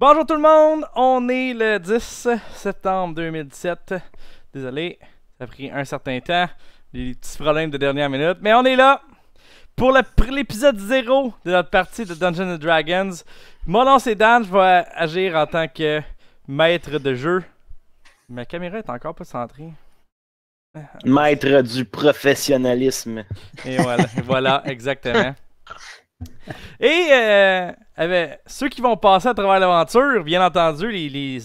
Bonjour tout le monde, on est le 10 septembre 2017. Désolé, ça a pris un certain temps, des petits problèmes de dernière minute, mais on est là pour l'épisode 0 de notre partie de Dungeons Dragons. Mon nom c'est Dan, je vais agir en tant que maître de jeu. Ma caméra est encore pas centrée. Maître du professionnalisme. Et voilà, voilà exactement. Et euh, ceux qui vont passer à travers l'aventure, bien entendu, les,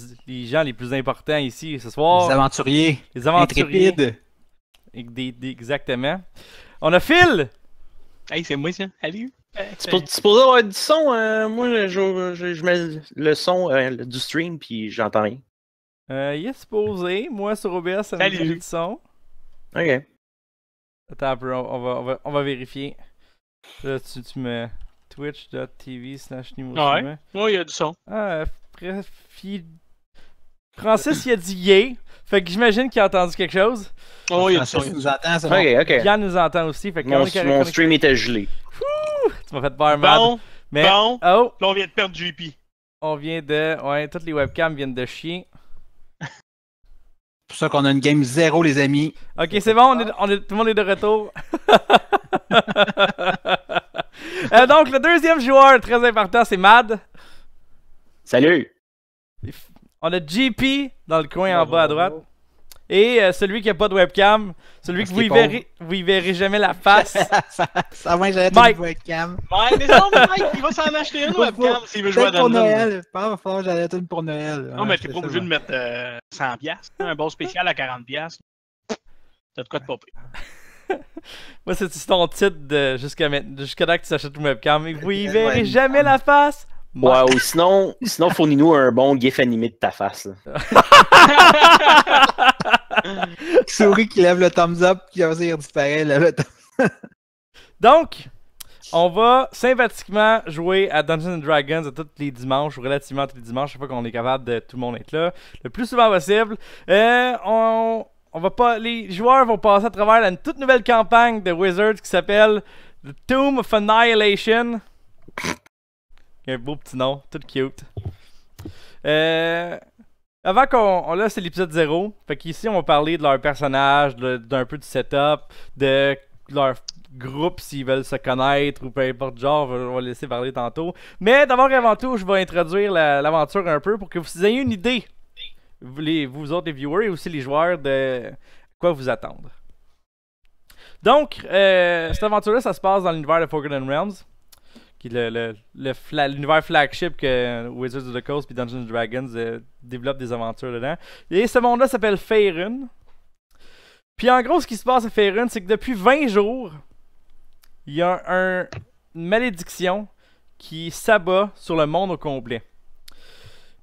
gens les plus importants ici ce soir. Les aventuriers. Les aventuriers. exactement. On a Phil. Hey, c'est moi ça. Salut. Tu pour, avoir du son. Euh, moi, je, mets le son euh, du stream puis j'entends rien. Euh, il supposé. Moi, sur OBS, ça du son. Ok. Attends on va vérifier. Là, tu, mets twitch.tv slash niveau ah Ouais, il y a du son. Ah, Francis, il a dit yay. Fait que j'imagine qu'il a entendu quelque chose. Oh, il y a du son. nous entend, c'est bon. nous entend aussi. Fait que mon, stream était gelé. tu m'as fait peur, mal. Bon, Mais... bon. Oh! Là, on vient de perdre du hippie. On vient de. Ouais, toutes les webcams viennent de chier. C'est pour ça qu'on a une game zéro, les amis. Ok, c'est bon, tout le monde est de retour. Euh, donc, le deuxième joueur très important, c'est Mad. Salut. On a GP dans le coin en bas à droite. Et euh, celui qui n'a pas de webcam, celui que vous y, verrez, jamais la face. ça va, j'allais être webcam. Mike, mais non, Mike, il va s'en acheter une webcam s'il veut jouer à Pour Noël, Pas va j'allais une pour Noël. Non, mais t'es pas obligé de mettre 100$, euh, hein, un bon spécial à 40$. T'as de quoi de popper. Moi, c'est ton titre de jusqu'à jusqu'à là que tu s'achètes une webcam. Et vous y verrez jamais la face. Ouais, sinon, sinon fournis-nous un bon gif animé de ta face. Souris qui lève le thumbs up, qui va dire disparaît, disparaître le thumbs Donc, on va sympathiquement jouer à Dungeons and Dragons tous les dimanches, ou relativement tous les dimanches, sais fois qu'on est capable de tout le monde être là, le plus souvent possible. Euh, on, on va pas, les joueurs vont passer à travers une toute nouvelle campagne de Wizards qui s'appelle The Tomb of Annihilation. Un beau petit nom, tout cute. Euh, avant qu'on là c'est l'épisode 0, fait qu'ici on va parler de leurs personnages, d'un peu du setup, de leur groupe s'ils veulent se connaître ou peu importe genre, on va laisser parler tantôt. Mais d'abord et avant tout, je vais introduire l'aventure un peu pour que vous ayez une idée, vous, les, vous autres les viewers et aussi les joueurs, de quoi vous attendre. Donc, euh, cette aventure-là, ça se passe dans l'univers de Forgotten Realms qui l'univers flagship que Wizards of the Coast puis Dungeons Dragons euh, développent des aventures dedans. Et ce monde-là s'appelle Faerun. Puis en gros, ce qui se passe à Faerun, c'est que depuis 20 jours, il y a une malédiction qui s'abat sur le monde au complet.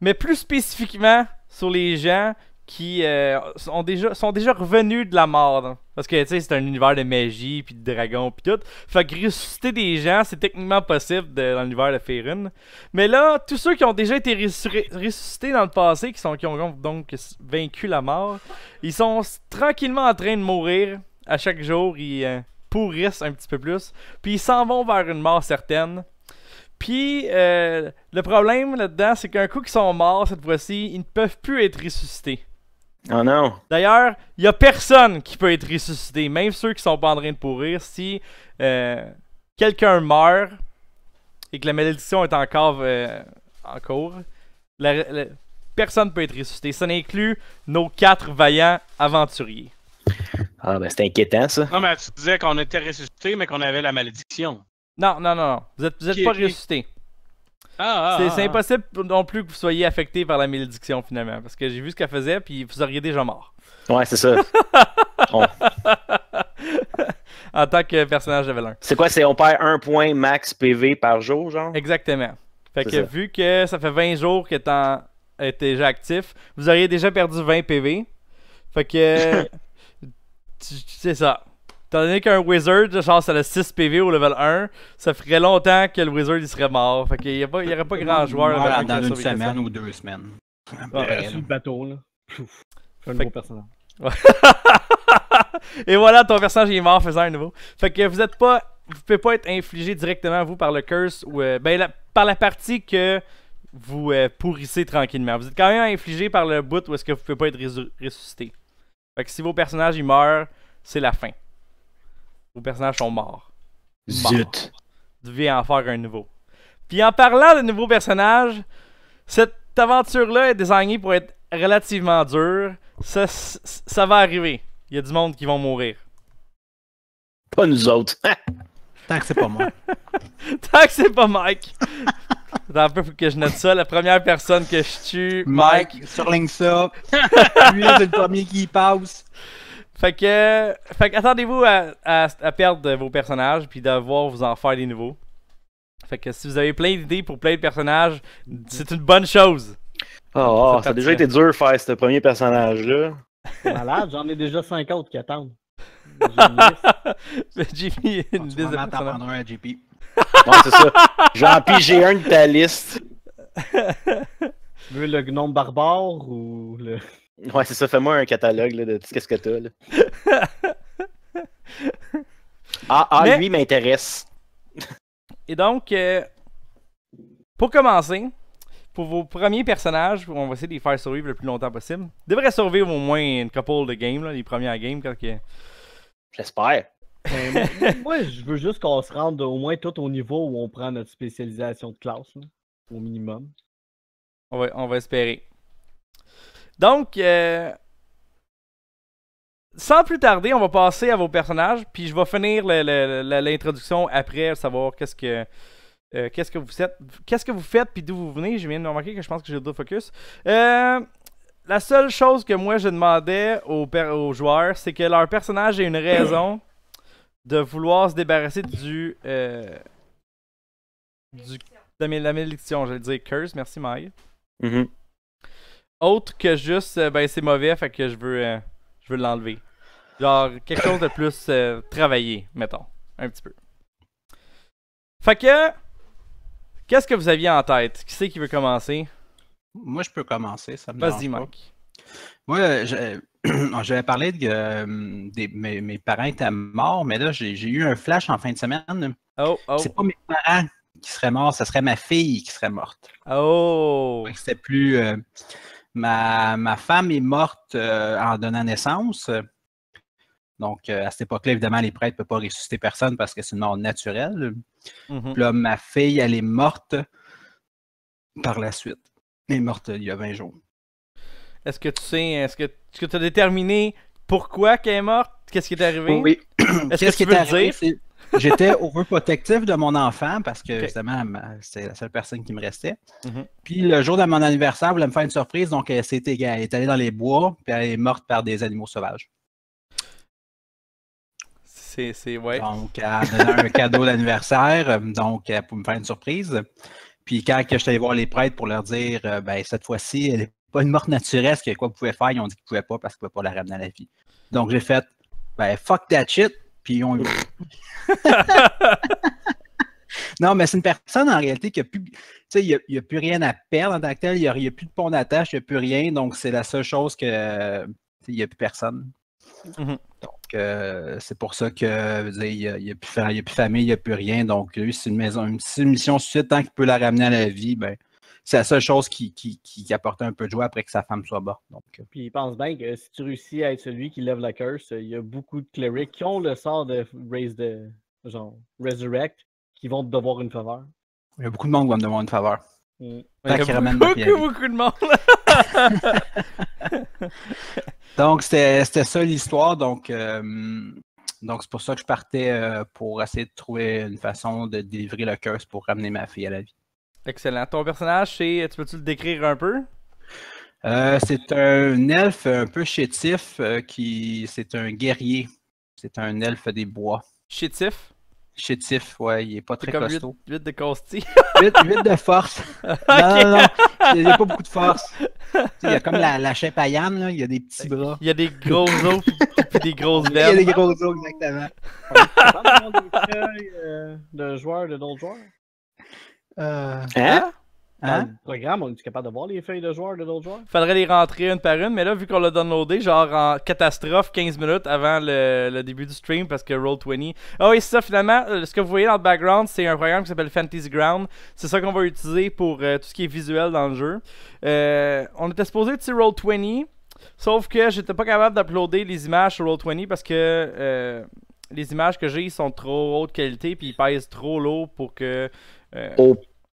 Mais plus spécifiquement sur les gens qui euh, sont, déjà, sont déjà revenus de la mort. Hein. Parce que, tu sais, c'est un univers de magie, puis de dragons, puis tout. Fait que ressusciter des gens, c'est techniquement possible dans l'univers de Faerun. Mais là, tous ceux qui ont déjà été ressuscités dans le passé, qui, sont, qui ont donc vaincu la mort, ils sont tranquillement en train de mourir. À chaque jour, ils euh, pourrissent un petit peu plus. Puis ils s'en vont vers une mort certaine. Puis euh, le problème là-dedans, c'est qu'un coup qu'ils sont morts cette fois-ci, ils ne peuvent plus être ressuscités. Oh non. D'ailleurs, il n'y a personne qui peut être ressuscité, même ceux qui sont pas en train de pourrir. Si euh, quelqu'un meurt et que la malédiction est encore euh, en cours, personne ne peut être ressuscité. Ça inclut nos quatre vaillants aventuriers. Ah ben c'est inquiétant ça. Non mais tu disais qu'on était ressuscité mais qu'on avait la malédiction. Non, non, non, non. Vous n'êtes pas ressuscité. Ah, ah, c'est ah, impossible non plus que vous soyez affecté par la malédiction finalement, parce que j'ai vu ce qu'elle faisait, puis vous auriez déjà mort. Ouais, c'est ça. en tant que personnage de Valin. C'est quoi, c'est on perd un point max PV par jour, genre? Exactement. Fait que vu que ça fait 20 jours que t'es déjà actif, vous auriez déjà perdu 20 PV. Fait que... c'est ça. Étant donné qu'un wizard, genre, ça a 6 PV au level 1, ça ferait longtemps que le wizard il serait mort. Fait qu'il n'y aurait pas grand joueur. dans une semaine ou deux semaines. Ah, le bateau, là. Un personnage. Et voilà, ton personnage est mort, faisant un nouveau. Fait que vous êtes pas. Vous pouvez pas être infligé directement, vous, par le curse ou. Euh, ben, par la partie que vous euh, pourrissez tranquillement. Vous êtes quand même infligé par le bout où est-ce que vous pouvez pas être ressuscité. Fait que si vos personnages ils meurent, c'est la fin. Vos personnages sont morts. Zut. Vous devez en faire un nouveau. Puis en parlant de nouveaux personnages, cette aventure-là est désignée pour être relativement dure. Ça, ça va arriver. Il y a du monde qui vont mourir. Pas nous autres. Tant que c'est pas moi. Tant que c'est pas Mike. Attends un peu pour que je note ça. La première personne que je tue, Mike. Mike surligne ça. Lui, c'est le premier qui passe. Fait que, euh, fait attendez-vous à, à, perdre vos personnages puis d'avoir vous en faire des nouveaux. Fait que si vous avez plein d'idées pour plein de personnages, c'est une bonne chose. Oh, ça a déjà été dur faire ce premier personnage-là. Malade, j'en ai déjà 50 autres qui attendent. JP, une liste de personnages. un à JP. Bon c'est ça. J'en j'ai un de ta liste. Tu veux le gnome barbare ou le. Ouais, c'est ça. Fais-moi un catalogue de tout ce que t'as. ah, ah lui m'intéresse. Et donc, euh, pour commencer, pour vos premiers personnages, on va essayer de les faire survivre le plus longtemps possible. Ils devraient survivre au moins une couple de games, là, les premières games. Quand J'espère. moi, je veux juste qu'on se rende au moins tout au niveau où on prend notre spécialisation de classe, au minimum. On va, on va espérer. Donc, euh, sans plus tarder, on va passer à vos personnages, puis je vais finir l'introduction après, savoir qu'est-ce que... Euh, qu'est-ce que vous faites, qu'est-ce que vous faites, puis d'où vous venez. J'ai de remarqué que je pense que j'ai deux focus. Euh, la seule chose que moi je demandais aux, joueurs, c'est que leur personnage ait une raison de vouloir se débarrasser du, du de la malédiction. J'allais dire curse. Merci Maï. Mm mm-hmm autre que juste euh, ben c'est mauvais, fait que je veux euh, je veux l'enlever. Genre quelque chose de plus euh, travaillé, mettons, un petit peu. Fait que qu'est-ce que vous aviez en tête Qui c'est qui veut commencer Moi, je peux commencer, ça me Vas-y, Mike. Moi, j'avais parlé de mes, parents étaient morts, mais là j'ai eu un flash en fin de semaine. Oh, oh. C'est pas mes parents qui seraient morts, ce serait ma fille qui serait morte. Oh. C'était plus Ma, ma femme est morte euh, en donnant naissance. Donc, euh, à cette époque-là, évidemment, les prêtres ne peuvent pas ressusciter personne parce que c'est une mort naturelle. Mhm. Puis là, ma fille, elle est morte par la suite. Elle est morte euh, il y a 20 jours. Est-ce que tu sais, est-ce que tu as déterminé pourquoi qu'elle est morte? Qu'est-ce qui est arrivé? Oui. Est-ce est que tu veux J'étais au protectif de mon enfant parce que justement, c'est la seule personne qui me restait. Mm-hmm. Puis le jour de mon anniversaire, elle voulait me faire une surprise, donc elle, elle est allée dans les bois, puis elle est morte par des animaux sauvages. C'est, ouais. Donc, elle un cadeau d'anniversaire, donc euh, pour me faire une surprise. Puis quand je suis allé voir les prêtres pour leur dire, euh, ben cette fois-ci, elle n'est pas une morte naturelle, ce que quoi vous pouvez faire, ils ont dit qu'ils ne pouvaient pas parce qu'ils ne pouvaient pas la ramener à la vie. Donc j'ai fait, ben fuck that shit, puis ils ont Non, mais c'est une personne en réalité qui n'a plus, a, plus rien à perdre en tant que tel, il n'y a, plus de pont d'attache, il n'y a plus rien, donc c'est la seule chose que il n'y a plus personne. Mhm. Donc euh, c'est pour ça que il n'y a, plus famille, il n'y a plus rien. Donc lui, c'est une maison, une, mission suite, tant qu'il peut la ramener à la vie, ben, c'est la seule chose qui, qui, apporte un peu de joie après que sa femme soit morte. Donc. Euh. Puis il pense bien que si tu réussis à être celui qui lève la curse, il y a beaucoup de clerics qui ont le sort de raise de genre Resurrect qui vont te devoir une faveur. Il y a beaucoup de monde qui va me devoir une faveur. Mm. beaucoup, beaucoup, de monde. donc c'était ça l'histoire. Donc euh, Donc, c'est pour ça que je partais euh, pour essayer de trouver une façon de délivrer la curse pour ramener ma fille à la vie. Excellent. Ton personnage, Tu peux-tu le décrire un peu? Euh, c'est un elfe un peu chétif euh, qui. C'est un guerrier. C'est un elfe des bois. Chétif? Chétif, ouais, il est pas très costaud. 8, de consti. 8, de force. non, non, non, il n'y a pas beaucoup de force. il y a comme la, la là, il y a des petits bras. Il y a des gros os et des grosses verres. Il y a des gros os, exactement. Euh, de joueurs, de d'autres joueurs? Euh, hein? hein? hein? programme, on est capable de voir les feuilles de joueurs de l'autre Il Faudrait les rentrer une par une, mais là, vu qu'on l'a downloadé, genre en catastrophe 15 minutes avant le, début du stream parce que Roll20. Ah oui, c'est ça, finalement, euh, ce que vous voyez dans le background, c'est un programme qui s'appelle Fantasy Ground. C'est ça qu'on va utiliser pour euh, tout ce qui est visuel dans le jeu. on était supposé utiliser Roll20, sauf que j'étais pas capable d'uploader les images sur Roll20 parce que. les images que j'ai sont trop haute qualité puis ils pèsent trop lourd pour que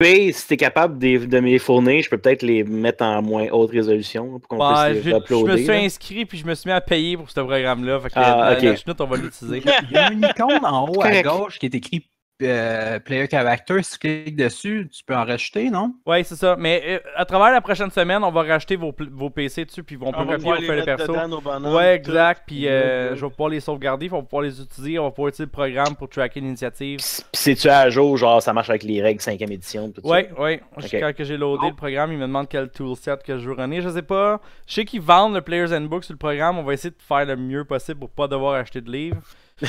si si t'es capable de, de, me les fournir, je peux peut-être les mettre en moins haute résolution pour qu'on puisse les uploader. Je me suis inscrit puis je me suis mis à payer pour ce programme-là. Ah, va l'utiliser. Il y a une icône en haut à gauche qui est écrit euh, player character, si tu cliques dessus, tu peux en racheter, non? Oui, c'est ça. Mais euh, à travers la prochaine semaine, on va racheter vos, PC dessus, puis on peut copier, on les Ouais, exact. Puis mmh. euh, je vais pouvoir les sauvegarder, on va pouvoir les utiliser, on va pouvoir utiliser le programme pour tracker l'initiative. Puis c'est-tu à jour, genre ça marche avec les règles 5 e édition? Tout ça? ouais. Quand que j'ai loadé le programme, il me demande quel toolset que je veux runner. Je sais pas. Je sais qu'ils vendent le Player's Handbook sur le programme. On va essayer de faire le mieux possible pour pas devoir acheter de livres.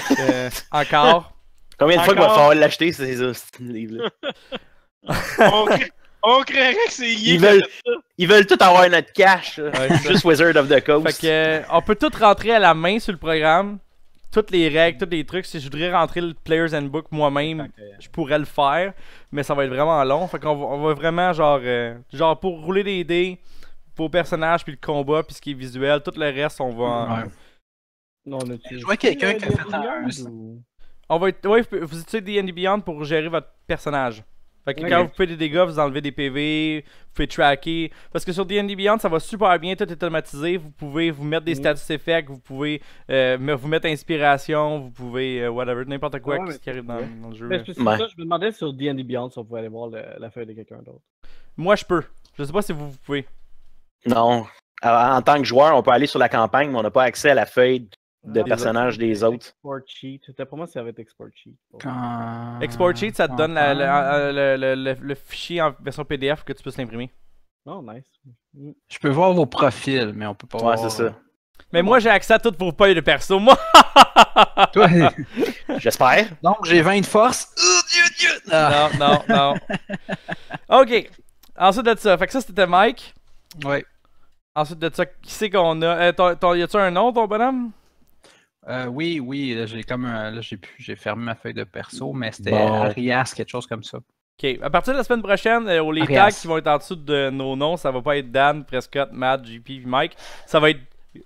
encore. Combien de fois qu'il va falloir l'acheter, ces livres on, craindrait que c'est Ils veulent... tout avoir notre cash. Juste Wizard of the Coast. Fait que, euh, on peut tout rentrer à la main sur le programme. Toutes les règles, tous les trucs. Si je voudrais rentrer le Player's Handbook moi-même, euh, je pourrais le faire. Mais ça va être vraiment long. Fait qu'on va, on va vraiment, genre, euh, genre, pour rouler des dés, vos personnage puis le combat, puis ce qui est visuel, tout le reste, on va. Non, Je vois quelqu'un qui a fait un. On va vous utilisez D&D Beyond pour gérer votre personnage. Fait que quand vous faites des dégâts, vous enlevez des PV, vous faites tracker. Parce que sur D&D Beyond, ça va super bien, tout est automatisé. Vous pouvez vous mettre des mm. status effects, vous pouvez euh, vous mettre inspiration, vous pouvez euh, whatever, n'importe quoi qui arrive dans, le jeu. Mais ben, je, me demandais sur D&D Beyond si on pouvait aller voir la feuille de quelqu'un d'autre. Moi, je peux. Je sais pas si vous, pouvez. Non. en tant que joueur, on peut aller sur la campagne, mais on n'a pas accès à la feuille de personnages des euh, autres. Export c'était Pour moi, ça va être export Sheet Export Sheet ça te donne euh, le, fichier en version PDF que tu peux l'imprimer. Oh, nice. Mm. Je peux voir vos profils, mais on peut pas voir. Ouais, c'est ça. Mais moi, j'ai accès à toutes vos feuilles de perso, moi! Toi! J'espère! Donc, j'ai 20 de force. Oh, non, non, non. ok. Ensuite de ça, fait que ça, c'était Mike. Ouais. Ensuite de ça, qui c'est qu'on a? Euh, y a-tu un autre ton bonhomme? Euh, oui, oui, j'ai comme euh, là, j'ai pu- j'ai fermé ma feuille de perso, mais c'était Arias, quelque chose comme ça. Ok, à partir de la semaine prochaine, euh, les tags qui vont être en dessous de nos noms, ça va pas être Dan, Prescott, Matt, JP, Mike. Ça va être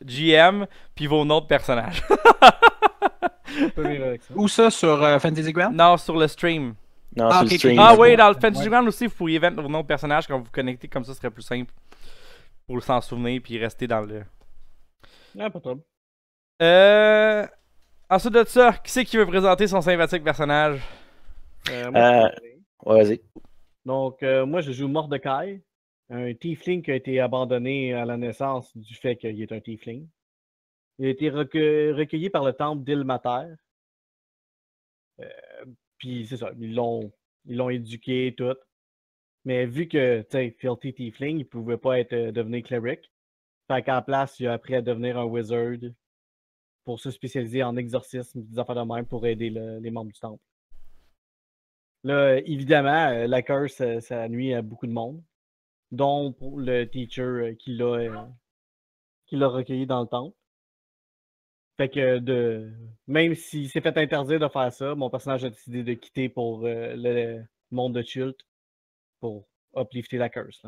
GM, puis vos noms de personnages. peut avec ça. Ou ça sur euh, Fantasy Ground? non, sur le stream. Non, Ah, stream. Ah oui, dans le Ground aussi, vous pourriez mettre vos noms de personnages quand vous vous connectez, comme ça, ce serait plus simple. Pour s'en souvenir, puis rester dans le. Non, ah, pas trop. Euh... Ensuite de ça, qui c'est qui veut présenter son sympathique personnage? Euh, euh ouais, vas-y. Donc, euh, moi, je joue Mordecai, un tiefling qui a été abandonné à la naissance du fait qu'il est un tiefling. Il a été recueilli par le temple d'Ilmater. Euh, puis, c'est ça, ils l'ont, ils l'ont éduqué, tout. Mais vu que, tu sais, Filthy Tiefling, il pouvait pas être, devenu cleric. Fait qu'en place, il a appris à devenir un wizard, pour se spécialiser en exorcisme, des affaires de même pour aider les membres du temple. Là, évidemment, euh, la curse, euh, ça, nuit à beaucoup de monde, dont le teacher euh, qui l'a qui recueilli dans le temple. Fait que de même s'il s'est fait interdire de faire ça, mon personnage a décidé de quitter pour le monde de Chult pour uplifter la curse.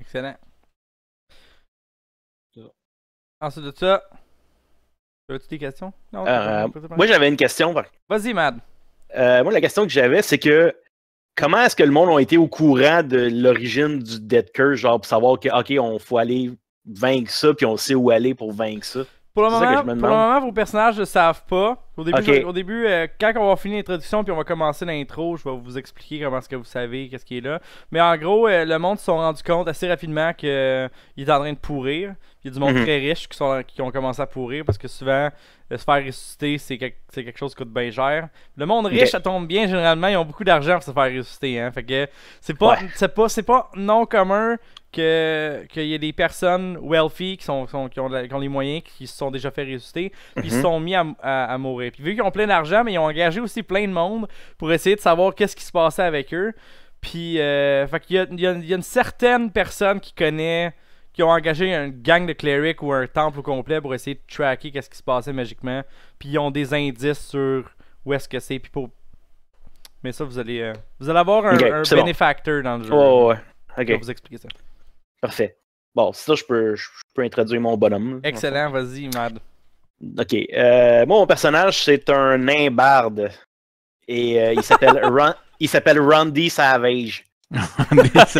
Excellent. Ensuite de ça, As-tu des questions? Euh, moi, j'avais une question. Vas-y, Mad. Euh, moi, la question que j'avais, c'est que comment est-ce que le monde a été au courant de l'origine du Dead Curse, genre pour savoir que, OK, on faut aller vaincre ça, puis on sait où aller pour vaincre ça? Pour le, moment, vos personnages ne savent pas. Au début, au début euh, quand on va finir l'introduction puis on va commencer l'intro, je vais vous expliquer comment ce que vous savez, qu'est-ce qui est là. Mais en gros, euh, le monde se sont rendu compte assez rapidement qu'il euh, est en train de pourrir. Il y a du monde mhm. très riche qui, sont, ont commencé à pourrir parce que souvent, se faire ressusciter, c'est quelque, quelque chose qui coûte bien cher. Le monde riche, ça tombe bien. Généralement, ils ont beaucoup d'argent pour se faire ressusciter. Hein. Fait que c'est pas, c'est pas, pas non commun que qu'il y a des personnes wealthy qui, sont, ont les moyens, qui se sont déjà fait résister, puis se mhm. sont mis à, mourir. Puis vu qu'ils ont plein d'argent, mais ils ont engagé aussi plein de monde pour essayer de savoir qu'est-ce qui se passait avec eux. Puis, euh, il y, a, une certaine personne qui connaît, qui ont engagé un gang de clerics ou un temple au complet pour essayer de tracker qu'est-ce qui se passait magiquement. Puis ils ont des indices sur où est-ce que c'est. Puis pour... Mais ça, vous allez, euh, vous allez avoir un, bénéfacteur dans le jeu. Oh, ouais. Je vous expliquer ça. Parfait. Bon, ça, je peux, je peux introduire mon bonhomme. Excellent, vas-y, Mad. Ok. Euh, mon personnage, c'est un nain barde. Et euh, il s'appelle il Randy Savage.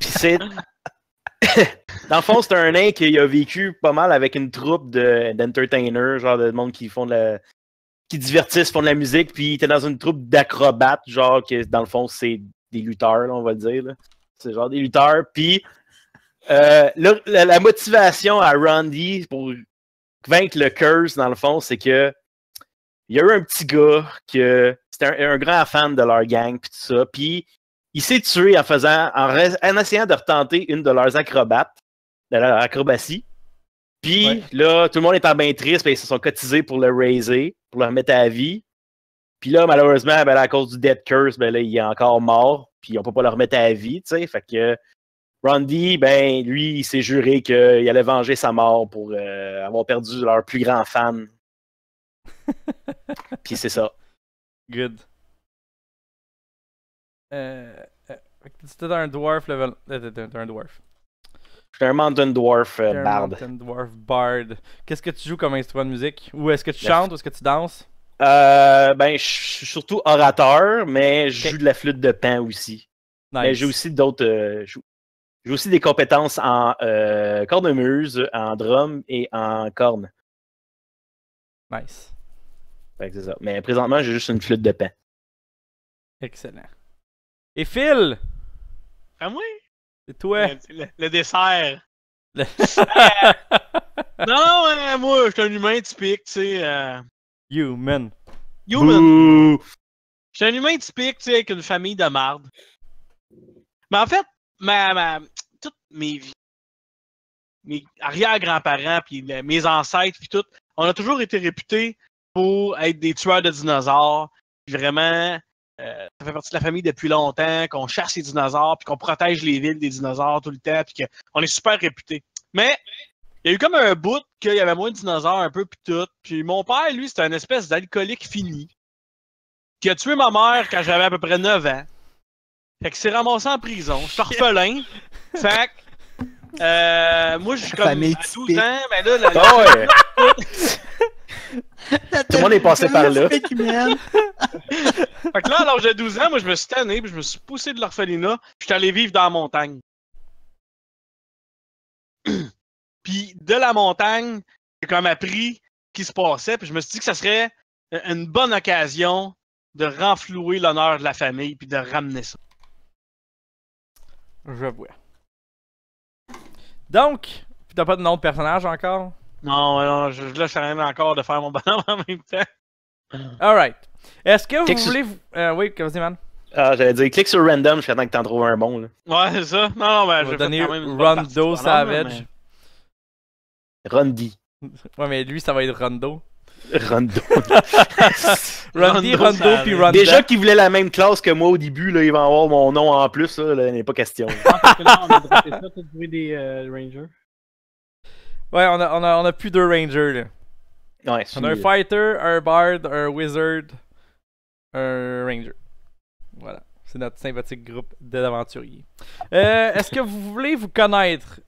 c'est. Dans le fond, c'est un nain qui a vécu pas mal avec une troupe d'entertainers, genre de monde qui font de la, qui divertissent, font de la musique, puis il était dans une troupe d'acrobates, genre que dans le fond, c'est des lutteurs, on va dire. C'est genre des lutteurs. Puis euh, la, motivation à Randy pour vaincre le curse, dans le fond, c'est que il y a eu un petit gars qui c'était un, grand fan de leur gang, puis tout ça. Puis il s'est tué en faisant, en, essayant de retenter une de leurs acrobates, de leur acrobatie. Puis là, tout le monde est pas bien triste, puis ils se sont cotisés pour le raiser, pour le remettre à vie. Puis là, malheureusement, ben, à cause du Dead Curse, ben, là, il est encore mort. Puis on peut pas le remettre à vie, tu sais. Fait que Randy, ben, lui, il s'est juré qu'il allait venger sa mort pour euh, avoir perdu leur plus grand fan. Puis c'est ça. Good. Euh, euh, c'était un dwarf level. un dwarf. Je suis un mountain dwarf bard. Mountain dwarf bard. Qu'est-ce que tu joues comme instrument de musique Ou est-ce que tu chantes ou est-ce que tu danses euh, ben, je suis surtout orateur, mais je joue de la flûte de pain aussi. Mais j'ai aussi d'autres. Euh, j'ai aussi des compétences en euh, cornemuse, en drum et en corne. Nice. Fait ça. Mais présentement, j'ai juste une flûte de pain. Excellent. Et Phil À moi C'est toi Le, dessert Non, non, moi, je suis un humain typique, tu sais. Human. Human. suis un humain typique, tu sais, avec une famille de marde. Mais en fait, ma, ma, toutes mes mes arrière-grands-parents, puis mes ancêtres, puis tout, on a toujours été réputés pour être des tueurs de dinosaures. vraiment, euh, ça fait partie de la famille depuis longtemps, qu'on chasse les dinosaures, puis qu'on protège les villes des dinosaures tout le temps, puis qu'on est super réputés. Mais il y a eu comme un bout qu'il y avait moins de dinosaures un peu, plus tout. Puis mon père, lui, c'était un espèce d'alcoolique fini qui a tué ma mère quand j'avais à peu près 9 ans. Fait que c'est ramassé en prison. Je suis orphelin. fait que... Euh, moi, je suis comme à 12 ans, mais ben là... Ah ouais. Tout le monde est passé par là. fait que là, alors j'ai 12 ans, moi, je me suis tanné, puis je me suis poussé de l'orphelinat, puis je suis allé vivre dans la montagne. Puis de la montagne, j'ai quand même appris qui se passait. Puis je me suis dit que ça serait euh, une bonne occasion de renflouer l'honneur de la famille puis de ramener ça. Je vois. Donc, t'as pas de nom de personnage encore? Non, euh, non, je, là, rien encore de faire mon bonhomme en même temps. Alright. Est-ce que vous voulez. Euh, oui, vas-y, man. Ah, j'allais dire, clique sur random, je suis que t'en trouves un bon. Là. Ouais, c'est ça. Non, mais... Ben, je vais donner Rondo Savage. Randy. Ouais, mais lui, ça va être Rondo. Rondo. Randy, Rondo, puis Rondo. Déjà qu'il voulait la même classe que moi au début, là, il va avoir mon nom en plus, là, il n'est pas question. Ah, parce que là, on a ça, des euh, Rangers. Ouais, on a, on a, plus deux Rangers, là. on a un fighter, un bard, un wizard, un ranger. Voilà. C'est notre sympathique groupe d'aventuriers. Euh, est-ce que vous voulez vous connaître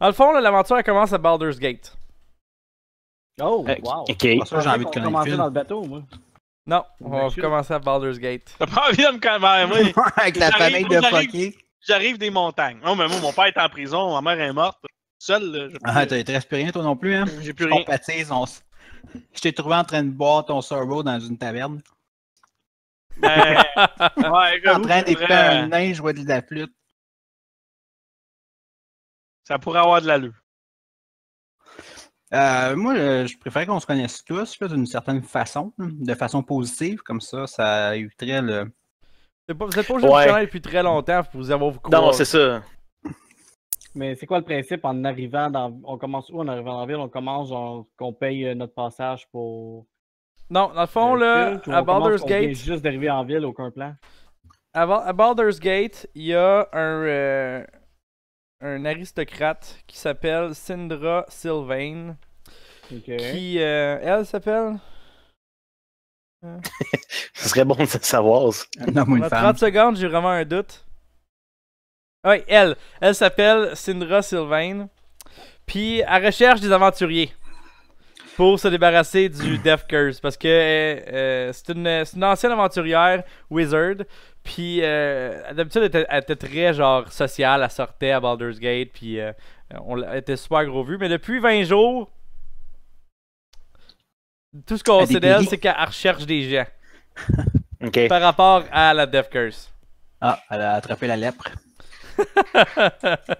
dans le fond, l'aventure, elle commence à Baldur's Gate. Oh, euh, wow. Ok, ah, j'ai envie de commencer dans le bateau, moi. Non, on va commencer à Baldur's Gate. T'as pas envie de me calmer, moi. Avec la famille de fucky. J'arrive des montagnes. Non, mais moi, mon père est en prison, ma mère est morte. Seul, Ah, t'as plus rien, toi non plus, hein? J'ai plus rien. On Je t'ai trouvé en train de boire ton cerveau dans une taverne. Ben, en train d'écouter un nain jouer de la flûte. Ça pourrait avoir de l'allure. Euh, moi, je préfère qu'on se connaisse tous d'une certaine façon, de façon positive, comme ça, ça éviterait le. Vous n'êtes pas, au obligé de depuis très longtemps pour vous avoir vous Non, c'est ça. Mais c'est quoi le principe en arrivant dans. On commence où en arrivant dans la ville On commence genre qu'on paye euh, notre passage pour. Non, dans le fond, là, à Baldur's Gate. On juste d'arriver en ville, aucun plan. À, Baldur's Gate, il y a un. Euh, un aristocrate qui s'appelle Syndra Sylvain. Qui, euh, elle s'appelle Ce serait bon de savoir. Ça. 30 secondes, j'ai vraiment un doute. Oui, elle. Elle s'appelle Syndra Sylvain. Puis, à recherche des aventuriers pour se débarrasser du Death Curse. Parce que euh, euh, c'est une, ancienne aventurière, Wizard. Puis euh, d'habitude, elle, était très genre sociale. Elle sortait à Baldur's Gate. Puis on, elle était super gros vue. Mais depuis 20 jours, tout ce qu'on sait d'elle, c'est qu'elle recherche des gens. Par rapport à la Death Curse. Ah, elle a attrapé la lèpre.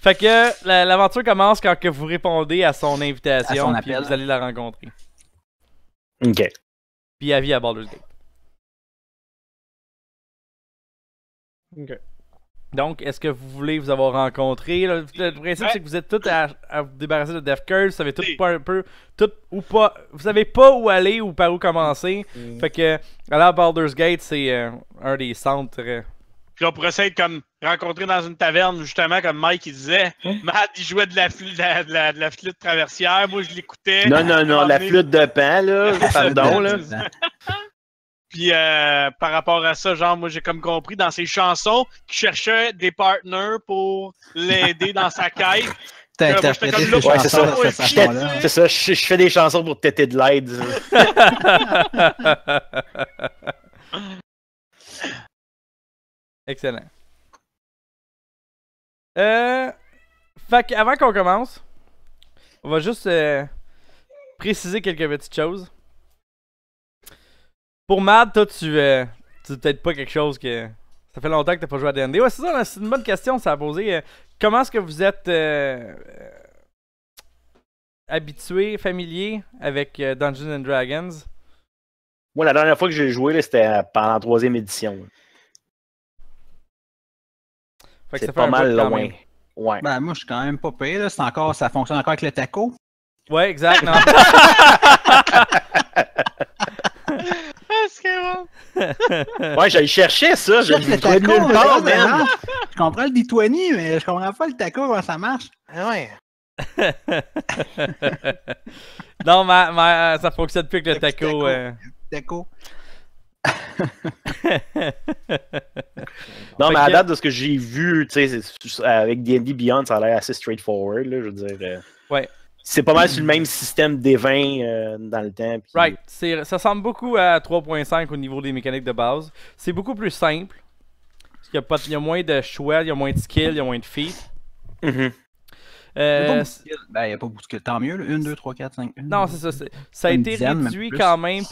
fait que euh, l'aventure commence quand que vous répondez à son invitation, vous allez la rencontrer. Ok. Puis avis à Baldur's Gate. Ok. Donc, est-ce que vous voulez vous avoir rencontré? Le, principe, c'est que vous êtes tous à, vous débarrasser de Death Curse. Vous savez tout pas un peu, tout ou pas. Vous savez pas où aller ou par où commencer. Mm. Fait que, alors, Baldur's Gate, c'est euh, un des centres. Euh, puis on essayer comme Rencontré dans une taverne, justement, comme Mike il disait. Hein? Matt, il jouait de la, flûte, la, traversière. Moi, je l'écoutais. Non, non, non, la flûte de pain, là. Pardon, là. Puis euh, par rapport à ça, genre, moi, j'ai comme compris dans ses chansons qu'il cherchait des partenaires pour l'aider dans sa quête. c'est ça, je, fais des chansons pour têter de l'aide. Excellent. Euh. Fait qu'avant qu'on commence, on va juste euh, préciser quelques petites choses. Pour Mad, toi, tu. Euh, tu peut-être pas quelque chose que. Ça fait longtemps que t'as pas joué à D&D. Ouais, c'est ça, c'est une bonne question, ça a posé. Euh, comment est-ce que vous êtes. Euh, habitué, familier avec Dungeons Dragons? Moi, la dernière fois que j'ai joué, c'était pendant la troisième édition. C'est pas mal loin. Ouais. Ben, moi, je suis quand même pas payé. Encore, ça fonctionne encore avec le taco. Ouais, exact. Non. ouais, j'allais chercher ça. Je, le taco, nulle Je comprends le D20, mais je comprends pas le taco, comment ça marche. Ah ouais. non, mais... ça fonctionne plus que le, taco. taco. Euh. non, mais à date de ce que j'ai vu, avec D&D Beyond, ça a l'air assez straightforward, je veux dire. Euh, c'est pas mal sur le même système des 20 euh, dans le temps. Right. Ça ressemble beaucoup à 3.5 au niveau des mécaniques de base. C'est beaucoup plus simple. Parce y, a pas... Il y a moins de choix, il y a moins de skills, il y a moins de feats. il y a pas beaucoup de Tant mieux, 1, 2, 3, 4, 5. non, c'est ça. Ça a été réduit quand même,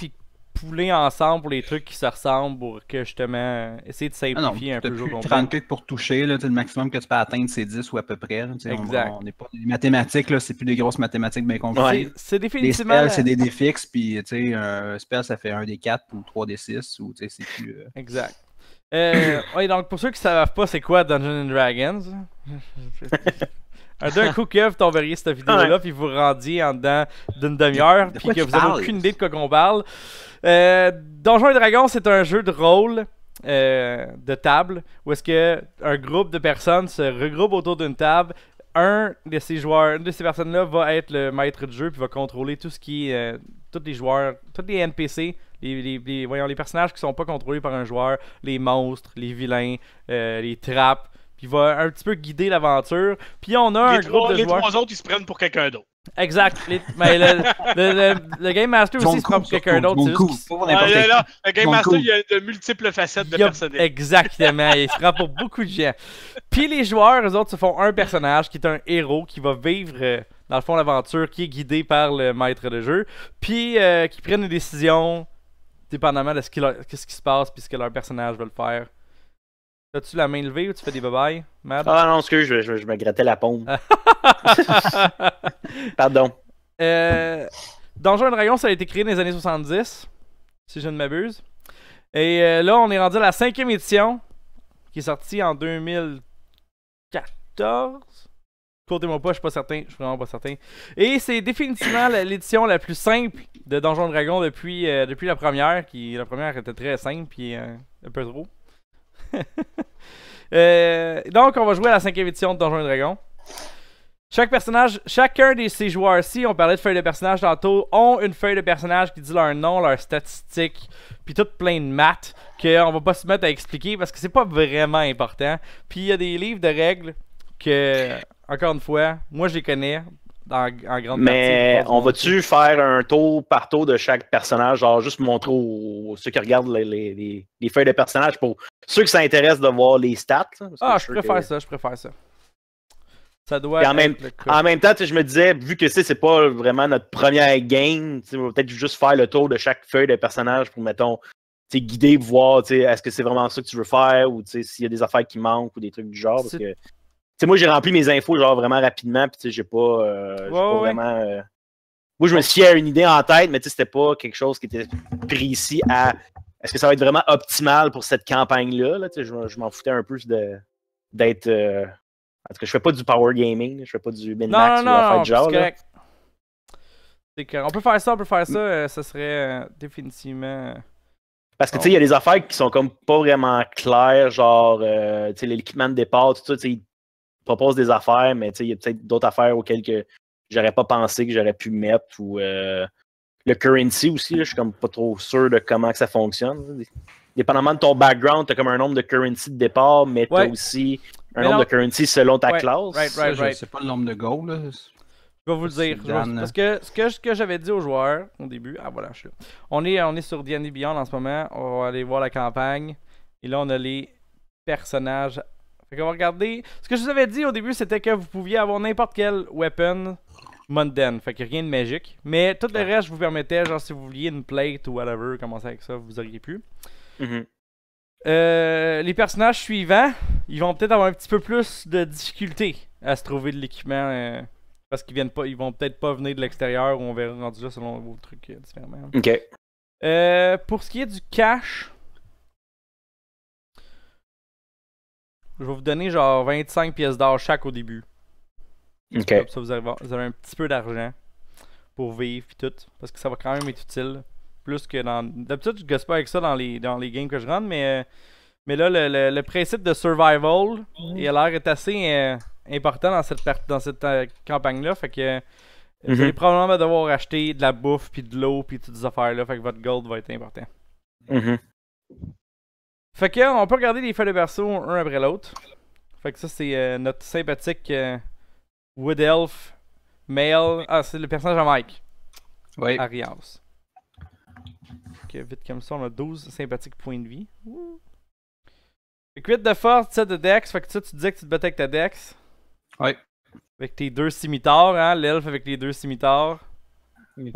pouler ensemble pour les trucs qui se ressemblent pour que justement essayer de ah simplifier un peu le jeu. 30 clics pour toucher, là, le maximum que tu peux atteindre c'est 10 ou à peu près. exact. On, est pas les mathématiques, là, c'est plus des grosses mathématiques bien compliquées. Ouais, c'est définitivement. Les c'est des défixes, puis tu sais, un spell ça fait 1 des 4 ou 3 des 6 ou tu c'est plus. Euh, exact. Euh, ouais, donc pour ceux qui ne savent pas c'est quoi Dungeons and Dragons. D'un coup que vous tomberiez cette vidéo-là, puis vous rendiez en dedans d'une demi-heure, puis que vous n'avez aucune idée de quoi qu'on parle. Euh, Donjons et Dragons, c'est un jeu de rôle euh, de table où est-ce que un groupe de personnes se regroupe autour d'une table. Un de ces joueurs, une de ces personnes-là va être le maître de jeu puis va contrôler tout ce qui euh, tous les joueurs, tous les NPC, les, voyons, les personnages qui sont pas contrôlés par un joueur, les monstres, les vilains, les trappes, puis va un petit peu guider l'aventure. Puis on a un groupe de joueurs. Les trois autres, ils se prennent pour quelqu'un d'autre. Exact. Mais le, Game Master aussi, se prend pour quelqu'un d'autre. Ah, le Game Master, il y a de multiples facettes de personnages. Exactement. il se prend pour beaucoup de gens. Puis les joueurs, eux autres, se font un personnage qui est un héros qui va vivre. Euh, dans le fond, l'aventure qui est guidé par le maître de jeu, puis euh, qui prennent des décisions dépendamment de ce qui, ce qui se passe, puis ce que leur personnage veut le faire. T'as-tu la main levée ou tu fais des bye-bye, Mad? Ah non, excuse, je, je, me grattais la pompe. Pardon. Euh, Donjon et Dragon, ça a été créé dans les années 70, si je ne m'abuse. Et euh, là, on est rendu à la cinquième édition, qui est sortie en 2014. Courtez-moi pas, je suis pas certain, je suis vraiment pas certain. Et c'est définitivement l'édition la plus simple de Donjon Dragon depuis, euh, depuis la première, qui la première était très simple, puis euh, un peu trop. Euh, donc, on va jouer à la cinquième édition de Donjons et Dragons. Chaque personnage, chacun de ces joueurs-ci, on parlait de feuilles de personnage tantôt, ont une feuille de personnage qui dit leur nom, leur statistiques, puis tout plein de maths qu'on va pas se mettre à expliquer parce que c'est pas vraiment important. Puis il y a des livres de règles que, encore une fois, moi je les connais, mais on va-tu faire un tour par tour de chaque personnage, genre juste montrer aux, ceux qui regardent les, feuilles de personnage pour ceux qui s'intéressent de voir les stats? ah, je, préfère ça, je préfère ça. Ça doit en, même, en même, temps, je me disais, vu que c'est pas vraiment notre première game, on va peut-être juste faire le tour de chaque feuille de personnage pour, mettons, guider, voir est-ce que c'est vraiment ça que tu veux faire ou s'il y a des affaires qui manquent ou des trucs du genre moi, j'ai rempli mes infos, genre, vraiment rapidement, puis tu j'ai pas, euh, pas vraiment... Euh, moi, je me suis fait une idée en tête, mais tu sais, c'était pas quelque chose qui était précis à... Est-ce que ça va être vraiment optimal pour cette campagne-là? Là? Tu je, m'en foutais un peu de d'être... Euh, en tout cas, je fais pas du power gaming, je fais pas du min-max ou genre. On peut faire ça, on peut faire ça, ça serait définitivement... Parce que tu sais, il y a des affaires qui sont comme pas vraiment claires, genre euh, l'équipement de départ, tout ça, propose des affaires, mais il y a peut-être d'autres affaires auxquelles que j'aurais pas pensé que j'aurais pu mettre ou euh, le currency aussi. Je suis comme pas trop sûr de comment que ça fonctionne. Dépendamment de ton background, tu as comme un nombre de currency de départ, mais tu as aussi un nombre de currency selon ta classe. C'est pas le nombre de goals. Je vais vous le dire. Parce hein. que ce que, que j'avais dit aux joueurs au début, ah, voilà, On est, on est sur D&D Beyond en ce moment. On va aller voir la campagne. Et là, on a les personnages fait qu'on va regarder. Ce que je vous avais dit au début, c'était que vous pouviez avoir n'importe quel weapon mundane. Fait que rien de magique. Mais tout le reste, je vous permettais, genre si vous vouliez une plate ou whatever, commencer avec ça, vous auriez pu. Mm-hmm. Euh, les personnages suivants, ils vont peut-être avoir un petit peu plus de difficulté à se trouver de l'équipement. Euh, parce qu'ils viennent pas, ils vont peut-être pas venir de l'extérieur ou on verra rendu selon vos trucs euh, différents. Ok. pour ce qui est du cash, Je vais vous donner genre 25 pièces d'or chaque au début. Ok. ça, vous avez, un petit peu d'argent pour vivre puis tout. Parce que ça va quand même être utile. Plus que dans. D'habitude, je gosse pas avec ça dans les, dans les games que je rentre, mais. mais là, le, principe de survival, il a l'air est assez euh, important dans cette, dans cette euh, campagne-là. Fait que. Vous mhm. allez probablement devoir acheter de la bouffe, puis de l'eau, puis toutes ces affaires-là. Fait que votre gold va être important. Mhm. Fait que on peut regarder les feuilles de berceau un après l'autre. Fait que ça c'est euh, notre sympathique euh, Wood Elf Male. Ah c'est le personnage à Mike. Oui. Arias. Ok, vite comme ça, on a 12 sympathiques points de vie. Ouh. de force, tu sais, de dex. Fait que ça, tu disais que tu te battais avec ta dex. Oui. Avec tes deux scimitars, hein, l'elfe avec les deux scimitars. Oui.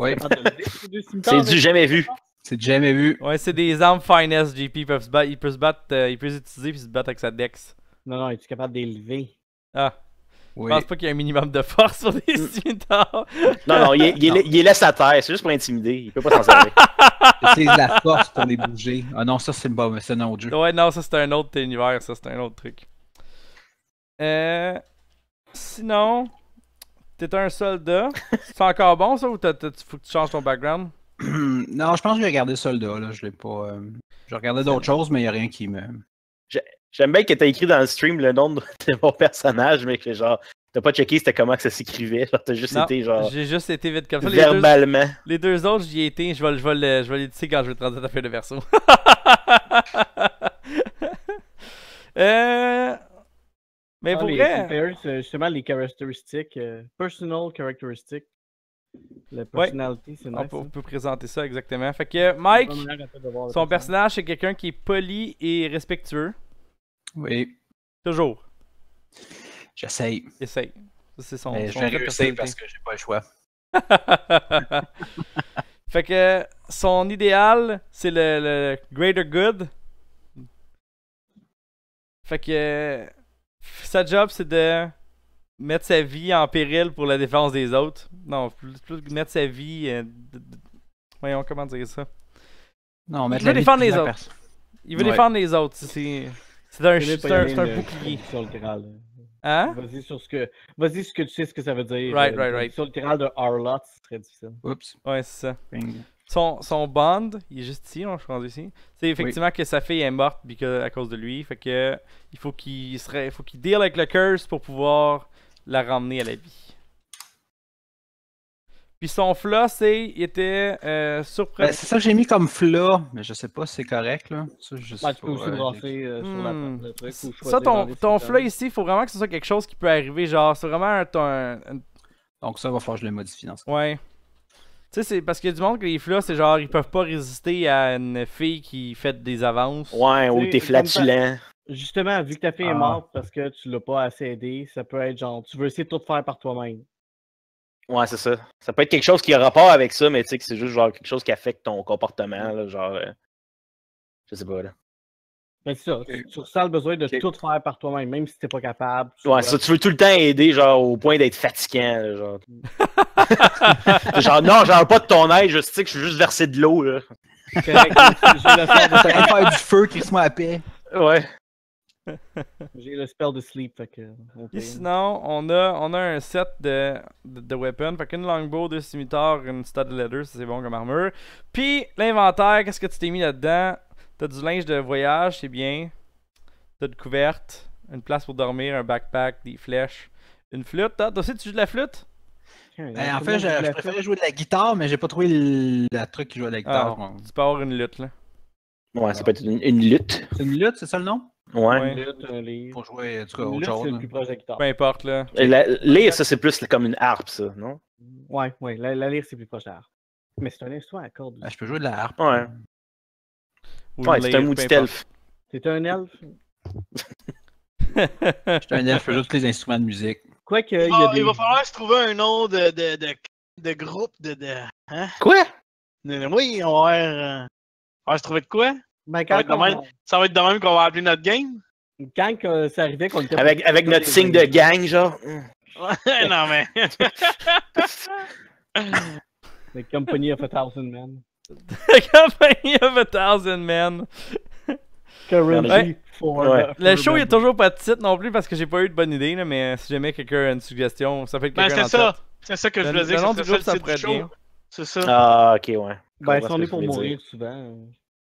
C'est du jamais vu. C'est jamais vu. Ouais, c'est des armes finesse, JP. Il peut se battre, il peut se, battre, euh, les utiliser puis se battre avec sa dex. Non, non, es tu capable d'élever. Ah. Oui. Je pense pas qu'il y a un minimum de force sur les hmm. scimitars. non, non, il, est, laisse à terre. C'est juste pour l'intimider. Il peut pas s'en servir. Utilise la force pour les bouger. Ah non, ça, c'est bon, un autre jeu. Ouais, non, ça, c'est un autre univers. Ça, c'est un autre truc. Euh. Sinon, t'es un soldat. c'est encore bon, ça, ou faut que tu changes ton background? non, je pense que j'ai regardé soldat. Là. Je l'ai pas. Euh, je regardais d'autres choses, mais il n'y a rien qui me. J'aime bien que tu écrit dans le stream le nom de mon personnage, mais que genre, t'as pas checké c'était comment que ça s'écrivait. Genre, t'as juste été genre. J'ai juste été vite comme ça. Les verbalement. Deux, les deux, autres, j'y ai été. Je vais, je vais, le, je vais l'éditer quand je vais te rendre ta feuille de verso. euh... Mais non, ah, pour vrai. E, justement, les caractéristiques, euh, personal characteristics, le personnalité, c'est nice. On hein. peut, présenter ça exactement. Fait que Mike, son personnage, c'est quelqu'un qui est poli et respectueux. Oui. Toujours. J'essaye. J'essaie. C'est son. je parce que j'ai pas le choix. fait que son idéal, c'est le, le, greater good. Fait que sa job, c'est de mettre sa vie en péril pour la défense des autres. Non, plus, mettre sa vie. Euh, voyons comment dire ça. Non, mettre Il veut défendre les autres. Il veut défendre les autres. C'est un, c'est un, bouclier. Sur le Graal. Hein? Vas-y sur ce que. Vas-y ce que tu sais ce que ça veut dire. Right, euh, right, right. Sur le Graal de Arlott, c'est très difficile. Oups. Ouais, c'est ça. Son, son bond, il est juste ici, je pense ici. C'est effectivement que sa fille est morte à cause de lui. Fait que il faut qu'il serait, faut qu'il deal avec le curse pour pouvoir la ramener à la vie. Puis son fla, c'est, il était euh, surprenant. Ben, c'est ça que j'ai mis comme fla, mais je sais pas si c'est correct. Là. Ça, ben, sais tu peux aussi euh, euh, sur hmm. le truc. Ou ça, ton, ton ici, il faut vraiment que ce soit quelque chose qui peut arriver. Genre, c'est vraiment un, Donc ça, va falloir que je le modifie dans ce Ouais. Tu sais, c'est parce qu'il y a du monde que les flas, c'est genre, ils peuvent pas résister à une fille qui fait des avances. Ouais, ou t'es flatulent. Justement, vu que ta fille est ah. morte parce que tu l'as pas assez aidé, ça peut être genre, tu veux essayer de tout faire par toi-même. Ouais, c'est ça. Ça peut être quelque chose qui a rapport avec ça, mais tu sais que c'est juste genre quelque chose qui affecte ton comportement, genre. Euh, je sais pas, là. Mais ben, c'est ça, tu, ressens le besoin de tout faire par toi-même, même si t'es pas capable. ouais, ça, tu veux tout le temps aider, genre, au point d'être fatigant, genre. genre, non, genre pas de ton aide, je sais que je suis juste versé de l'eau, là. je faire, du feu, qui se met à paix. Ouais. J'ai le spell de sleep. sinon, on a, on a un set de, de, weapons. Fait qu'une longbow, deux scimitars, une stud leather, c'est bon comme armure. Puis l'inventaire, qu'est-ce que tu t'es mis là-dedans T'as du linge de voyage, c'est bien. T'as de couverte, une place pour dormir, un backpack, des flèches, une flûte. Toi aussi, tu joues de la flûte euh, ben, en fait, je, préférais jouer de la guitare, mais j'ai pas trouvé le, truc qui joue de la guitare. Ah, tu peux avoir une lutte, là. Ouais, ça peut être une, une lutte. une lutte, c'est ça le nom? Ouais. Pour jouer en tout cas, autre chose. C'est le hein. plus proche de guitare. Peu importe là. Et la, lire, ça c'est plus comme une harpe, ça, non? Ouais, ouais. La, lyre, lire, c'est plus proche de la harpe. Mais c'est un instrument à cordes. Ah, je peux jouer de la harpe. Ouais. ouais, c'est un moody elf. C'est un elfe. je suis un elfe, je jouer tous les instruments de musique. Quoi que. Il, oh, il, va falloir se trouver un nom de, de, de, de groupe de. de... Hein? Quoi? Oui, on va, euh, on va se trouver de quoi? Ben, quand ça, va être de même qu'on va appeler notre game? Quand que ça arrivait qu'on était. Avec, avec notre signe de gang, genre. non, mais. The Company of a Thousand Men. The Company of a Thousand Men. Correct Le show, il est toujours pas de titre non plus parce que j'ai pas eu de bonne idée, là, mais si jamais quelqu'un a une suggestion, ça fait que ben, quelqu'un. Ben, c'est ça. C'est ça que je voulais dire. C'est ça, le titre C'est ça. Ah, ok, ouais. Ben, si on est pour mourir souvent.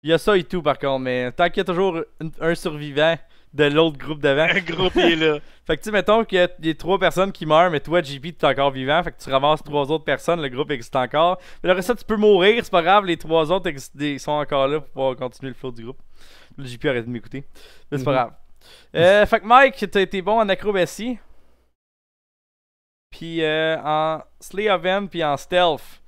Il y a ça et tout, par contre, mais tant qu'il y a toujours un survivant de l'autre groupe devant... Un groupe est là. fait que tu mettons qu'il y a trois personnes qui meurent, mais toi, JP, tu es encore vivant. Fait que tu ramasses trois autres personnes, le groupe existe encore. Mais le reste, ça, tu peux mourir, c'est pas grave, les trois autres sont encore là pour pouvoir continuer le flot du groupe. Le JP arrête de m'écouter. Mais c'est pas mhm. grave. Euh, fait que Mike, t'as été bon en acrobatie. Puis euh, en sleigh of puis en Stealth.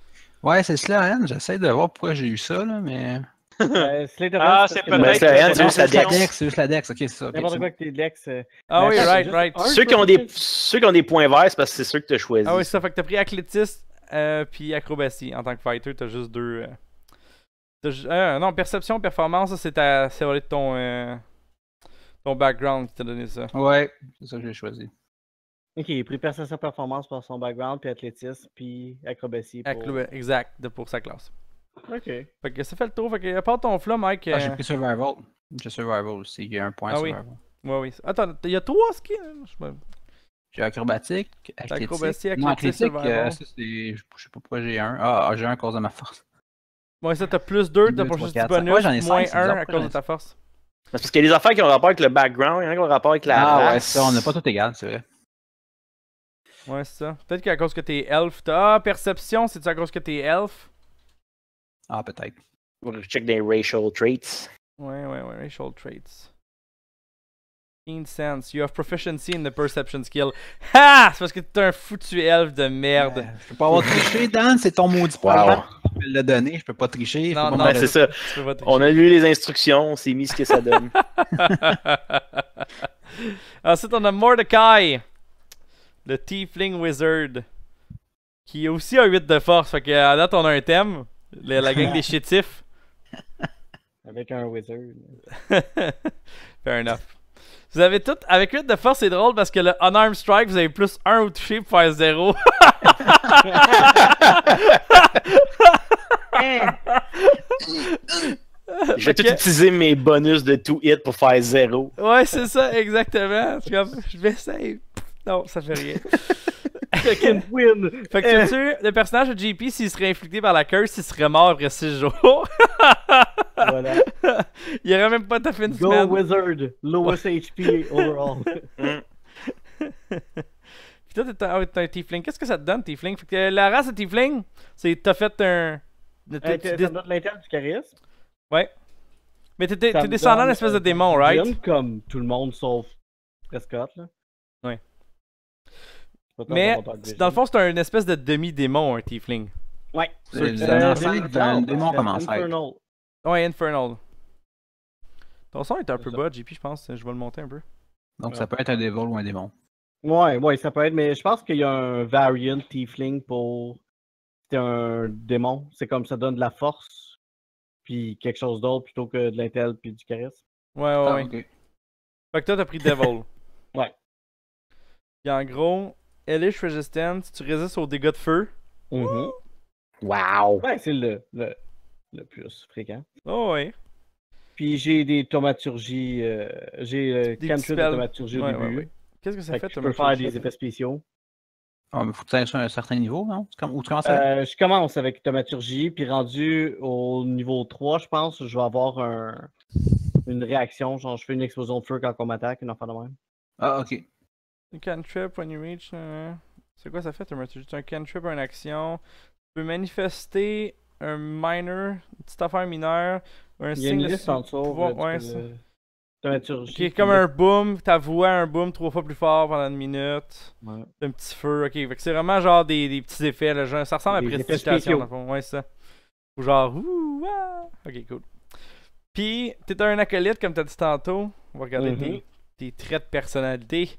Ouais, c'est Slay j'essaie de voir pourquoi j'ai eu ça, là, mais. Euh, ah, c'est peut-être. C'est la Dex. C'est juste la Dex, ok, c'est ça. N'importe quoi que tes Dex. Euh, ah oui, right, right. Ceux qui, ont des, ceux qui ont des points verts, c'est parce que c'est ceux que t'as choisi. Ah oui, ça. Fait que t'as pris athlétisme euh, puis acrobatie. En tant que fighter, t'as juste deux. Euh, non, perception, performance, c'est ta... de ton, ton background qui t'a donné ça. Ouais, c'est ça que j'ai choisi. Ok, il a pris perception, performance pour son background, puis athlétisme, puis acrobatie. Pour... exact, pour sa classe. Ok. Fait que ça fait le tour. Fait que, à part ton flow, Mike. Ah, j'ai euh, pris Survival. J'ai Survival aussi. J'ai un point ah, Survival. Oui. Ouais, oui. Attends, il y a trois skins. Hein? J'ai acrobatique, Acrobatique, Acrobatique, non, euh, Je sais pas pourquoi j'ai un. Ah, ah, j'ai un à cause de ma force. Ouais, ça, t'as plus deux, t'as pas juste bonus, j'en ai moins un à cause de ta force. Parce qu'il y a des affaires qui ont rapport avec le background, il y en a qui ont rapport avec la. Ah ouais, ça, on n'a pas tout égal, c'est vrai. Ouais, c'est ça. Peut-être qu'à cause que t'es elf, t'as. Ah, perception, c'est-tu à cause que t'es elf? Ah, peut-être. va check des racial traits. Ouais, ouais, ouais, racial traits. Keen sense. You have proficiency in the perception skill. Ha! C'est parce que t'es un foutu elfe de merde. je peux pas avoir triché, Dan. C'est ton maudit wow. Je peux le donner. Je peux pas tricher. Non, non, c'est ça. On a lu les instructions. On s'est mis ce que ça donne. Ensuite, on a Mordecai. Le Tiefling Wizard. Qui aussi a 8 de force. Fait que à date, on a un thème. La, la gang des chétifs. Avec un wizard. Fair enough. Vous avez tout. Avec 8 de force, c'est drôle parce que le Unarmed Strike, vous avez plus 1 au toucher pour faire 0. Je vais tout utiliser mes bonus de tout hit pour faire 0. Ouais, c'est ça, exactement. je vais save. Non, ça fait rien. Fait que euh. tu le personnage de JP, s'il serait infligé par la curse, il serait mort après 6 jours. voilà. Il aurait même pas ta fin de Go Wizard, lowest HP overall. Puis toi, t'es un, Tiefling. Qu'est-ce que ça te donne, Tiefling? Fait que la race de Tiefling, c'est euh, t'as fait un. T'as l'interne du charisme. Ouais. Mais t'es descendant d'une espèce de euh, démon, right? comme tout le monde sauf Prescott, là. Mais dans le fond, c'est un espèce de demi-démon, un Tiefling. Ouais. C'est un démon comme Ouais, Infernal. Ton son est un peu bas, JP, je pense. Je vais le monter un peu. Donc ça peut être un devil ou un démon. Ouais, ouais, ça peut être, mais je pense qu'il y a un variant Tiefling pour. C'est un démon. C'est comme ça donne de la force, puis quelque chose d'autre plutôt que de l'intel puis du charisme. Ouais, ouais, ah, ouais. Fait que toi, t'as pris Devil. ouais. Puis en gros, Elish Resistance, tu résistes aux dégâts de feu. Mm-hmm. Wow! Ouais, c'est le, le, le, plus fréquent. Oh, ouais. Puis j'ai des tomaturgies... Euh, j'ai euh, de thaumaturgie au début. Qu'est-ce que ça fait, fait que Je peux faire des effets spéciaux. Ah, mais faut que tu ailles sur un certain niveau, non? Ou tu commences à... euh, je commence avec tomaturgie, puis rendu au niveau 3, je pense, je vais avoir un... une réaction. Genre, je fais une explosion de feu quand on m'attaque, une affaire de même. Ah, ok. You can when you reach. C'est quoi ça fait, C'est un can une action. Tu peux manifester un minor, une petite affaire mineure, un Il y a une liste en dessous. Qui est comme un boom, ta voix, un boom trois fois plus fort pendant une minute. Ouais. Un petit feu, ok. C'est vraiment genre des, petits effets, là, genre, ça ressemble à précipitation. dans Ou genre, ouh, ah. Ok, cool. Puis, t'es un acolyte, comme t'as dit tantôt. On va regarder mm-hmm. tes traits de personnalité.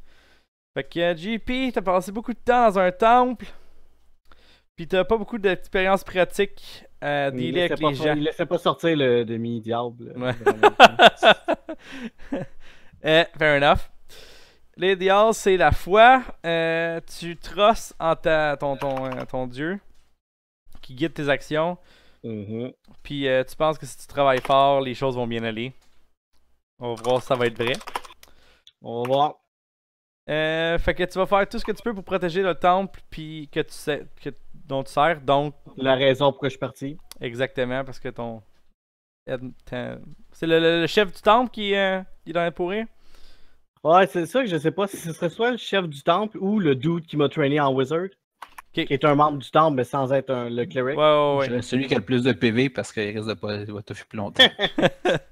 Fait que euh, JP, t'as passé beaucoup de temps dans un temple, puis t'as pas beaucoup d'expérience pratique à dealer avec les gens. Il laissait pas sortir le demi-diable. Ouais. Eh, fair enough. L'idéal, c'est la foi. Euh, tu trosses en ta, ton, ton, euh, Dieu qui guide tes actions. Mm-hmm. Pis Puis tu penses que si tu travailles fort, les choses vont bien aller. On va voir si ça va être vrai. On va voir. Euh, fait que tu vas faire tout ce que tu peux pour protéger le temple puis que tu sais, que, dont tu sers. Donc. La raison pourquoi je suis parti. Exactement, parce que ton. C'est le, chef du temple qui, euh, il il est dans Ouais, c'est ça que je sais pas si ce serait soit le chef du temple ou le dude qui m'a traîné en wizard. Qui est un membre du temple, mais sans être le cleric. Ouais, ouais, Celui qui a le plus de PV parce qu'il risque de pas être plus longtemps.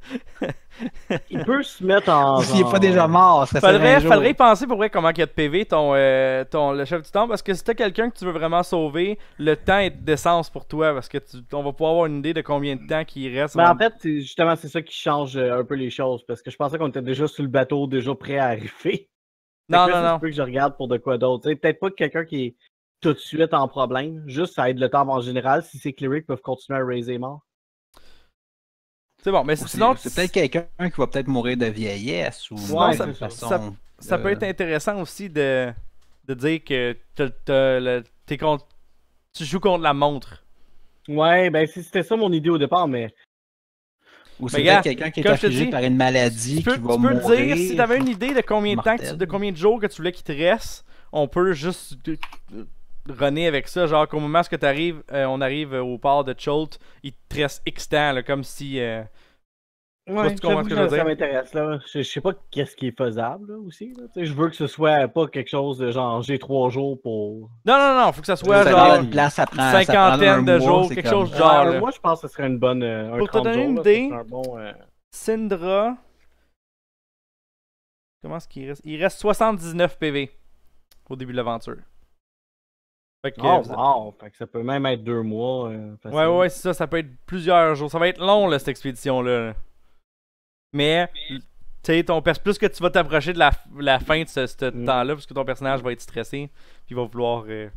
il peut se mettre en. S'il est pas déjà mort, ça faudrait, faudrait penser pour vrai comment il y a de PV ton, euh, ton, le chef du temple. Parce que si t'as quelqu'un que tu veux vraiment sauver, le temps est d'essence pour toi. Parce que on va pouvoir avoir une idée de combien de temps qu'il reste. Mais ben, en, fait, justement, c'est ça qui change euh, un peu les choses. Parce que je pensais qu'on était déjà sur le bateau, déjà prêt à arriver. Non, non, non. je regarde pour de quoi d'autre. Peut-être pas quelqu'un qui est tout de suite en problème. Juste, ça aide le temps en général si ces clerics peuvent continuer à raiser mort. C'est bon, mais sinon. C'est peut-être quelqu'un qui va peut-être mourir de vieillesse ou ouais, ça, peut être intéressant aussi de, de dire que tu joues contre la montre. Ouais, ben c'était ça mon idée au départ, mais. Ou c'est peut-être quelqu'un qui est affligé par une maladie peux, qui va tu peux dire, si t'avais une idée de combien de, temps de combien de jours que tu voulais qu'il te reste, on peut juste René avec ça. Genre qu'au moment où arrives, euh, on arrive euh, au port de Cholt, il te reste X comme si. Euh... Ouais, je Ça m'intéresse, là. Je, sais pas qu'est-ce qui est faisable, là, aussi. Là. Je veux que ce soit pas quelque chose de genre j'ai trois jours pour. Non, non, non, faut que ça soit ça genre. Une place, après. cinquantaine de jours, quelque chose de genre. Ben, moi, je pense que ce serait une bonne. Euh, pour te donner une idée, bon, Syndra. Comment est-ce qu'il reste Il reste 79 PV au début de l'aventure oh, fait ça peut même être deux mois. Euh, ouais, ouais, c'est ça, ça peut être plusieurs jours. Ça va être long, là, cette expédition-là. Mais, tu ton plus que tu vas t'approcher de la, fin de ce, mm. temps-là, parce que ton personnage va être stressé, puis va vouloir. Euh,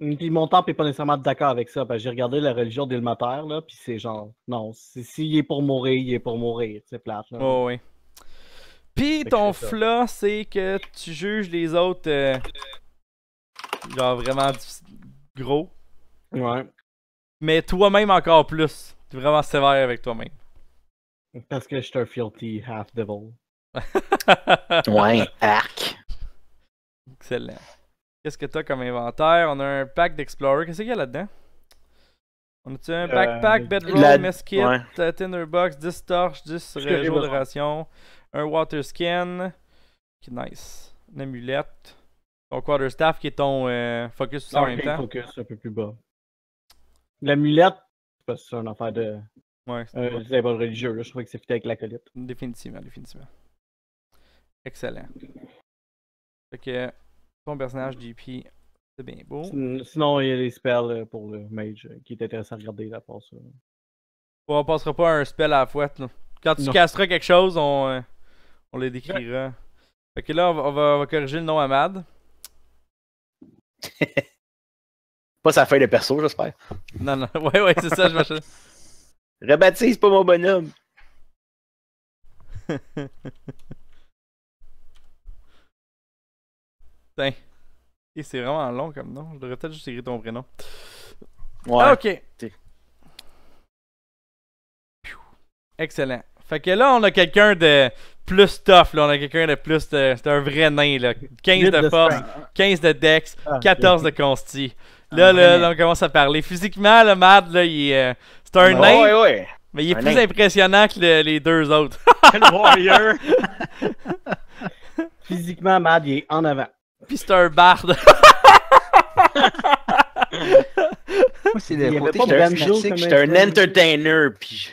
mm, puis mon temple est pas nécessairement d'accord avec ça, parce j'ai regardé la religion d'Ilmater, là, puis c'est genre, non, s'il est pour mourir, il est pour mourir, c'est plate, là. Puis ton flot, c'est que tu juges les autres. Euh, genre vraiment gros. Ouais. Mais toi-même encore plus. T'es vraiment sévère avec toi-même. Parce que je suis un filthy half devil. ouais, arc. Excellent. Qu'est-ce que t'as comme inventaire? On a un pack d'Explorer. Qu'est-ce qu'il y a là-dedans? On a un backpack, euh, bedroll, la... mesquite, ouais. Euh, tinderbox, 10 torches, 10 jours de ration, un water skin. Nice. Une amulette. Ton Staff qui est ton euh, focus sur ça en même temps. focus un peu plus bas. L'amulette, parce que c'est une affaire de. Ouais, c'est Un euh, religieux, là. je crois que c'est fait avec l'acolyte. Définitivement, définitivement. Excellent. Fait que ton personnage JP, c'est bien beau. Sinon, il y a des spells euh, pour le mage qui est intéressant à regarder là part ça. on passera pas un spell à la fouette. Là. Quand tu casseras quelque chose, on, on les décrira. ok Fait que là, on va, corriger le nom à Mad pas sa feuille de perso, j'espère. Non, non, ouais, ouais, c'est ça, je m'achète. Rebaptise pas mon bonhomme. Tiens Et c'est vraiment long comme nom. Je devrais peut-être juste écrire ton prénom. Ouais. Ah, ok. Excellent. Fait que là, on a quelqu'un de plus tough. Là. On a quelqu'un de plus. Euh, c'est un vrai nain. Là. 15 de force, 15 de dex, 14 ah, de consti. Là, là, on commence à parler. Physiquement, le Mad, là, il, est... Euh, c'est un nain. Mais il est plus impressionnant que les deux autres. Quel warrior. Physiquement, Mad, il est en avant. Puis c'est un barde. Moi, c'est que j'étais un entertainer, puis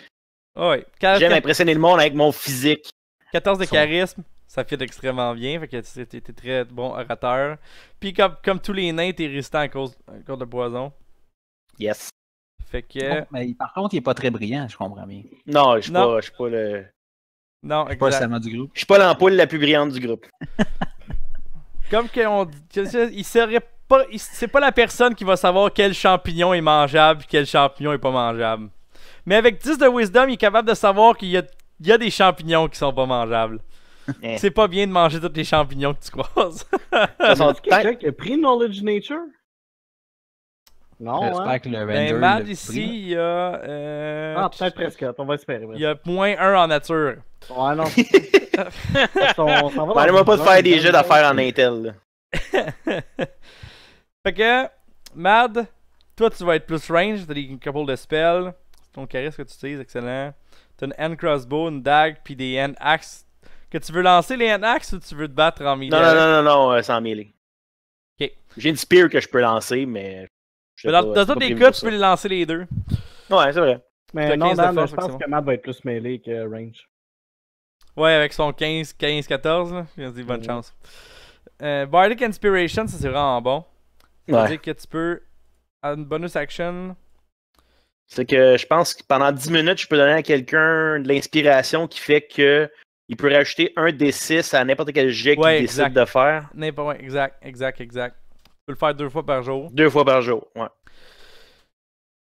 ah J'aime impressionner le monde avec mon physique. 14 de charisme, ça fait extrêmement bien. Fait que t'es très bon orateur. Puis comme, comme tous les nains, t'es résistant à cause, à cause, de poison. Yes. Fait que. mais par contre, il est pas très brillant, je comprends bien. Non, je suis pas, le. Non, je du groupe. Je suis pas l'ampoule la plus brillante du groupe. comme qu'on il serait pas c'est pas la personne qui va savoir quel champignon est mangeable et quel champignon est pas mangeable. Mais avec 10 de wisdom, il est capable de savoir qu'il y a, des champignons qui sont pas mangeables. Eh. C'est pas bien de manger tous les champignons que tu croises. Ça sent quelqu'un a pris Knowledge Nature? Non, hein? J'espère ben, Mad, ici, il y a... Euh, ah, peut-être presque. on va espérer. Il y a moins 1 en nature. Ouais, non. on, ne va pas de faire des jeux d'affaires en Intel. fait que, Mad, toi tu vas être plus range, t'as des couple de spells ton charisme que tu utilises, excellent. T'as une hand crossbow, une dague, puis des hand axes. Que tu veux lancer les hand axes ou tu veux te battre en mêlée? Non, non, non, non, non, euh, sans mêlée. Ok. J'ai une spear que je peux lancer, mais. dans dans tous les cas, tu peux les lancer les deux. Ouais, c'est vrai. Mais non, non, je pense que Matt va être plus melee que range. Ouais, avec son 15-14, 15, il a dit bonne mhm. chance. Euh, Bardic Inspiration, ça c'est vraiment bon. Ça veut dire que tu peux, une bonus action, c'est que je pense que pendant 10 minutes, je peux donner à quelqu'un de l'inspiration qui fait que il peut rajouter un des 6 à n'importe quel jet qu'il décide de faire. N'importe, exact, exact, exact. Tu peux le faire deux fois par jour. Deux fois par jour, ouais.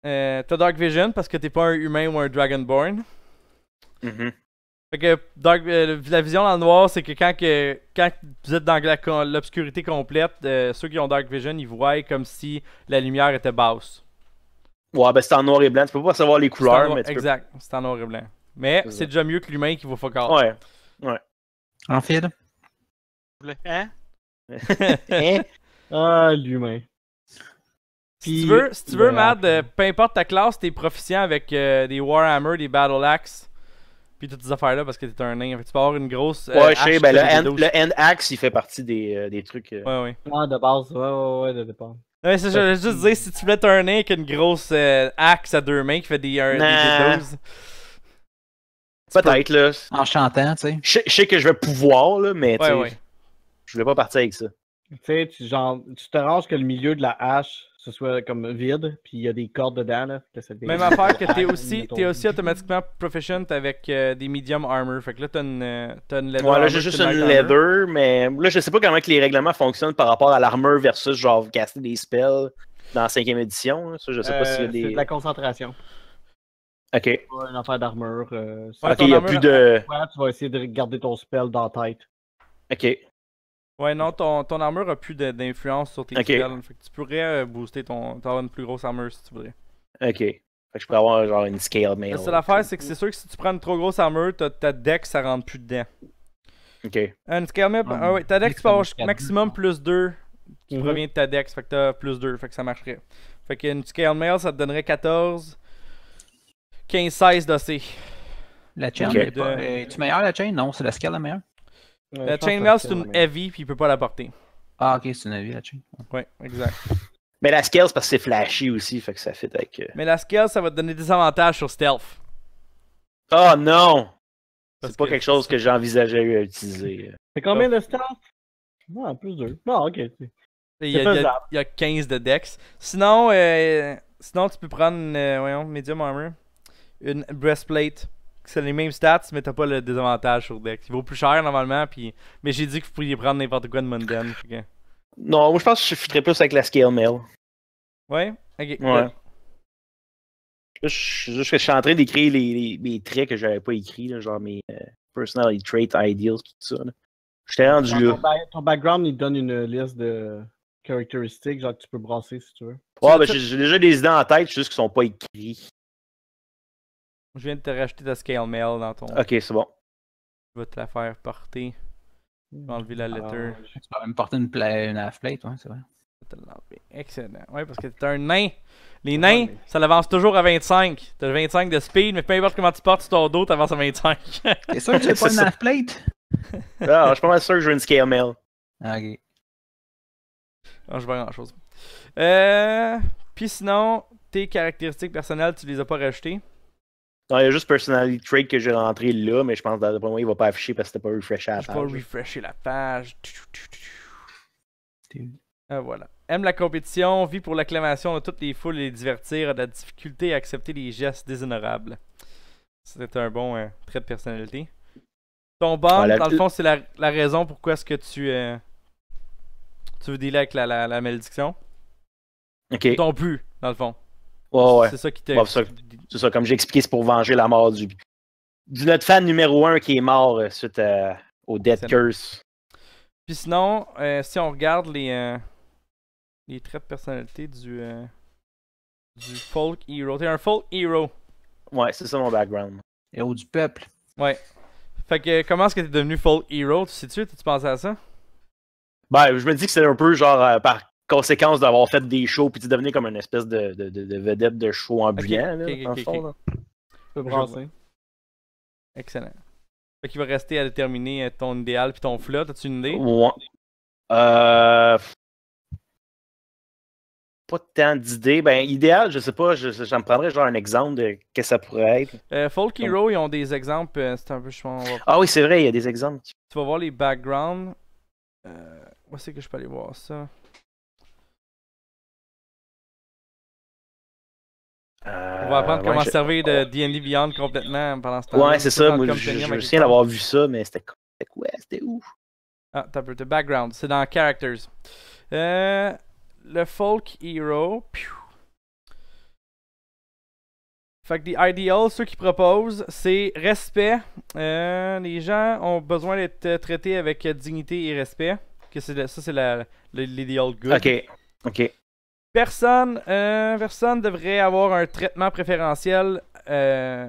Euh, t'as Dark Vision parce que t'es pas un humain ou un Dragonborn. Mm-hmm. Fait que euh, la vision dans le noir, c'est que quand, que quand vous êtes dans l'obscurité complète, euh, ceux qui ont Dark Vision, ils voient comme si la lumière était basse. Ouais, ben c'est en noir et blanc. Tu peux pas savoir les couleurs. Mais tu exact, c'est en noir et blanc. Mais c'est déjà mieux que l'humain qui vous fuck Ouais. Ouais. En fil. Hein? hein? Ah, l'humain. si tu veux, si tu veux ben, Matt, euh, peu importe ta classe, t'es proficient avec euh, des Warhammer, des Battle Axe, puis toutes ces affaires-là parce que t'es un nain. tu peux avoir une grosse. Euh, ouais, je sais, ben, le, End Axe, il fait partie des, des trucs. Ouais, ouais. Ouais, de base, ouais, ouais, ouais, de départ je ça, juste dire, si tu voulais un avec une grosse euh, axe à deux mains qui fait des, un, Peut-être, là. Enchantant, tu sais. Je sais que je vais pouvoir, là, mais tu je voulais pas partir avec ça. Tu sais, genre, tu te ranges que le milieu de la hache, ce soit comme vide, puis il y a des cordes dedans. Là, que ça Même affaire que t'es aussi, es aussi automatiquement proficient avec euh, des medium armor. Fait que là, t'as une, euh, as une leather. Ouais, là, j'ai juste une leather, mais là, je sais pas comment que les règlements fonctionnent par rapport à l'armure versus genre caster des spells dans la cinquième édition. Hein. Ça, je sais pas si s'il y a euh, des. la concentration. Ok. C'est une affaire d'armure. ok, il y a plus de. tu vas essayer de garder ton spell dans la tête. Ok. Ouais, non, ton, ton armure a plus d'influence sur tes scales Fait que tu pourrais euh, booster ton. T'as une plus grosse armure si tu voudrais. Ok. Fait que je pourrais avoir genre une scale mais C'est l'affaire, c'est que c'est sûr que si tu prends une trop grosse armure, ta, deck, ça rentre plus dedans. Ok. Une scale mail, ah, ah oui, ta deck, tu peux avoir maximum plus 2 qui provient de ta deck, fait que t'as plus 2, fait que ça marcherait. Fait qu'une scale mail, ça te donnerait 14, 15, 16 dossiers. La chaîne, okay. es-tu meilleure la chaîne? Non, c'est la scale la meilleure la chainmail, c'est une heavy, puis il peut pas la porter. Ah, ok, c'est une heavy, la chain. Ouais, exact. Mais la scale, c'est parce que c'est flashy aussi, fait que ça fait avec. Euh. Mais la scale, ça va te donner des avantages sur stealth. Oh non! C'est pas quelque chose que j'envisageais à utiliser. Euh. C'est combien de stealth? Non, ah, plus deux. Ah, ok. Il y, a, il, y a, 15 de dex. Sinon, euh, sinon tu peux prendre, euh, voyons, medium armor, une breastplate, c'est les mêmes stats, mais t'as pas le désavantage sur deck. Il vaut plus cher normalement, puis... mais j'ai dit que vous pourriez prendre n'importe quoi de Mundane. Non, moi je pense que je fitterais plus avec la Scale Mail. Ouais? Ok. Ouais. Euh, je, je, suis en train d'écrire les, les, traits que j'avais pas écrits, genre mes euh, personality traits, ideals, tout ça. J'étais rendu là. Ton, background, il donne une liste de caractéristiques, genre que tu peux brasser si tu veux. Ouais, ben, j'ai déjà des idées en tête, juste qu'ils sont pas écrits. Je viens de te racheter ta scale mail dans ton. Ok, c'est bon. Je vais te la faire porter. Je vais enlever la letter. Ah, tu vas même porter une, une half-plate, ouais, c'est vrai. Je Excellent. Ouais, parce que t'es un nain. Les ah, nains, ça l'avance toujours à 25. T'as 25 de speed, mais peu importe comment tu portes sur ton dos, t'avances à 25. T'es sûr que j'ai pas une half-plate? ah, je suis pas mal sûr que je veux une scale mail. Ah, ok. Non, je vois grand chose. Euh, Puis sinon, tes caractéristiques personnelles, tu les as pas rachetées. Non, il y a juste Personality Trait que j'ai rentré là, mais je pense que d'après moi, il va pas afficher parce que t'as pas refreshé la page. Je va pas refresher la page. Ah, voilà. Aime la compétition, vit pour l'acclamation de toutes les foules et les divertir, a de la difficulté à accepter les gestes déshonorables. C'était un bon euh, trait de personnalité. Ton ban dans le fond, c'est la, raison pourquoi est-ce que tu, euh, tu veux dealer avec la, la, la, malédiction. Ok. Ton but, dans le fond. Ouais, ouais. C'est ça qui t'a. c'est ça, comme j'ai expliqué, c'est pour venger la mort du, notre fan numéro 1 qui est mort euh, suite euh, au Dead Curse. Puis sinon, euh, si on regarde les, les traits de personnalité du, du folk hero, t'es un folk hero. Ouais, c'est ça mon background. Héros du peuple. Ouais. Fait que comment est-ce que t'es devenu folk hero? Tu sais-tu, tu pensais à ça? Ben, je me dis que c'est un peu genre par conséquence d'avoir fait des shows puis de devenir comme une espèce de, de, vedette de show ambulant, là, fond, Excellent. Fait qu'il va rester à déterminer euh, ton idéal puis ton flot. As-tu une idée? Ouais. Euh... Pas tant d'idées. Ben, idéal, je sais pas, j'en prendrais genre un exemple de que ça pourrait être. Euh, Folk Hero, ils ont des exemples. Euh, c'est un peu, je Ah oui, c'est vrai, il y a des exemples. Tu vas voir les backgrounds. Euh, où est-ce que je peux aller voir ça? Euh, on va apprendre comment servir de D&D Beyond complètement pendant ce temps Ouais, c'est ça. Moi, je, me souviens d'avoir vu ça, mais c'était quoi? C'était où? Ah, t'as peu de background. C'est dans Characters. Euh, le folk hero. Fait que les ideals, ceux qui proposent, c'est respect. Euh, les gens ont besoin d'être traités avec dignité et respect. Que c'est ça, c'est l'idéal good. Ok. Ok. Personne, euh, personne devrait avoir un traitement préférentiel euh,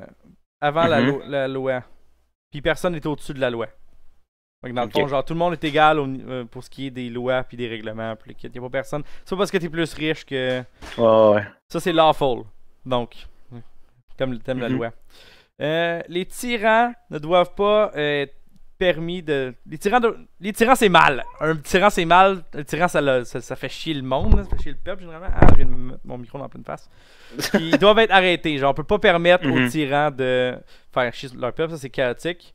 avant mhm. la, loi. Puis personne n'est au-dessus de la loi. Donc dans le fond, genre tout le monde est égal euh, pour ce qui est des lois puis des règlements. il n'y a pas personne. C'est parce que tu es plus riche que. ouais. Ça c'est lawful. Donc, comme le thème de la mhm. loi. les tyrans ne doivent pas être permis de. Les tyrans, les tyrans c'est mal. Un tyran c'est mal. Un tyran ça, ça, fait chier le monde, ça fait chier le peuple généralement. Ah, j'ai mon micro dans pleine face. ils doivent être arrêtés. Genre, on peut pas permettre aux mhm. tyrans de faire chier leur peuple, ça c'est chaotique.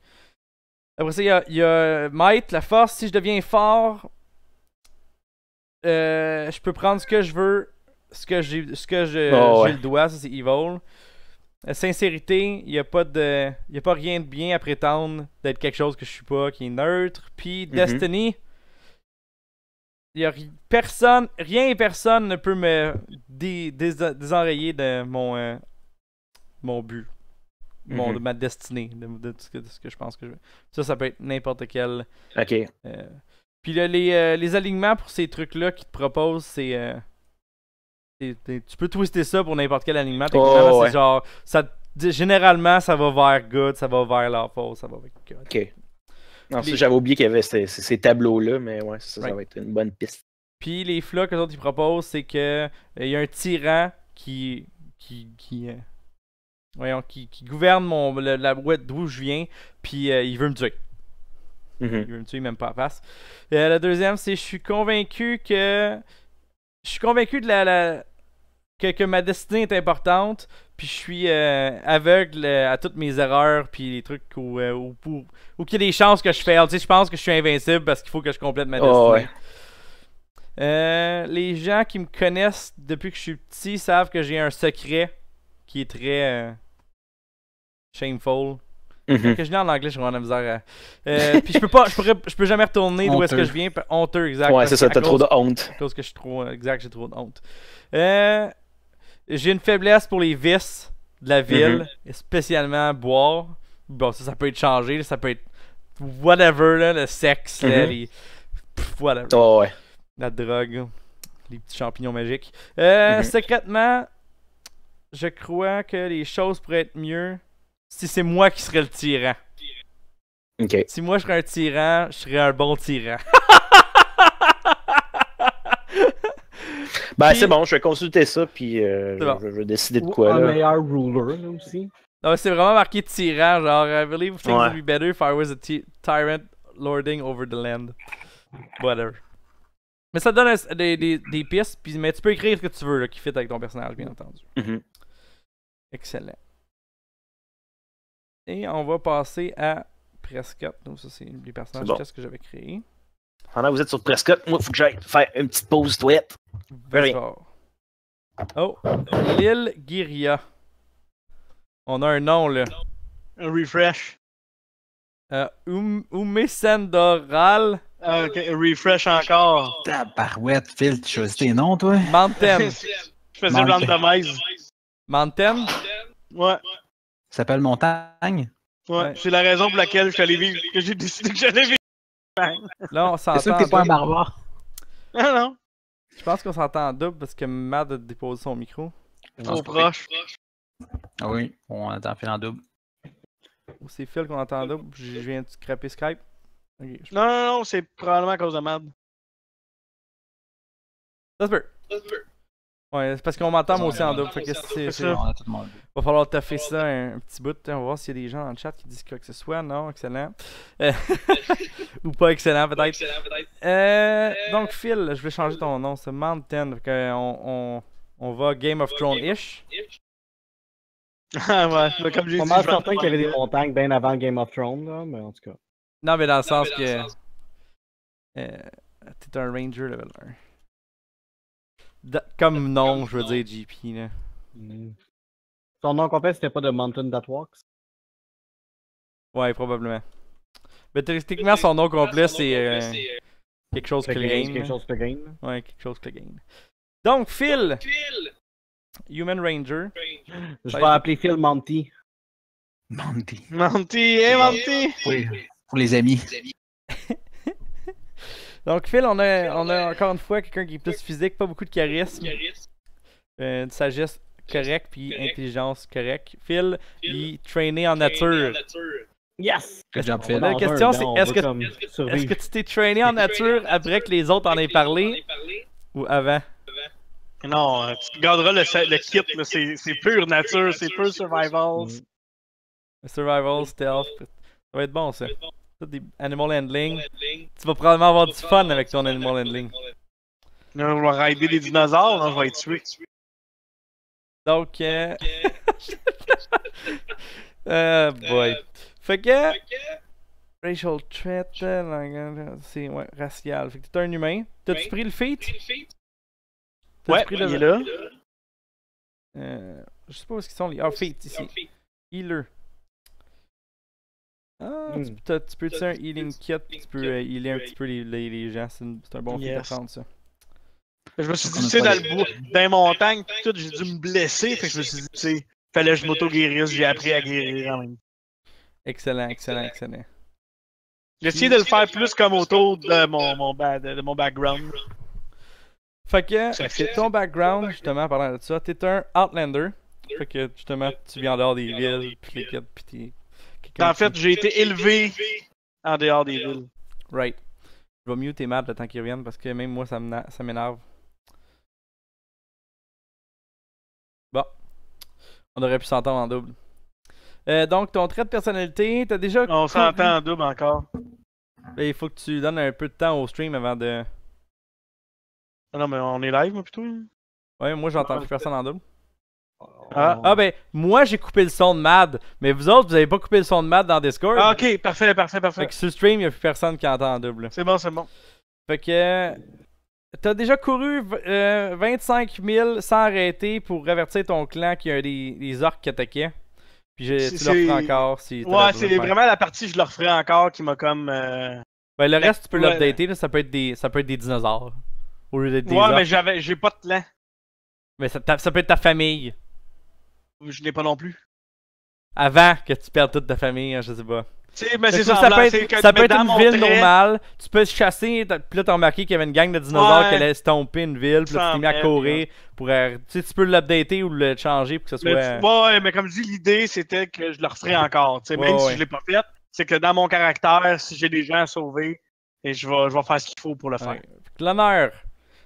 Après ça, il y a, Might, la force. Si je deviens fort, euh, je peux prendre ce que je veux, ce que j'ai oh, j'ai le doigt, ça c'est evil sincérité, il n'y a pas de. a pas rien de bien à prétendre d'être quelque chose que je suis pas, qui est neutre. Puis mhm. Destiny. Y a personne, rien et personne ne peut me désenrayer de mon, euh, mon but, mon, mhm. de ma destinée, de, ce que, je pense que je veux. Ça, ça peut être n'importe quel. Ok. Euh, puis les, euh, les, alignements pour ces trucs-là qu'ils te proposent, c'est tu peux twister ça pour n'importe quel alignement. Oh, genre. Ça, généralement, ça va vers good, ça va vers la fausse ça va vers good. j'avais oublié qu'il y avait ces, tableaux-là, mais ouais, ça, va être une bonne piste. Puis les flots que autres proposent, c'est que euh, il y a un tyran qui. qui. qui euh, voyons, qui, gouverne mon, la boîte d'où je viens, puis euh, mm-hmm. il veut me tuer. Il veut me tuer, même pas à face. la deuxième, c'est je suis convaincu que. Je suis convaincu de la, la que, ma destinée est importante, puis je suis euh, aveugle euh, à toutes mes erreurs, puis les trucs où, euh, où, où, il y a des chances que je fail. Tu sais, je pense que je suis invincible parce qu'il faut que je complète ma oh, destinée. les gens qui me connaissent depuis que je suis petit savent que j'ai un secret qui est très shameful. Mm que je dis en anglais, je suis vraiment misère. Euh, puis je peux pas, je, peux jamais retourner d'où est-ce que je viens. Honteux, exact. Ouais, c'est ça, t'as trop de honte. Parce que je suis trop, exact, j'ai trop de honte. Euh, j'ai une faiblesse pour les vices de la mhm. ville, spécialement boire. Bon, ça, ça peut être changé, ça peut être whatever, là, le sexe, mhm. les. Oh, la drogue, les petits champignons magiques. Euh, mhm. Secrètement, je crois que les choses pourraient être mieux si c'est moi qui serais le tyran. Si moi je serais un tyran, je serais un bon tyran. Ben, c'est bon, je vais consulter ça, puis euh, je, vais décider de quoi. Un là. meilleur ruler, là aussi. Non, ah, c'est vraiment marqué tyran, genre, I euh, believe things would be better if I was a tyrant lording over the land. Whatever. Mais ça donne des, des, des, pistes, puis, mais tu peux écrire ce que tu veux, là, qui fit avec ton personnage, bien entendu. Mm Excellent. Et on va passer à Prescott. Donc, ça, c'est les personnages bon. que j'avais créé. Pendant que vous êtes sur Prescott, moi, il faut que j'aille faire une petite pause toilette. Oh, l'île Guiria. On a un nom là. Un refresh. Euh, um, ah, Un ok, refresh encore. Putain, Phil, tu choisis tes noms, toi? Mantem. Je faisais de Mountain? Ouais. Ça s'appelle Montagne? Ouais, c'est la raison pour laquelle je suis allé vivre, que j'ai décidé que j'allais vivre. Là, on s'entend. C'est sûr que t'es pas un barbare. Ah non. Je pense qu'on s'entend en double parce que Mad a déposé son micro. Trop proche. Ah oui, on entend Phil en double. c'est Phil qu'on entend en double, je viens de scraper Skype. non, non, non, c'est probablement à cause de Mad. Ça se peut. Ça se peut. Ouais, c'est parce qu'on m'entend moi aussi en double. Fait que c'est. Va falloir taffer ça un, petit bout. Hein, on va voir s'il y a des gens dans le chat qui disent quoi que ce soit. Non, excellent. Euh, ou pas excellent, peut-être. Euh, euh, donc, Phil, je vais changer ton nom. C'est Mountain. on, va Game of Thrones-ish. ah ouais, comme j'ai dit. on qu'il y avait des montagnes bien avant Game of Thrones, là, mais en tout cas. Non, mais dans le sens que. Euh, T'es un Ranger level 1 comme nom, je veux dire GP. Mm. Son nom complet, c'était pas de Mountain That Walks Ouais, probablement. Mais théoriquement, son nom complet, c'est. Euh, euh, quelque chose que le game. Quelque chose que gain. Ouais, quelque chose que le Donc, Phil! Phil! Human Ranger. Je vais appeler Phil Monty. Monty. Monty, hein, Monty! pour Les amis. Donc, Phil, on a, on a encore une fois quelqu'un qui est plus physique, pas beaucoup de charisme. Euh, sagesse correcte, puis intelligence correcte. Phil, il traîné en nature. Yes! la question, c'est ben, est-ce que, tu t'es traîné en nature après que les autres en aient parlé ou avant? Non, euh, tu garderas le, le kit, c'est pure nature, c'est pure survival. Mm. Survival, stealth. Ça va être bon, ça des animal handling. Tu vas probablement avoir du fun avec ton animal handling. On va rider des dinosaures, on va les tuer. Donc, euh... euh, euh boy. Euh, fait que... Racial threat, c'est ouais, racial. Fait que t'es un humain. T'as-tu pris le feat? Ouais, pris il est là. je sais pas où qu'ils sont les... Ah, feat, ici. Healer. Ah, tu, hmm. peux, tu, peux un healing kit, tu peux euh, healer un petit peu les, les, gens. C'est un bon yes. à prendre ça. Je me suis dit, tu sais, dans le bout, dans les montagnes, tout, j'ai dû me blesser. Fait que je me suis dit, tu sais, fallait que je m'auto-guérisse. J'ai appris à guérir en même Excellent, excellent, excellent. J'ai essayé de le faire plus comme autour de mon, mon, de mon background. Fait que, c'est ton background, justement, parlant de ça. T'es un Outlander. Fait que, justement, tu viens en dehors des villes, pis les quêtes, pis en fait, j'ai été élevé en dehors des villes. Right. Je vais mieux tes maps le temps qu'ils reviennent parce que même moi, ça m'énerve. Bon. On aurait pu s'entendre en double. Euh, donc, ton trait de personnalité, t'as déjà. On s'entend en double encore. il faut que tu donnes un peu de temps au stream avant de. Ah non, mais on est live, moi, plutôt. Hein. Ouais, moi, j'entends plus personne en double. Ah, ah, ah, ben, moi j'ai coupé le son de Mad, mais vous autres, vous avez pas coupé le son de Mad dans Discord. Ah, ok, parfait, parfait, parfait. Fait que sur le stream, y a plus personne qui entend en double. C'est bon, c'est bon. Fait que. Euh, t'as déjà couru 25 000 euh, sans arrêter pour revertir ton clan qui a des, des orques qui attaquaient. Puis je, tu le referais encore. Si ouais, c'est vraiment la partie je le referais encore qui m'a comme. Euh, ben, le reste, tu peux l'updater, ça, peut être des, ça peut être des dinosaures. Au lieu des Ouais, mais j'avais, j'ai pas de clan. Mais ça, ça peut être ta famille. Je l'ai pas non plus. Avant que tu perdes toute ta famille, hein, je sais pas. Mais c'est ça, peut être, une ville normale, tu peux chasser, puis là t'as remarqué qu'il y avait une gang de dinosaures qui allait estomper une ville, puis là tu t'es mis à courir, pour, euh, tu, peux l'updater ou le changer pour que ce soit... sais ouais, mais comme je dis, l'idée c'était que je le referais encore, tu sais, même si je l'ai pas fait, c'est que dans mon caractère, si j'ai des gens à sauver, et je vais, je vais faire ce qu'il faut pour le faire. L'honneur,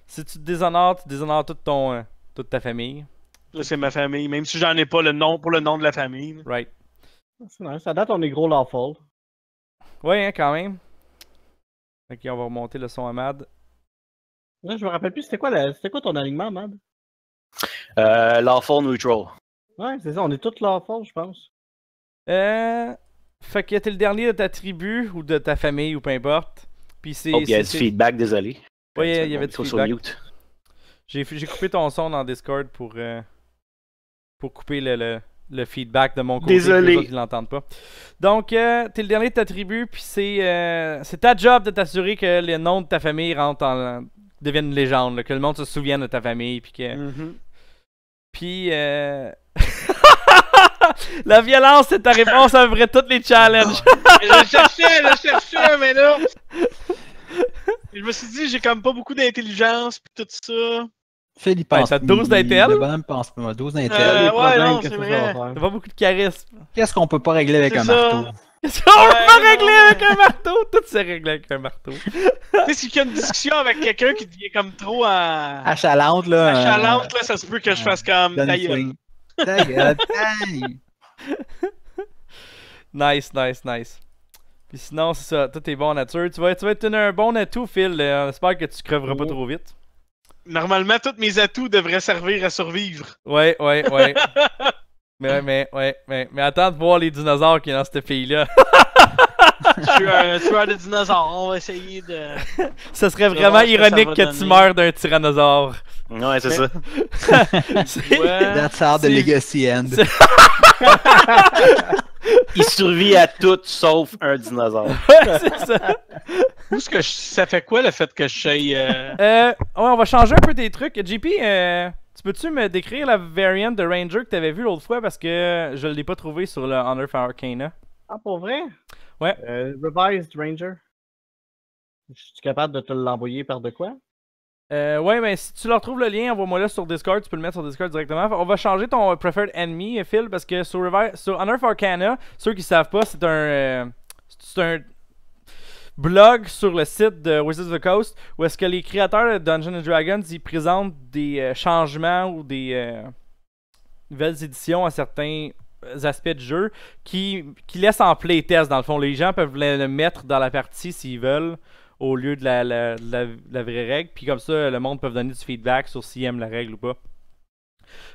si tu te déshonores, tu déshonores toute, ton, euh, toute ta famille. Là, c'est ma famille, même si j'en ai pas le nom pour le nom de la famille. Right. C'est date, on est gros lawful. Ouais, hein, quand même. Ok, on va remonter le son à Mad. je me rappelle plus, c'était quoi, quoi ton alignement, Mad? Euh, lawful neutral. Ouais, c'est ça, on est tous lawful, je pense. Euh. Fait que t'es le dernier de ta tribu ou de ta famille ou peu importe. Puis c'est. Oh, il y a du feedback, désolé. Ouais, il y avait du feedback. J'ai coupé ton son dans Discord pour. Euh, pour couper le, le, feedback de mon côté. Désolé. ne l'entendent pas. Donc, euh, tu es le dernier de ta tribu, puis c'est euh, ta job de t'assurer que les noms de ta famille rentrent en, deviennent une légende, que le monde se souvienne de ta famille, puis que. Mm-hmm. Puis. Euh, la violence, c'est ta réponse à vrai tous les challenges. je cherchais, je cherchais, mais là. Je me suis dit, j'ai même pas beaucoup d'intelligence, puis tout ça. Phil, il pense. Ouais, 12 Le bonhomme pense pas. moi d'intel. Euh, ouais, non, c'est vrai. T'as pas beaucoup de charisme. Qu'est-ce qu'on peut pas régler avec un marteau? Qu'est-ce qu'on peut pas régler avec un marteau? Tout s'est réglé avec un marteau. tu sais, s'il y a une discussion avec quelqu'un qui devient comme trop à. Euh, à chalante, là. À hein. chalante, là, ça se peut que je fasse comme. Ta gueule. Nice, nice, nice. Puis sinon, c'est ça. Tout est bon en nature. Tu vas, être un bon atout, Phil. Euh, j'espère que tu creveras pas oh. trop vite. Normalement, tous mes atouts devraient servir à survivre. Ouais, ouais, ouais. mais, mais, ouais, mais, mais attends de voir les dinosaures qui sont dans cette fille-là. Je suis un dinosaure. on va essayer de. Ce serait vraiment ironique que, tu meurs d'un tyrannosaure. Ouais, c'est ça. That's how the legacy ends il survit à tout sauf un dinosaure. c'est ça. Où ce que je... ça fait quoi le fait que je sois. Euh... euh ouais, on va changer un peu des trucs. JP, euh, tu peux-tu me décrire la variante de Ranger que t'avais vue l'autre fois parce que je l'ai pas trouvé sur le Under Fire Arcana. Ah, pour vrai? Ouais. Euh, revised Ranger. Je suis capable de te l'envoyer par de quoi? Euh, ouais, mais ben, si tu leur trouves le lien, envoie-moi le sur Discord. Tu peux le mettre sur Discord directement. On va changer ton Preferred Enemy, euh, Phil, parce que sur, Revi sur Unearth ceux qui savent pas, c'est un. Euh, un blog sur le site de Wizards of the Coast où est-ce que les créateurs de Dungeons Dragons ils présentent des euh, changements ou des nouvelles éditions à certains aspects du jeu qui, qui laissent en playtest dans le fond. Les gens peuvent le mettre dans la partie s'ils veulent au lieu de la, la, vraie règle. Puis comme ça, le monde peut donner du feedback sur s'ils aiment la règle ou pas.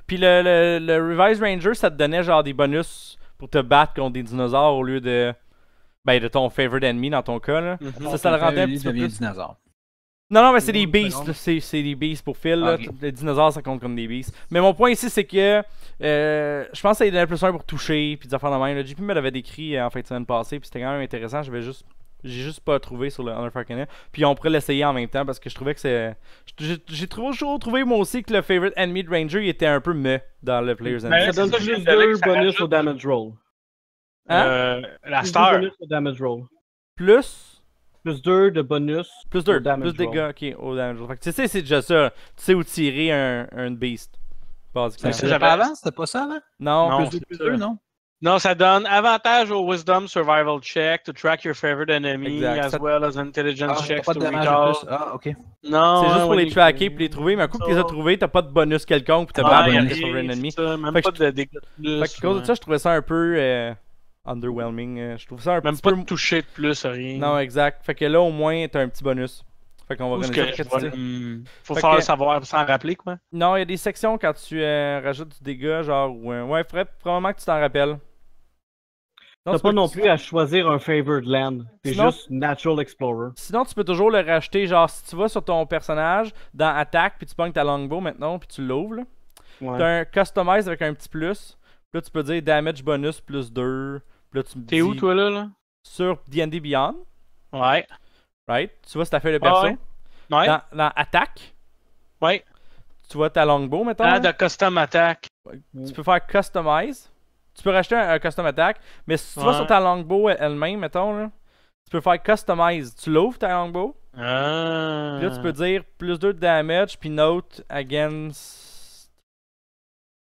Puis le, le, Revised Ranger, ça te donnait genre des bonus pour te battre contre des dinosaures au lieu de ben, de ton favorite enemy dans ton cas. Là. Mhm. Ça, ça le rendait un peu plus... Non, non, mais c'est des beasts. C'est des beasts pour Phil. Là. Les dinosaures, ça compte comme des beasts. Mais mon point ici, c'est que euh, je pense que ça donnait plus un pour toucher puis des affaires de même. Le JP me l'avait décrit euh, en fin de semaine passée, puis c'était quand même intéressant. Je vais juste j'ai juste pas trouvé sur le Underfucking Puis on pourrait l'essayer en même temps parce que je trouvais que c'est. J'ai toujours trouvé moi aussi que le Favorite Enemy Ranger il était un peu meh dans le Player's ben, Enemy. ça donne hein? euh, juste deux bonus au damage roll. Hein? la star. Plus au damage roll. Plus. Plus 2 de bonus. Plus 2, plus dégâts ok, au damage roll. tu sais, c'est déjà ça. Tu sais où tirer un, un beast. C'était pas avant, c'était pas ça là? Non, non plus 2, plus 2, non? Non, ça donne avantage au Wisdom Survival Check to track your favorite enemy as well as intelligence check ah, checks to recall. Ah, ok. Non. C'est juste pour les tracker et les trouver, mais un coup que tu les as trouvés, t'as pas de bonus quelconque pour t'as ah, pas de bonus sur un ennemi. Même pas de dégâts plus. cause de ça, je trouvais ça un peu. Euh, underwhelming. Euh, je trouve ça un Même petit pas peu... de toucher de plus, rien. Non, exact. Fait que là, au moins, t'as un petit bonus. Fait qu'on va revenir hmm. Faut faire savoir s'en rappeler, quoi. Non, il y a des sections quand tu euh, rajoutes du dégât, genre. Ouais, il faudrait probablement que tu t'en rappelles. T'as pas non plus à choisir un favored land. C'est juste Natural Explorer. Sinon, tu peux toujours le racheter, genre, si tu vas sur ton personnage, dans Attaque, puis tu pognes ta longbow maintenant, puis tu l'ouvres, là, t'as un Customize avec un petit plus. Puis là, tu peux dire Damage Bonus plus 2. Puis là, tu me T'es où, toi, là, là? Sur D&D Beyond. Ouais. Right? Tu vois si t'as fait le perso. Ouais. Dans, Attack. Attaque. Ouais. Tu vois ta longbow, maintenant. Ah, de Custom Attack. Tu peux faire Customize. Tu peux racheter un, custom attack, mais si tu vas sur ta longbow elle-même, mettons, là, tu peux faire customize. Tu l'ouvres ta longbow. Ah. là, tu peux dire plus 2 de damage, puis note against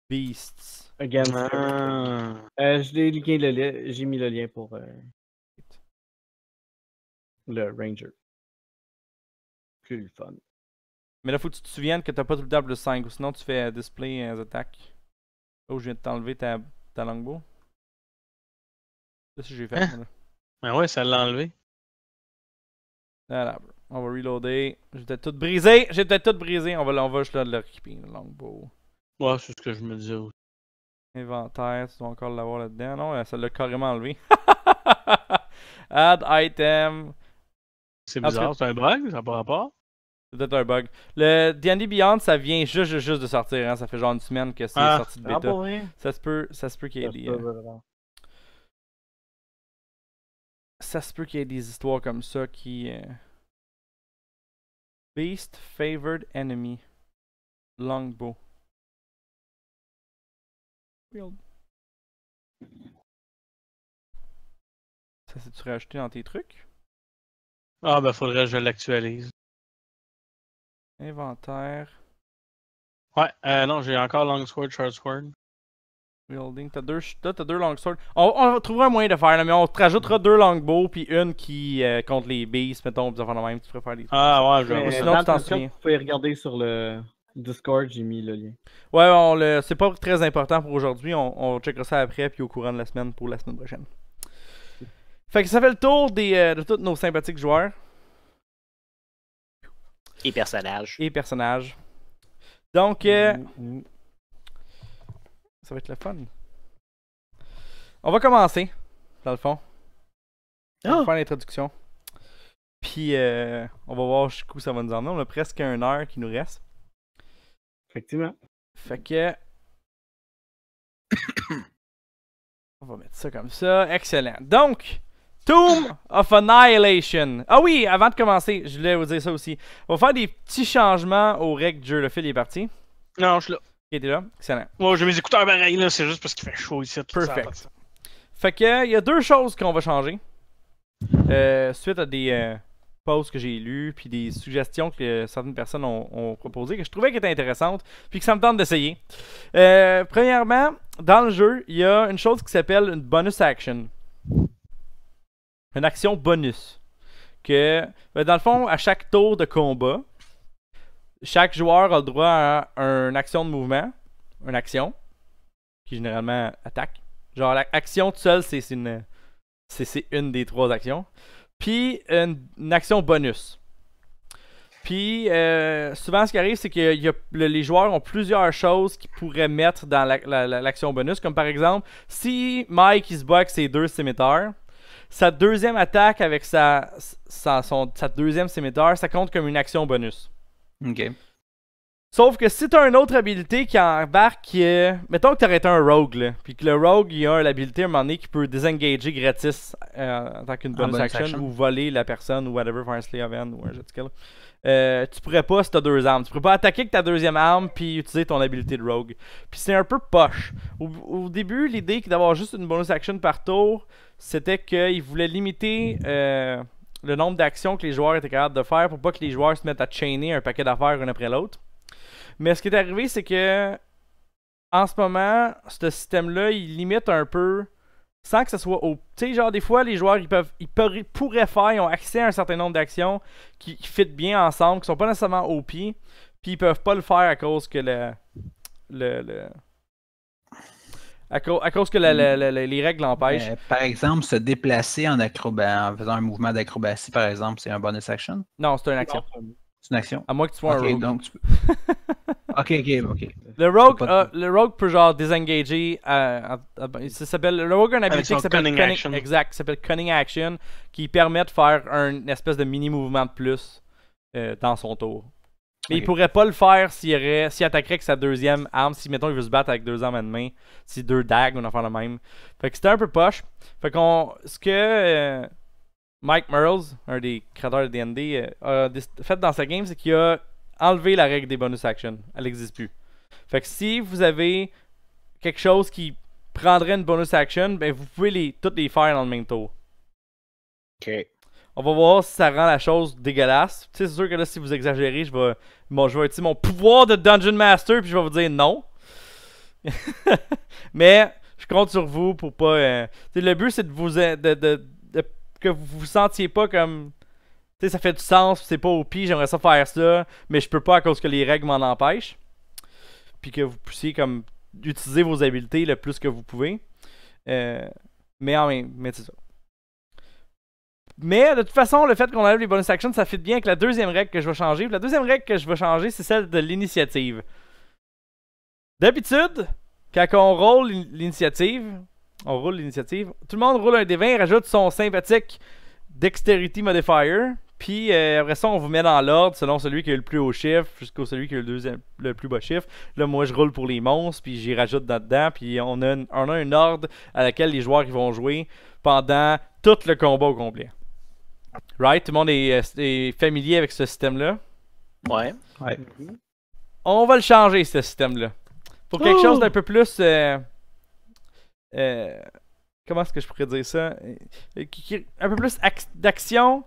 beasts. Against. Ah. Euh, j'ai mis le lien pour euh, le Ranger. Plus fun. Mais là, faut que tu te souviennes que t'as pas tout le 5, ou sinon tu fais display euh, attack. Oh, je viens de t'enlever ta ta longbow? C'est j'ai fait. Hein? Mais ben ouais, ça l'a enlevé. on va reloader. J'ai peut-être tout brisé. J'ai peut-être tout brisé. On va, on va juste le récupérer, le longbow. Ouais, c'est ce que je me disais aussi. Inventaire, tu dois encore l'avoir là-dedans. Non, euh, ça l'a carrément enlevé. Add item. C'est bizarre, c'est un bug ça pas rapport? C'est peut-être un bug. Le D&D Beyond, ça vient juste, juste, de sortir. Hein? Ça fait genre une semaine que c'est ah. sorti de ah, bêta. Ça se peut, ça se qu'il y ait des... Euh, ça se peut qu'il y ait des histoires comme ça qui... Beast euh, Favored Enemy. Longbow. Ça, c'est-tu rajouté dans tes trucs? Ah, ben faudrait que je l'actualise. Inventaire. Ouais, euh, non, j'ai encore Longsword, Short Sword. Building, t'as deux, t'as deux Longsword. On, on trouvera un moyen de faire, mais on te rajoutera deux Longbows, puis une qui compte euh, contre les beasts, mettons, puis faire la même, tu préfères les Ah ouais, je vois. Euh, sinon, tu t'en souviens. Vous pouvez regarder sur le Discord, j'ai mis le lien. Ouais, on le... c'est pas très important pour aujourd'hui, on, checkera ça après, puis au courant de la semaine pour la semaine prochaine. Fait que ça fait le tour des, euh, de tous nos sympathiques joueurs. Et personnages. Et personnages. Donc, euh, ça va être le fun. On va commencer, dans le fond. On va ah! faire l'introduction. Puis, euh, on va voir jusqu'où ça va nous emmener. On a presque une heure qui nous reste. Effectivement. Fait que. on va mettre ça comme ça. Excellent. Donc, Tomb of Annihilation. Ah oui, avant de commencer, je voulais vous dire ça aussi. On va faire des petits changements aux règles du jeu. Le fil est parti. Non, je suis là. Ok, là? Excellent. Moi j'ai mes écouteurs pareil, là. C'est juste parce qu'il fait chaud ici. Perfect. fait que, il y a deux choses qu'on va changer. Euh, suite à des euh, posts que j'ai lus, puis des suggestions que certaines personnes ont, ont, proposées, que je trouvais qui étaient intéressantes, puis que ça me tente d'essayer. Euh, premièrement, dans le jeu, il y a une chose qui s'appelle une bonus action une action bonus. Que, ben, dans le fond, à chaque tour de combat, chaque joueur a le droit à une action de mouvement, une action, qui généralement attaque. Genre, l'action toute seule, c'est une, c'est une des trois actions. Puis, une, action bonus. Puis, euh, souvent, ce qui arrive, c'est que les joueurs ont plusieurs choses qu'ils pourraient mettre dans l'action bonus. Comme par exemple, si Mike se bat avec ses deux cimetières sa deuxième attaque avec sa, sa, son, sa deuxième scimitar, ça compte comme une action bonus. Ok. Sauf que si t'as une autre habilité qui embarque, qui mettons que t'aurais été un rogue, là, puis que le rogue, il a l'habilité à un moment donné qui peut désengager gratis euh, en tant qu'une ah, bonne action, ou voler la personne ou whatever, faire un slay ou un jet euh, tu pourrais pas si t'as deux armes. Tu pourrais pas attaquer avec ta deuxième arme puis utiliser ton habilité de rogue. Puis c'est un peu poche. Au, début, l'idée d'avoir juste une bonus action par tour, c'était qu'ils voulaient limiter euh, le nombre d'actions que les joueurs étaient capables de faire pour pas que les joueurs se mettent à chainer un paquet d'affaires l'un après l'autre. Mais ce qui est arrivé, c'est que en ce moment, ce système-là, il limite un peu sans que ce soit au. Tu sais, genre, des fois, les joueurs, ils peuvent, ils pourraient faire, ils ont accès à un certain nombre d'actions qui, fitent bien ensemble, qui sont pas nécessairement OP puis ils peuvent pas le faire à cause que le. le, à, cause, que les règles l'empêchent. Euh, par exemple, se déplacer en, acrobat, en faisant un mouvement d'acrobatie, par exemple, c'est un bonus action? Non, c'est un action. C'est une action. À moins que tu sois un rogue. Donc ok, ok, ok. Le rogue, euh, le rogue peut genre désengager. Euh, ben, ça s'appelle, le rogue a une habilité qui s'appelle cunning, action. Exact, qui s'appelle cunning action, qui permet de faire un espèce de mini mouvement de plus euh, dans son tour. Mais il pourrait pas le faire s'il attaquerait avec sa deuxième arme. Si, mettons, il veut se battre avec deux armes à de main. Si deux dagues, on va faire la même. Fait que c'était un peu poche. Fait qu'on. Ce que. Euh, Mike Merles, un des créateurs de D&D, euh, a fait dans sa game, c'est qu'il a enlevé la règle des bonus actions. Elle n'existe plus. Fait que si vous avez quelque chose qui prendrait une bonus action, ben vous pouvez les, toutes les faire dans le même tour. Ok. On va voir si ça rend la chose dégueulasse. c'est sûr que là, si vous exagérez, je vais, bon, je vais utiliser mon pouvoir de Dungeon Master, puis je vais vous dire non. Mais je compte sur vous pour pas. Euh... Le but, c'est de vous. Eh, de, de, que vous vous sentiez pas comme. Tu sais, ça fait du sens, c'est pas au pire, j'aimerais ça faire ça, mais je peux pas à cause que les règles m'en empêchent. Puis que vous puissiez comme utiliser vos habiletés le plus que vous pouvez. Euh, mais en même mais Mais de toute façon, le fait qu'on enlève les bonus actions, ça fit bien avec la deuxième règle que je vais changer. la deuxième règle que je vais changer, c'est celle de l'initiative. D'habitude, quand on roll l'initiative, on roule l'initiative. Tout le monde roule un d 20, rajoute son sympathique Dexterity Modifier. Puis euh, après ça, on vous met dans l'ordre selon celui qui a le plus haut chiffre jusqu'au celui qui a le, deuxième, le plus bas chiffre. Là, moi, je roule pour les monstres, puis j'y rajoute dedans. Puis on a, a un ordre à laquelle les joueurs vont jouer pendant tout le combat au complet. Right? Tout le monde est, euh, familier avec ce système-là? Ouais. On va le changer, ce système-là. Pour quelque chose d'un peu plus. Euh, euh, comment est-ce que je pourrais dire ça euh, Un peu plus d'action.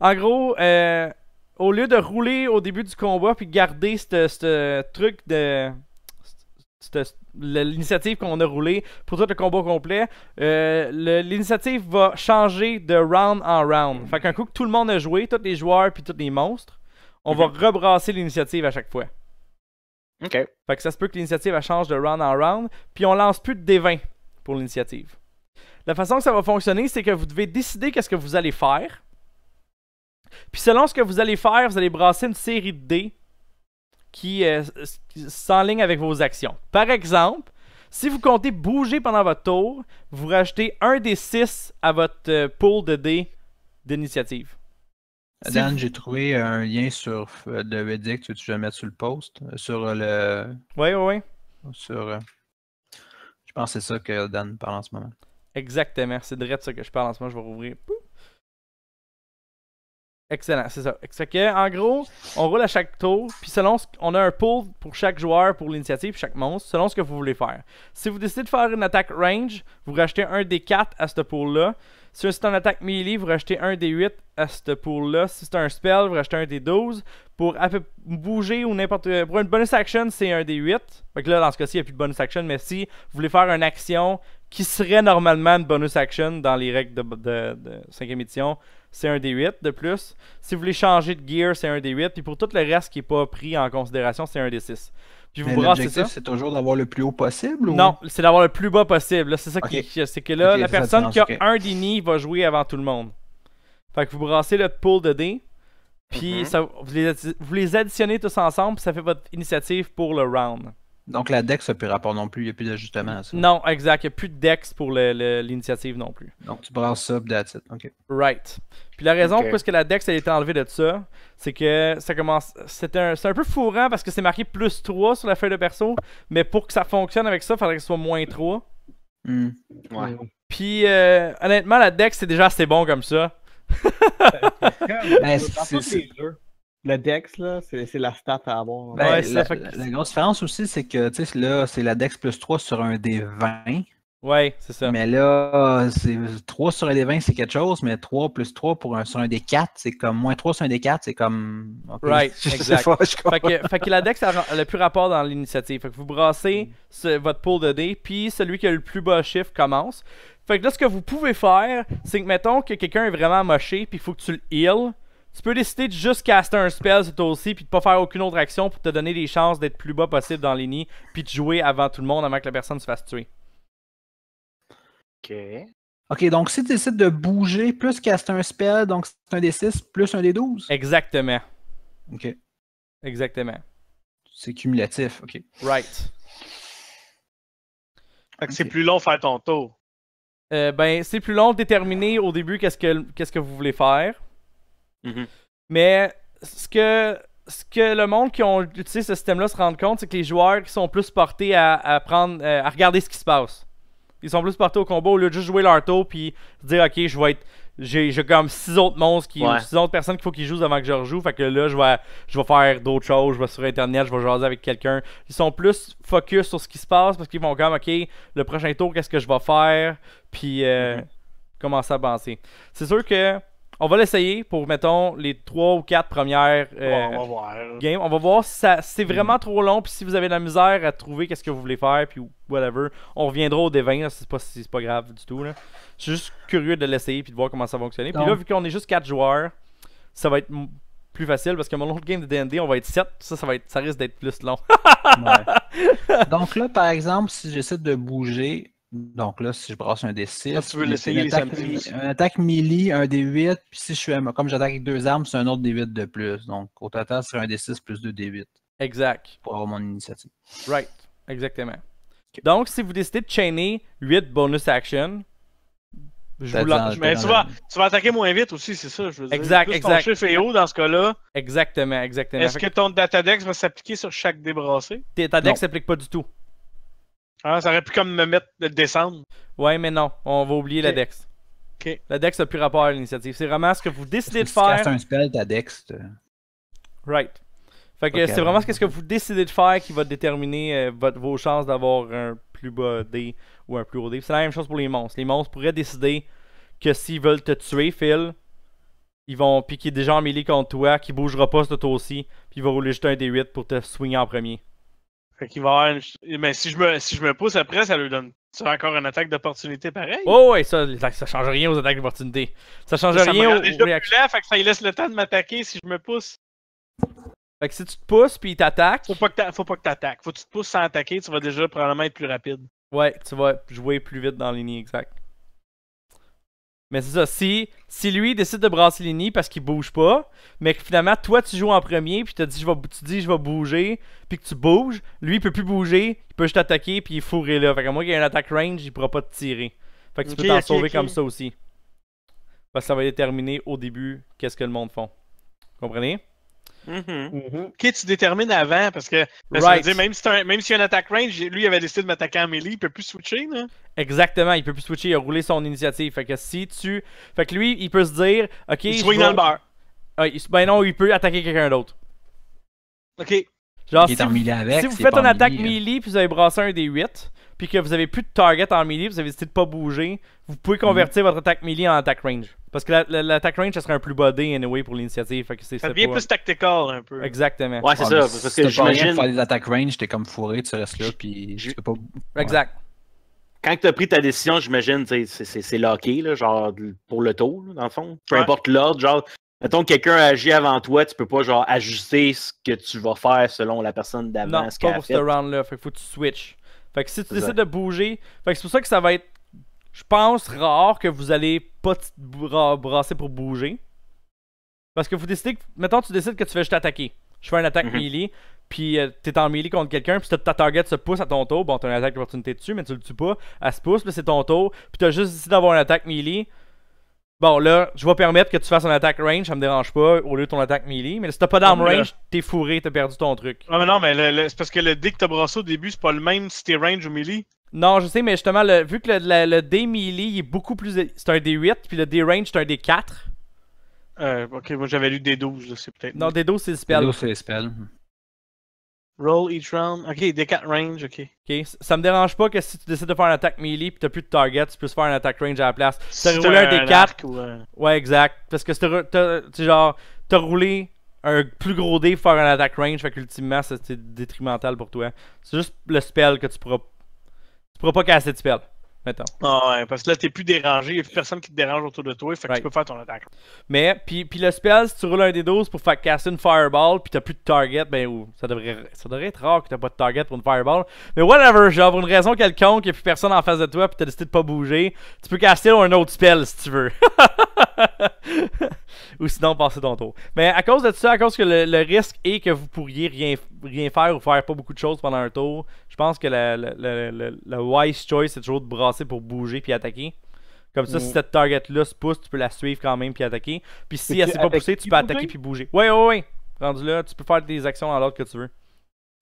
En gros, euh, au lieu de rouler au début du combat puis garder ce truc de. L'initiative qu'on a roulé pour tout le combat complet, l'initiative va changer de round en round. Mm. Fait qu'un coup que tout le monde a joué, tous les joueurs puis tous les monstres, on va rebrasser l'initiative à chaque fois. OK. Fait que ça se peut que l'initiative change de round en round, puis on lance plus de D20 l'initiative. La façon que ça va fonctionner, c'est que vous devez décider qu'est-ce que vous allez faire. Puis selon ce que vous allez faire, vous allez brasser une série de dés qui, est euh, avec vos actions. Par exemple, si vous comptez bouger pendant votre tour, vous rachetez un des six à votre euh, pool de dés d'initiative. Euh, Dan, j'ai trouvé un lien sur le Vedic, tu veux-tu mettre sur le post? Sur le. Oui, oui, oui. Sur. Je pense que c'est ça que Dan parle en ce moment. Exactement. C'est de ça que je parle en ce moment. Je vais rouvrir. Excellent, c'est ça. en gros, on roule à chaque tour, puis selon ce on a un pool pour chaque joueur, pour l'initiative, chaque monstre, selon ce que vous voulez faire. Si vous décidez de faire une attaque range, vous rachetez un des 4 à ce pool-là. Si c'est un attaque melee, vous rachetez un des 8 à ce pour-là. Si c'est un spell, vous rachetez un des 12. Pour bouger ou n'importe. Euh, pour une bonus action, c'est un des 8. là, dans ce cas-ci, il n'y a plus de bonus action. Mais si vous voulez faire une action qui serait normalement une bonus action dans les règles de, 5e édition, c'est un d 8 de plus. Si vous voulez changer de gear, c'est un d 8. Puis pour tout le reste qui n'est pas pris en considération, c'est un d 6. Puis vous brassez c'est toujours d'avoir le plus haut possible ou... Non, c'est d'avoir le plus bas possible. C'est ça C'est que là, la personne qui a un dini va jouer avant tout le monde. Fait que vous brassez le pool de dés. Puis mhm. vous, les, vous les additionnez tous ensemble, puis ça fait votre initiative pour le round. Donc la DEX n'a plus rapport non plus, il n'y a plus d'ajustement à ça. Non, exact, il n'y a plus de DEX pour l'initiative non plus. Donc tu brasses ça, that's it. OK. Right. Puis la raison pour laquelle la DEX a été enlevée de ça, c'est que ça commence. C'est un, un, peu fourrant parce que c'est marqué plus 3 sur la feuille de perso, mais pour que ça fonctionne avec ça, il faudrait que ce soit moins 3. Hmm. Ouais. Puis euh, honnêtement, la DEX c'est déjà assez bon comme ça. ben, c'est le Dex, là, c'est la stat à avoir. Ben, la, grosse différence aussi, c'est que tu sais, là, c'est la Dex plus 3 sur un des 20. Oui, c'est ça. Mais là, 3 sur un des 20, c'est quelque chose, mais 3 plus 3 sur un des 4, c'est comme moins 3 sur un des 4, c'est comme. right, exact. fait, que, fait, la Dex a le plus rapport dans l'initiative. Fait que vous brassez votre pool de dés, puis celui qui a le plus bas chiffre commence. Fait que là, ce que vous pouvez faire, c'est que mettons que quelqu'un est vraiment moché, puis il faut que tu le heal. Tu peux décider de juste caster un spell sur toi aussi, puis de pas faire aucune autre action pour te donner des chances d'être plus bas possible dans les nids, puis de jouer avant tout le monde, avant que la personne se fasse tuer. Ok. OK, donc si tu décides de bouger plus caster un spell, donc c'est un des 6 plus un des 12 Exactement. OK. Exactement. C'est cumulatif, OK. Right. Fait c'est plus long faire ton tour. Euh, ben, c'est plus long de déterminer au début qu'est-ce que, qu'est-ce que vous voulez faire. Mhm. Mais ce que, ce que le monde qui ont utilisé ce système-là se rend compte, c'est que les joueurs qui sont plus portés à, à euh, à regarder ce qui se passe. Ils sont plus portés au combo au lieu de juste jouer leur tour puis dire ok je vais être j'ai comme six autres monstres qui autres personnes qu'il faut qu'ils jouent avant que je rejoue fait que là je vais je vais faire d'autres choses je vais sur internet je vais jouer avec quelqu'un ils sont plus focus sur ce qui se passe parce qu'ils vont comme ok le prochain tour qu'est-ce que je vais faire puis euh, mhm. commencer à penser c'est sûr que on va l'essayer pour, mettons, les 3 ou 4 premières euh, games. On va voir si c'est mm. vraiment trop long. Puis si vous avez de la misère à trouver qu'est-ce que vous voulez faire, puis whatever, on reviendra au D20. C'est pas, pas grave du tout. Je suis juste curieux de l'essayer puis de voir comment ça va fonctionner. Puis là, vu qu'on est juste quatre joueurs, ça va être plus facile parce que mon autre game de D&D, on va être 7. Ça, va être, ça risque d'être plus long. Donc là, par exemple, si j'essaie de bouger, donc là, si je brasse un D6, tu veux Un attaque melee, un D8, puis si je suis comme j'attaque avec deux armes, c'est un autre D8 de plus. Donc au total, c'est un D6 plus deux D8. Exact. Pour avoir mon initiative. Right, exactement. Donc si vous décidez de chainer 8 bonus actions, je vous l'attaque. Mais tu vas, tu vas attaquer moins vite aussi, c'est ça. Je veux exact, Plus exact. Ton chiffre est haut dans ce cas-là. Exactement, exactement. Est-ce que ton Datadex va s'appliquer sur chaque débrassé? Datadex s'applique pas du tout. Ah, ça aurait pu comme me mettre de descendre. Ouais, mais non, on va oublier la Dex. La Dex n'a plus rapport à l'initiative. C'est vraiment ce que vous décidez de faire. C'est un spell, ta Dex. Euh. Right. Fait que c'est vraiment ce que vous décidez de faire qui va déterminer euh, vos chances d'avoir un plus bas dé ou un plus haut dé. C'est la même chose pour les monstres. Les monstres pourraient décider que s'ils veulent te tuer, Phil, ils vont piquer déjà en mêlée contre toi, qui bougera pas ce tour aussi puis ils vont rouler juste un D8 pour te swinguer en premier. Fait qu'il va avoir Mais ben, si je, me, si je me pousse après, ça lui donne tu encore une attaque d'opportunité pareil? Oh ouais, ça, ça change rien aux attaques d'opportunité. Ça change rien aux, joueurs. fait que ça laisse le temps de m'attaquer si je me pousse. Fait que si tu te pousses puis il t'attaque. Faut pas que pas que t'attaques. Faut que tu te pousses sans attaquer, tu vas déjà probablement être plus rapide. Ouais, tu vas jouer plus vite dans les exact. Mais c'est ça, si, si lui décide de brasser les nids parce qu'il bouge pas, mais que finalement toi tu joues en premier, puis dit, je vais, tu dis je vais bouger, puis que tu bouges, lui il peut plus bouger, il peut juste attaquer, puis il est fourré là. Fait que moi qui ait un attaque range, il pourra pas te tirer. Fait que tu peux t'en sauver comme ça aussi. Parce que ça va déterminer au début qu'est-ce que le monde font. Comprenez? Mm-hmm. Mm-hmm. Ok, Qui tu détermines avant, parce que même si un, un attaque range, lui il avait décidé de m'attaquer en melee, il peut plus switcher, non? Exactement, il peut plus switcher, il a roulé son initiative. Fait que si tu. Fait que lui, il peut se dire, ok. swing dans le bar. Ah, ben non, il peut attaquer quelqu'un d'autre. Ok. Genre, si, vous... faites une attaque hein. melee, puis vous avez brassé un des 8, puis que vous avez plus de target en melee, vous avez décidé de pas bouger, vous pouvez mhm. convertir votre attaque melee en attaque range. Parce que l'attaque range, ça serait un plus body anyway pour l'initiative. Ça devient plus tactical un peu. Exactement. Ouais, c'est ah, ça. Parce que j'imagine. faire des attaques range, t'es comme fourré, tu restes là, puis je peux pas. bouger. Exact. Quand t'as pris ta décision, j'imagine, c'est locké, là, genre pour le tour, dans le fond. Peu importe l'ordre, genre. Mettons que quelqu'un agit avant toi, tu peux pas genre ajuster ce que tu vas faire selon la personne d'avant. Non, ce pas pour ce round-là. Faut que tu switches. Fait que si tu décides de bouger, fait que c'est pour ça que ça va être, je pense, rare que vous allez pas te brasser pour bouger. Parce que vous décidez que, tu décides que tu veux juste attaquer. Je fais une attaque mhm. melee, puis euh, t'es en melee contre quelqu'un, puis ta target se pousse à ton tour. Bon, t'as une attaque d'opportunité dessus, mais tu le tues pas. Elle se pousse, mais c'est ton tour. Puis t'as juste décidé d'avoir une attaque melee. Bon, là, je vais permettre que tu fasses un attaque range, ça me dérange pas, au lieu de ton attaque melee. Mais si t'as pas d'arm range, t'es fourré, t'as perdu ton truc. Ah mais non, mais c'est parce que le dé que t'as brassé au début, c'est pas le même si t'es range ou melee. Non, je sais, mais justement, le, vu que le, dé melee est beaucoup plus. C'est un D8, puis le dé range, c'est un D4. Euh, ok, moi j'avais lu D12, là, c'est peut-être. Non, D12, c'est D12, c'est spell. Roll each round. Ok, D4 range, ok. Ok, ça me dérange pas que si tu décides de faire une attaque melee pis t'as plus de target, tu peux faire une attaque range à la place. T'as roulé un, D4. Ou Ouais, exact. Parce que t'as genre, t'as roulé un plus gros dé pour faire une attaque range, fait qu'ultimement c'était détrimental pour toi. C'est juste le spell que tu pourras. Tu pourras pas casser de spell mettons. Ah ouais, parce que là, t'es plus dérangé, y'a plus personne qui te dérange autour de toi, fait que tu peux faire ton attaque. Mais, puis, puis le spell, si tu roules un des 12 pour faire casser une fireball, puis t'as plus de target, ben, ouh, ça devrait, ça devrait être rare que t'as pas de target pour une fireball. Mais whatever, genre, pour une raison quelconque, y'a plus personne en face de toi, puis t'as décidé de pas bouger, tu peux casser un autre spell si tu veux. ou sinon, passez ton tour. Mais à cause de ça, à cause que le, risque est que vous pourriez rien, rien faire ou faire pas beaucoup de choses pendant un tour, je pense que la wise choice, c'est toujours de brasser pour bouger puis attaquer. Comme ça, si mm. cette target-là se pousse, tu peux la suivre quand même puis attaquer. Puis si elle s'est pas poussée, tu peux attaquer puis bouger. Ouais, ouais, ouais. Rendu là, tu peux faire des actions dans l'ordre que tu veux.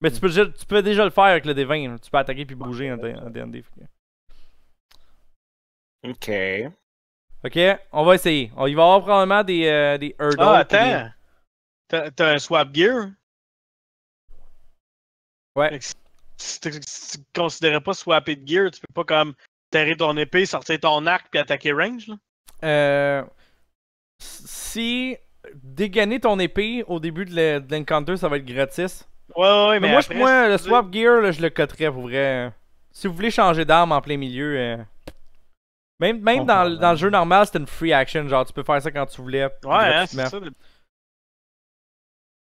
Mais tu, mm. peux, tu déjà le faire avec le D20. Tu peux attaquer puis bouger en, DnD. Ok. Ok, on va essayer. On, il va avoir probablement des, euh, des hurdles. Ah, attends! T'as un swap gear? Ouais. Si tu considérais pas Swap de gear, tu peux pas comme terrer ton épée, sortir ton arc puis attaquer range? Euh. Si dégainer ton épée au début de l'encounter, ça va être gratis. Ouais, ouais, mais, moi, moi le swap gear, je le coterais pour vrai. Si vous voulez changer d'arme en plein milieu. Euh... Même, même dans, le, jeu normal, c'était une free action. Genre, tu peux faire ça quand tu voulais. Ouais, hein, c'est ça.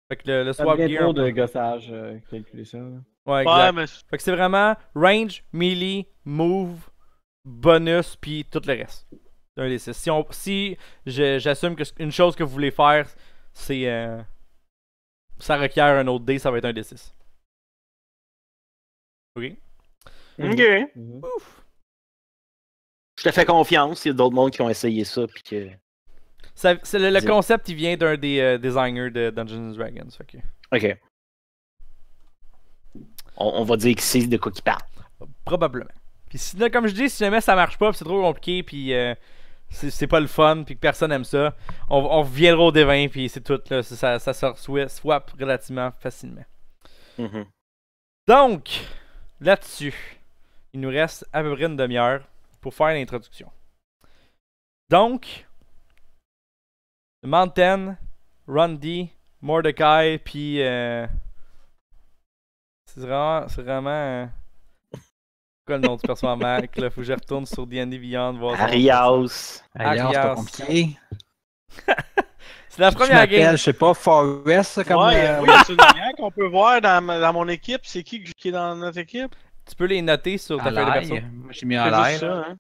Fait que le, swap gear. trop de euh, gossage, euh, calculer ça. Ouais, exact. Fait que c'est vraiment range, melee, move, bonus, puis tout le reste. Un des six. Si, on, si j'assume que une chose que vous voulez faire, c'est. Euh, ça requiert un autre dé, ça va être un D6. Ok. Mhm. Ok. Mhm. Ouf je te fais confiance. Il y a d'autres mondes qui ont essayé ça. Puis que... le, concept, il vient d'un des euh, designers de Dungeons Dragons. Ok. Ok. On, va dire que c'est de quoi qu'il parle. Probablement. Puis comme je dis, si jamais ça marche pas, c'est trop compliqué, puis euh, c'est pas le fun, puis que personne aime ça, on, reviendra au devin puis c'est tout. Là, ça, sort swap relativement facilement. Mm-hmm. Donc, là-dessus, il nous reste à peu près une demi-heure pour faire l'introduction. Donc, Mountain, Randy, Mordecai, puis. Euh, c'est vraiment. C'est vraiment. Euh, quoi le nom du personnage Là, faut que je retourne sur D&D Beyond voir. Arias. Arias, c'est la première game. Je sais pas, Forest, comme. Ouais, euh... oui, qu'on peut voir dans mon équipe. C'est qui qui est dans notre équipe tu peux les noter sur ta feuille de perso. J'ai mis en l'air hein.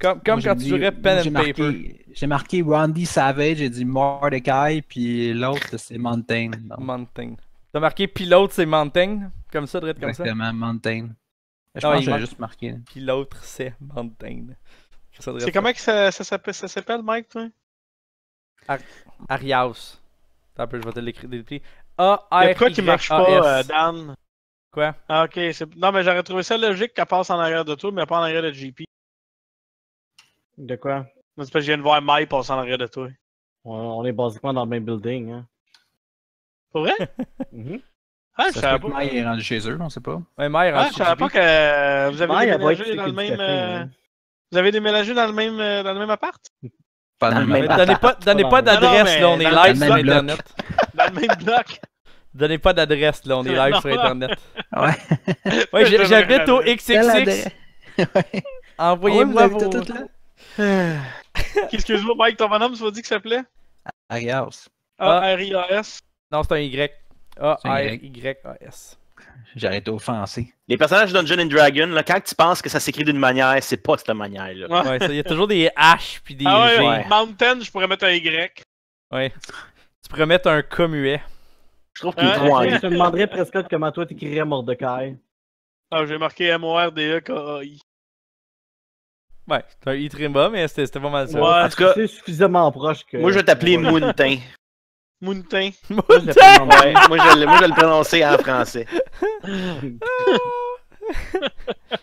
Comme, quand tu dirais pen and paper. J'ai marqué Randy Savage, j'ai dit Mordecai, puis l'autre c'est Mountain. Donc. Mountain. T'as marqué l'autre c'est Mountain, comme ça, être comme ça. Exactement, Mountain. Je pense que j'ai juste marqué. Puis l'autre c'est Mountain. C'est comment que ça, ça, s'appelle, Mike, toi? Arias. Attends un peu, je vais te l'écrire. a r y a quoi qui marche pas, euh, Dan? Quoi? Ah, ok. Non, mais j'aurais trouvé ça logique qu'elle passe en arrière de toi, mais pas en arrière de JP. De quoi? C'est parce que je viens de voir Mai passer en arrière de toi. On, est basiquement dans le même building. Hein. Pour vrai? mm Ah, je savais pas. Que est rendu chez eux, on sait pas. Ouais, ah, je savais pas que euh, hein. vous avez déménagé dans le même. Vous avez déménagé dans le même, dans le même appart? Pas dans, le même, appart. Donnez pas, pas d'adresse, là, on est live sur Internet. Dans le même bloc. Donnez pas d'adresse, là, on est live sur Internet. Ouais. ouais j'habite au XXX. Ouais. Envoyez-moi vos... Excuse-moi, Mike, ton bonhomme, tu m'as dit que ça s'appelait? Arias. A-R-I-A-S. Ah. Non, c'est un Y. A-R-Y-A-S. J'arrête au français. Les personnages de Dungeon and Dragon, là, quand tu penses que ça s'écrit d'une manière, c'est pas cette manière-là. Ouais, il y a toujours des H puis des ah ouais, Ouais. Mountain, je pourrais mettre un Y. Ouais. Tu pourrais mettre un K ah je te demanderais, presque comment toi t'écrirais Mordecai. Ah, j'ai marqué M-O-R-D-E-K-A-I. Ouais, c'est un bas mais c'était pas mal ça. en tout cas, c'est suffisamment proche que. Moi, je vais t'appeler e Mountain. Mountain. moi, je moi, je vais le prononcer en français.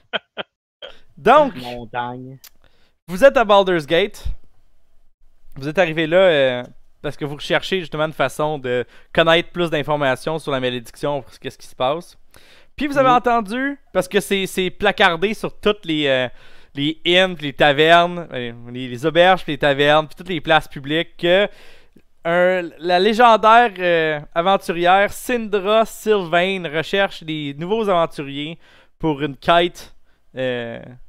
Donc, Montagne. vous êtes à Baldur's Gate. Vous êtes arrivé là euh, parce que vous recherchez justement une façon de connaître plus d'informations sur la malédiction, qu'est-ce qui se passe. Puis vous avez entendu, parce que c'est placardé sur toutes les, euh, les inns, les tavernes, euh, les, auberges, les tavernes, puis toutes les places publiques, que la légendaire euh, aventurière Syndra Sylvain recherche des nouveaux aventuriers pour une quête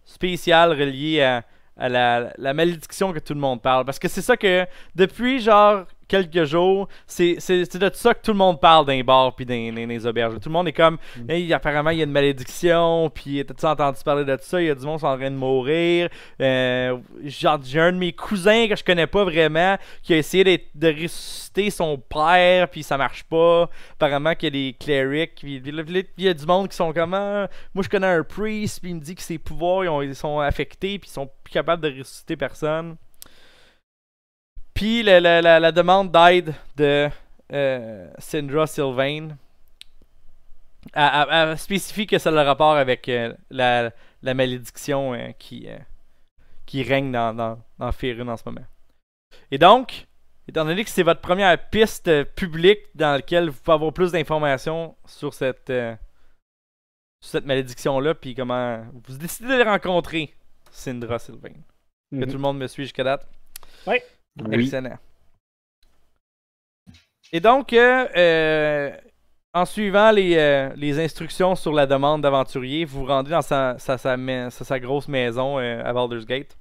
spéciale reliée à la, la malédiction que tout le monde parle. Parce que c'est ça que, depuis genre quelques jours, c'est de ça que tout le monde parle d'un bar bars puis dans, les auberges. Tout le monde est comme, mm. hey, apparemment, il y a une malédiction, puis t'as-tu entendu parler de ça? Il y a du monde qui est en train de mourir. Euh, J'ai un de mes cousins que je connais pas vraiment qui a essayé de, de ressusciter son père, puis ça marche pas. Apparemment, qu'il y a des clerics, il y a du monde qui sont comme, ah, moi je connais un priest, puis il me dit que ses pouvoirs sont affectés, puis ils sont plus capables de ressusciter personne. Puis la, demande d'aide de euh, Syndra Sylvain a spécifie que ça a le rapport avec euh, la, malédiction euh, qui, euh, qui règne dans, dans, en ce moment. Et donc, étant donné que c'est votre première piste publique dans laquelle vous pouvez avoir plus d'informations sur cette, cette malédiction-là, puis comment vous décidez de rencontrer Syndra Sylvain. Que mm-hmm. tout le monde me suit jusqu'à date. Ouais. Et donc, euh, euh, en suivant les, euh, les, instructions sur la demande d'aventurier, vous vous rendez dans sa, sa, sa, sa grosse maison à Baldur's Gate.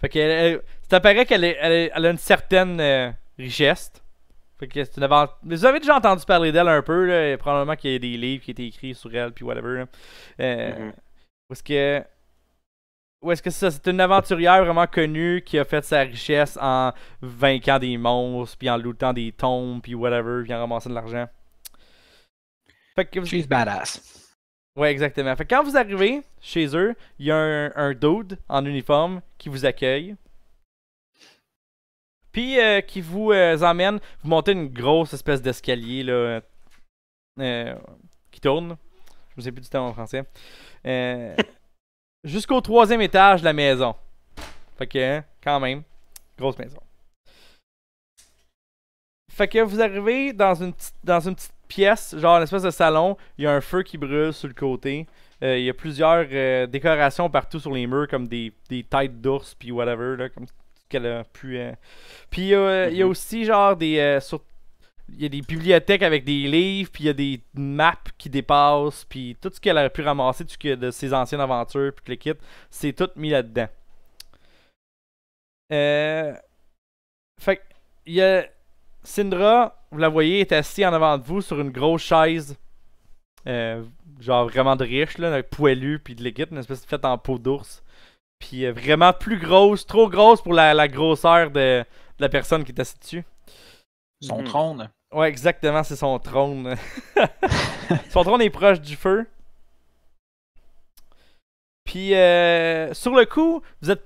Fait que ça paraît qu'elle a une certaine richesse. Fait que c'est une Vous avez déjà entendu parler d'elle un peu, probablement qu'il y a des livres qui étaient écrits sur elle, puis whatever. Parce mm-hmm. que ou est-ce que c'est ça? C'est une aventurière vraiment connue qui a fait sa richesse en vainquant des monstres, puis en lootant des tombes, puis whatever, puis en ramassant de l'argent. Fait She's badass. Ouais, exactement. Fait quand vous arrivez chez eux, il y a un, un, dude en uniforme qui vous accueille. Puis euh, qui vous euh, emmène, vous montez une grosse espèce d'escalier là, euh, qui tourne. Je me sais plus du terme en français. Euh, jusqu'au troisième étage de la maison. Fait que, hein, quand même, grosse maison. Fait que vous arrivez dans une, dans une petite pièce, genre une espèce de salon. Il y a un feu qui brûle sur le côté. Euh, il y a plusieurs euh, décorations partout sur les murs, comme des, des têtes d'ours, puis whatever, là, comme qu'elle a pu. Euh. Puis il y a mhm. aussi, genre, des, il y a des bibliothèques avec des livres, puis il y a des maps qui dépassent, puis tout ce qu'elle a pu ramasser de ses anciennes aventures, puis de l'équipe, c'est tout mis là-dedans. Euh... Fait il y a Syndra, vous la voyez, est assise en avant de vous sur une grosse chaise, euh, genre vraiment de riche, là, poilu, puis de l'équipe, une espèce de faite en peau d'ours. Puis euh, vraiment plus grosse, trop grosse pour la, grosseur de, la personne qui est assise dessus. Son hmm. trône. Ouais, exactement, c'est son trône. son trône est proche du feu. Puis, euh, sur le coup, vous êtes.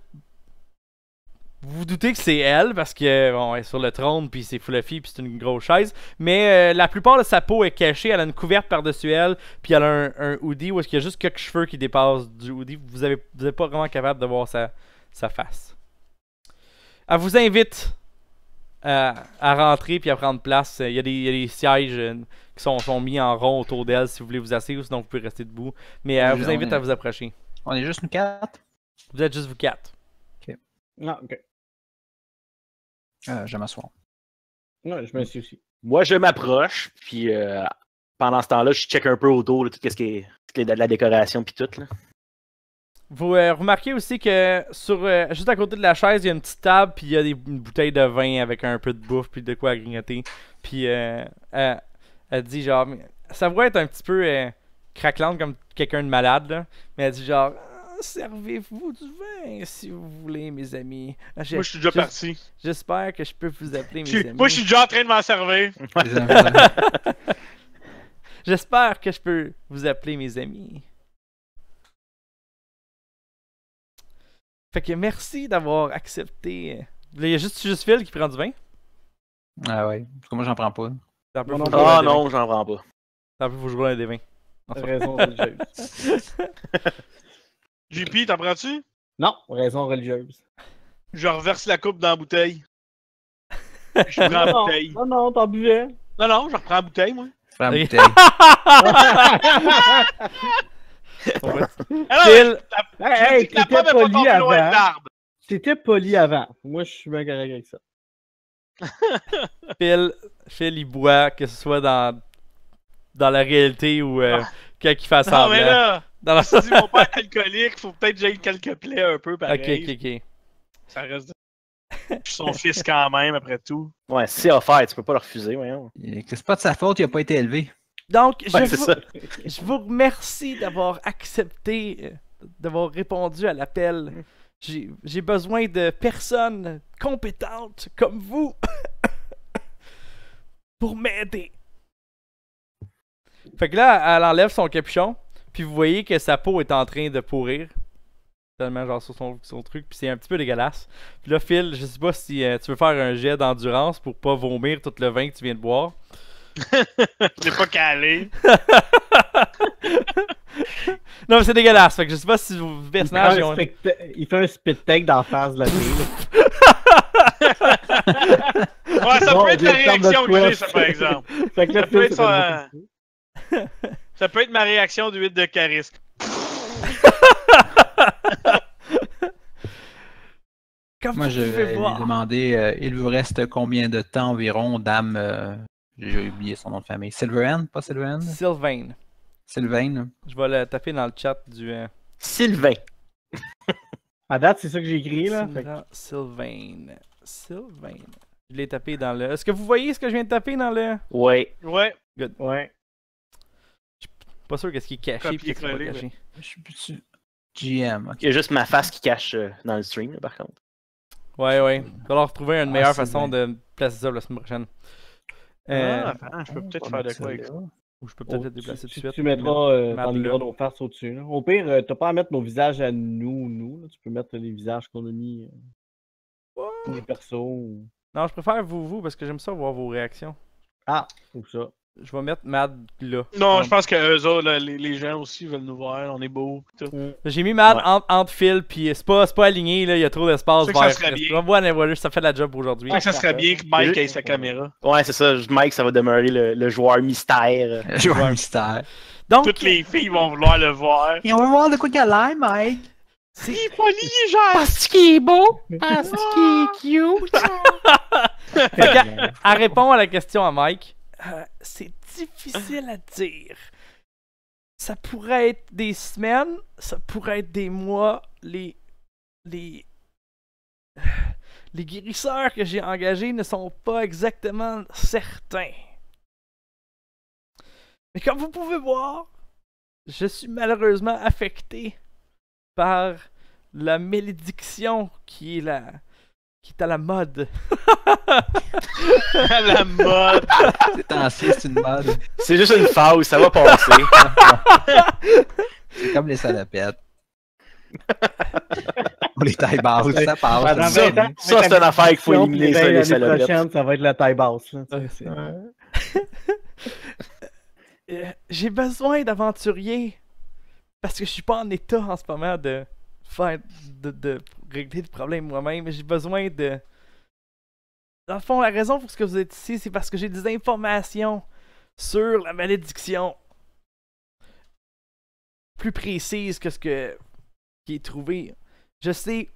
Vous, doutez que c'est elle, parce que, bon, est sur le trône, puis c'est Fluffy, puis c'est une grosse chaise. Mais euh, la plupart de sa peau est cachée, elle a une couverte par-dessus elle, puis elle a un, un hoodie où est-ce qu'il y a juste quelques cheveux qui dépassent du hoodie. Vous n'êtes vous pas vraiment capable de voir sa, sa face. Elle vous invite à, rentrer puis à prendre place. Il y a des, sièges euh, qui sont, mis en rond autour d'elle si vous voulez vous asseoir ou sinon vous pouvez rester debout. Mais euh, je vous invite à vous approcher. On est juste nous quatre Vous êtes juste vous quatre. Ok. Non, ah, ok. Euh, je m'assois. Non, je m'assois aussi. Moi, je m'approche, puis euh, pendant ce temps-là, je check un peu autour, là, tout ce qui est, la décoration, puis tout. Là. Vous euh, remarquez aussi que sur euh, juste à côté de la chaise, il y a une petite table, puis il y a une bouteille de vin avec un peu de bouffe, puis de quoi grignoter. Puis euh, elle, dit genre, ça va être un petit peu craquelante comme quelqu'un de malade, mais elle dit genre, servez-vous du vin si vous voulez, mes amis. Moi, je suis déjà parti. J'espère que je peux vous appeler mes amis. Moi, je suis déjà en train de m'en servir. J'espère que je peux vous appeler mes amis. Fait que merci d'avoir accepté. Il y a juste, juste Phil qui prend du vin. Ah ouais. Parce que moi, j'en prends pas. Ah non, non j'en prends pas. T'as plus, faut jouer un des vins. Raison religieuse. JP, t'en prends-tu? Non, raison religieuse. Je reverse la coupe dans la bouteille. Je prends la bouteille. Non, non, t'en buvais. Non, non, je reprends la bouteille, moi. Je prends la bouteille. C'était ah poli pas poli avant. Moi, je suis bien correct avec ça. Phil, Phil, il boit, que ce soit dans, dans la réalité ou euh, ah. quand il fait semblant. Non, mais là, dans la... si mon père alcoolique, faut peut-être que j'aille quelques plaies un peu pareil. Ok, ok, ok. Ça reste son fils quand même, après tout. Ouais, c'est offert, tu peux pas le refuser, voyons. C'est pas de sa faute, il a pas été élevé. Donc, je, vous, je, vous, remercie d'avoir accepté, euh, d'avoir répondu à l'appel. J'ai besoin de personnes compétentes comme vous pour m'aider. Fait que là, elle enlève son capuchon, puis vous voyez que sa peau est en train de pourrir. Tellement genre sur son, truc, puis c'est un petit peu dégueulasse. Puis là, Phil, je sais pas si euh, tu veux faire un jet d'endurance pour pas vomir tout le vin que tu viens de boire. J'ai pas calé. non, mais c'est dégueulasse. Fait que je sais pas si vos personnages. Il, fait un, ont... il fait un spit take d'en face de la ville. ouais, ça peut être la réaction que j'ai, par exemple. Euh, ça, peut être, ma réaction du 8 de charisme. Comme Moi, je vais lui demander, euh, il vous reste combien de temps environ, dame, euh, j'ai oublié son nom de famille. Sylvain? pas Sylvain? Sylvain. Sylvain. Je vais le taper dans le chat du. Euh, Sylvain. À date, c'est ça que j'ai écrit, là. Sylvain. Sylvain. Je l'ai tapé dans le. Est-ce que vous voyez ce que je viens de taper dans le. Ouais. Ouais. Ouais. Pas sûr qu'est-ce qui est caché qu'est-ce qui est pas caché. Je suis plus GM, Il y a juste ma face qui cache euh, dans le stream, là, par contre. Ouais, ouais. On va leur trouver une meilleure ah, façon de placer ça la semaine prochaine. Euh, ah, je peux peut-être faire de quoi avec ça. Ou je peux peut-être le déplacer tout de suite. Tu mettras euh, dans le nos faces au-dessus. Au pire, tu euh, t'as pas à mettre nos visages à nous, nous. Tu peux mettre les visages qu'on a mis euh, les persos. Non, je préfère vous, vous, parce que j'aime ça voir vos réactions. Ah, ou ça. Je vais mettre Mad là. Non, je pense que eux autres, les, gens aussi veulent nous voir, on est beau. J'ai mis Mad entre, entre fils, puis c'est pas, pas aligné, là, il y a trop d'espace vers. Ça serait bien. Voilà, ça fait la job aujourd'hui. ça serait bien que Mike ait sa caméra. Ouais, c'est ça, Mike, ça va demeurer le, joueur mystère. Le joueur mystère. Donc, Toutes les filles vont vouloir le voir. Et on va voir de quoi il a l'air, Mike. C'est poli, genre! Parce qu'il est beau! Parce qu'il est ah. cute! Elle répond à la question à Mike. Euh, c'est difficile à dire. Ça pourrait être des semaines, ça pourrait être des mois. Les, les, les guérisseurs que j'ai engagés ne sont pas exactement certains. Mais comme vous pouvez voir, je suis malheureusement affecté par la malédiction qui est la, qui est à la mode. à la mode. C'est ancien, c'est une mode. C'est juste une phase, ça va passer. c'est comme les salopettes. les tailles basses, ça passe. Ça, c'est une affaire qu'il faut éliminer, ça, les salopettes. prochaine, ça va être la taille basse. Euh, j'ai besoin d'aventurier parce que je suis pas en état en ce moment de faire de, régler le problème moi-même. J'ai besoin de. Dans le fond, la raison pour ce que vous êtes ici, c'est parce que j'ai des informations sur la malédiction plus précises que ce que qui est trouvé. Je sais.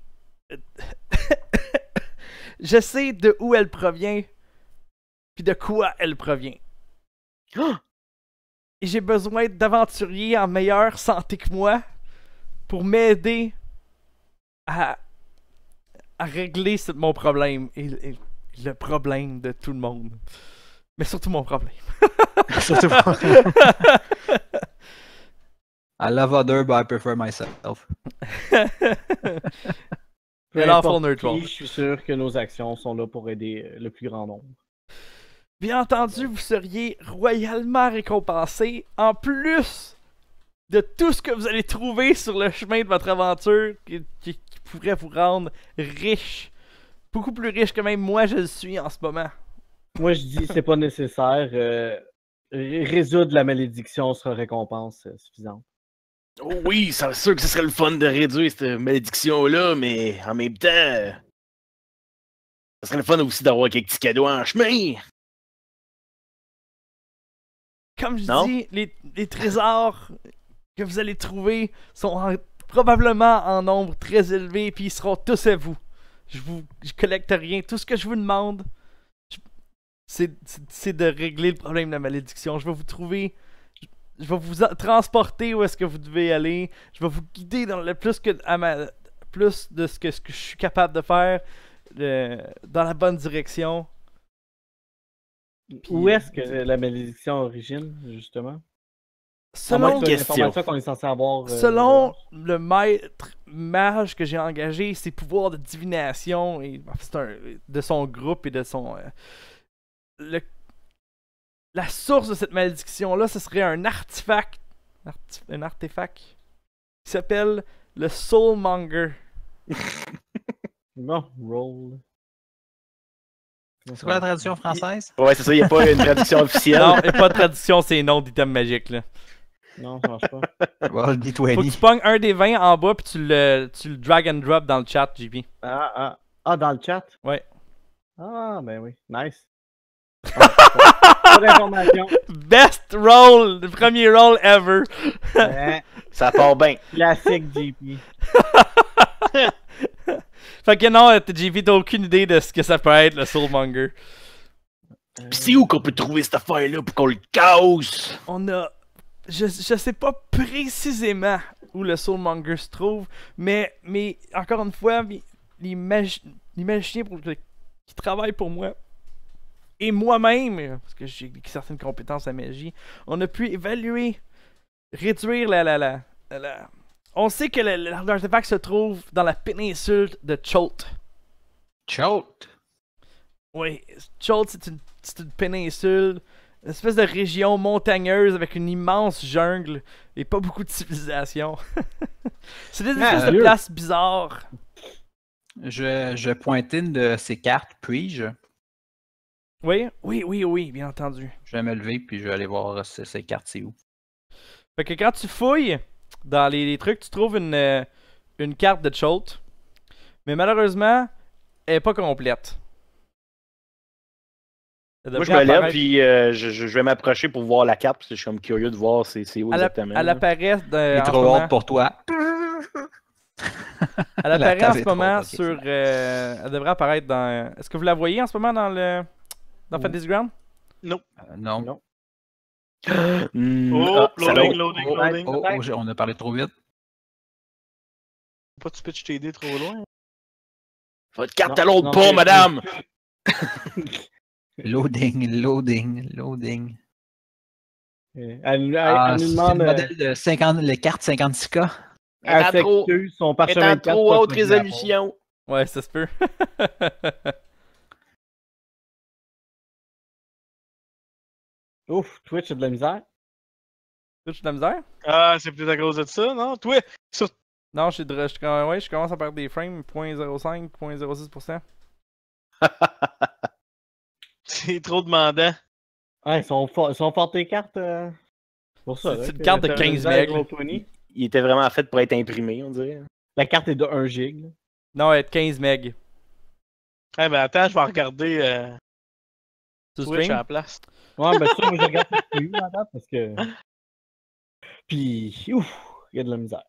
je sais de où elle provient, puis de quoi elle provient. Et j'ai besoin d'aventuriers en meilleure santé que moi pour m'aider à à régler mon problème et, le problème de tout le monde. Mais surtout mon problème. surtout mon problème. I love other, but I prefer myself. Mais là, Je suis sûr que nos actions sont là pour aider euh, le plus grand nombre. Bien entendu, vous seriez royalement récompensé en plus de tout ce que vous allez trouver sur le chemin de votre aventure qui, pourrait vous rendre riche. Beaucoup plus riche que même moi je suis en ce moment. Moi je dis c'est pas nécessaire. Euh, résoudre la malédiction sera récompense euh, suffisante. Oh oui, c'est sûr que ce serait le fun de réduire cette malédiction-là, mais en même temps, ce serait le fun aussi d'avoir quelques petits cadeaux en chemin. Comme je dis, les, les trésors que vous allez trouver sont en probablement en nombre très élevé, puis ils seront tous à vous. Je vous je collecte rien. Tout ce que je vous demande, c'est de régler le problème de la malédiction. Je vais vous trouver. Je, vais vous transporter où est-ce que vous devez aller. Je vais vous guider dans le plus que à plus de ce que, je suis capable de faire euh, dans la bonne direction. où est-ce que la malédiction origine, justement? Selon, euh, Selon le maître mage que j'ai engagé, ses pouvoirs de divination et un, de son groupe et de son euh, le, la source de cette malédiction là, ce serait un artefact, un artefact qui s'appelle le Soulmonger. non, roll. C'est quoi la traduction française? Ouais, c'est ça, il n'y a pas une traduction officielle. Non, il n'y a pas de traduction, c'est nom d'item magique là. Non, ça marche pas. Faut que tu pognes un des 20 en bas puis tu le, tu le drag and drop dans le chat, JP. Ah, ah, ah, dans le chat? Ouais. Ah, ben oui. Nice. Ah, pas d'information. Best roll, le premier roll ever. ça part bien. Classique JP. fait que non, euh, JP, t'as aucune idée de ce que ça peut être le Soulmonger. Pis c'est où qu'on peut trouver cette affaire-là pour qu'on le casse? On a je, je sais pas précisément où le Soulmonger se trouve, mais, mais encore une fois, les, magiciens qui travaillent pour moi et moi-même, parce que j'ai certaines compétences à magie, on a pu évaluer, réduire la. la, la, on sait que l'artefact se trouve dans la péninsule de Cholt. Cholt? Oui, Cholt, c'est une, une péninsule une espèce de région montagneuse avec une immense jungle et pas beaucoup de civilisation. c'est des ah, espèces de places bizarres. Je, je pointe une de ces cartes, puis-je? Oui, oui, oui, oui, bien entendu. Je vais me lever, puis je vais aller voir ces, cartes, c'est où. Fait que quand tu fouilles dans les, trucs, tu trouves une, euh, une carte de Cholt. Mais malheureusement, elle est pas complète. Moi, je me lève, puis euh, je, vais m'approcher pour voir la carte parce que je suis comme curieux de voir c'est où exactement. elle apparaît. est trop honte pour toi. elle apparaît en ce moment sur. elle devrait apparaître dans. Euh, est-ce que vous la voyez en ce moment dans le. Dans Fantasy Ground euh, Non. non. Hmm. Oh, ah, oh, loading, loading, loading. Oh, oh on a parlé trop vite. Pas tu pitches t'aider trop loin. Votre carte à l'autre pas, madame! Loading, loading, loading. Elle, euh, elle, ah, nous demande. Le modèle de 50, les cartes 56K. Elle a trop haute résolution. Ouais, ça se peut. Ouf, Twitch a de la misère. Twitch a de la misère? Ah, c'est peut-être à cause de ça, non? Twitch! Non, je, je commence à perdre des frames, 0.05, 0.06%. C'est trop demandant. Ouais, ils sont, fortes tes cartes. Euh. Pour ça. C'est une carte de 15 MB. Il était vraiment fait pour être imprimé, on dirait. La carte est de 1 gig. Non, elle est de 15 MB. Eh ben attends, je vais regarder. Euh... Twitch à la place. Ouais, ben ça, moi, je regarde plus parce que. Puis, ouf, il y a de la misère.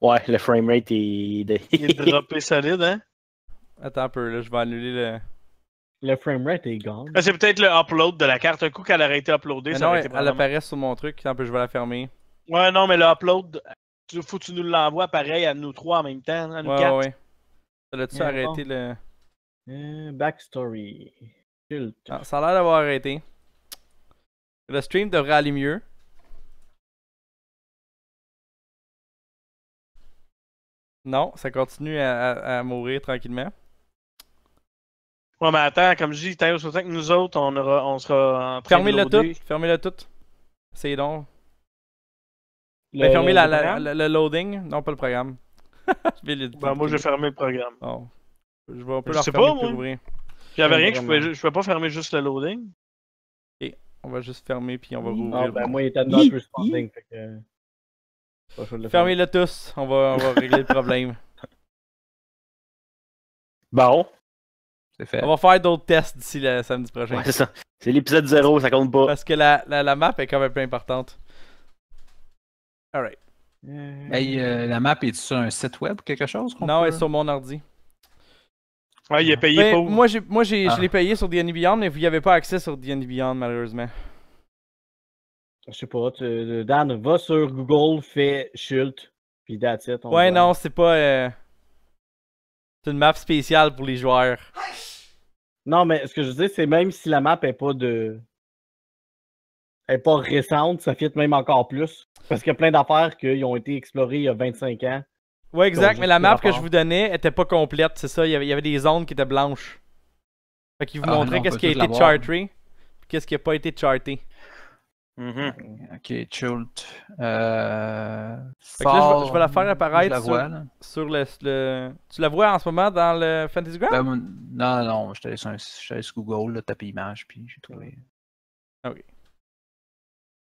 Ouais, le framerate est. il est droppé solide, hein? Attends un peu, là, je vais annuler le le framerate est gone. Ah, c'est peut-être le upload de la carte. Un coup qu'elle aurait été uploadée, ça aurait été elle apparaît sur mon truc. que je vais la fermer. Ouais, non, mais le upload, faut que tu nous l'envoies pareil à nous trois en même temps. À hein, nous ouais, ouais. Ça l'a-tu as arrêté le. Euh, backstory. Ah, ça a l'air d'avoir arrêté. Le stream devrait aller mieux. Non, ça continue à mourir tranquillement. Ouais, mais attends, comme je dis, soutien que nous autres, on, aura, on sera en train Fermez-le tout. Fermez-le tout. C'est donc. fermez le, le loading. Non, pas le programme. je vais ben, moi, j'ai fermé le programme. Oh. Je vais un peu leur fermer Il ouvrir. avait rien que je pouvais, je pouvais pas fermer juste le loading et on va juste fermer puis on va rouvrir. Ah, ben moi il était le responding, que. Fermez-le tous, on va, on va régler le problème. Bon. On va faire d'autres tests d'ici le samedi prochain. c'est l'épisode 0, ça compte pas. Parce que la, la, map est quand même peu importante. Alright. Euh, hey, euh, la map est sur un site web ou quelque chose? non, elle est sur mon ordi. Ouais, il est payé pour. Moi, j'ai, moi j'ai, je ah. l'ai payé sur D&D Beyond, mais vous n'avez avez pas accès sur D&D Beyond, malheureusement. Je sais pas, Dan, va sur Google, fais Schult, puis that's it. ouais, non, c'est pas... Euh, c'est une map spéciale pour les joueurs. Non, mais ce que je veux dire, c'est même si la map est pas de. est pas récente, ça fit même encore plus. Parce qu'il y a plein d'affaires qui ont été explorées il y a 25 ans. Ouais, exact, mais la map que je vous donnais était pas complète, c'est ça. Il y, avait, des zones qui étaient blanches. Fait qu'ils vous ah, montraient qu'est-ce qui a été charté, qu'est-ce qui a pas été charté. Mhm. Euh, ok, Chult. Euh... je, vais, la faire apparaître sur, le, Tu la vois en ce moment dans le fantasy Graph? Ben, non, non, je suis allé sur, Google, là, tapé image, puis j'ai trouvé. Ah ok.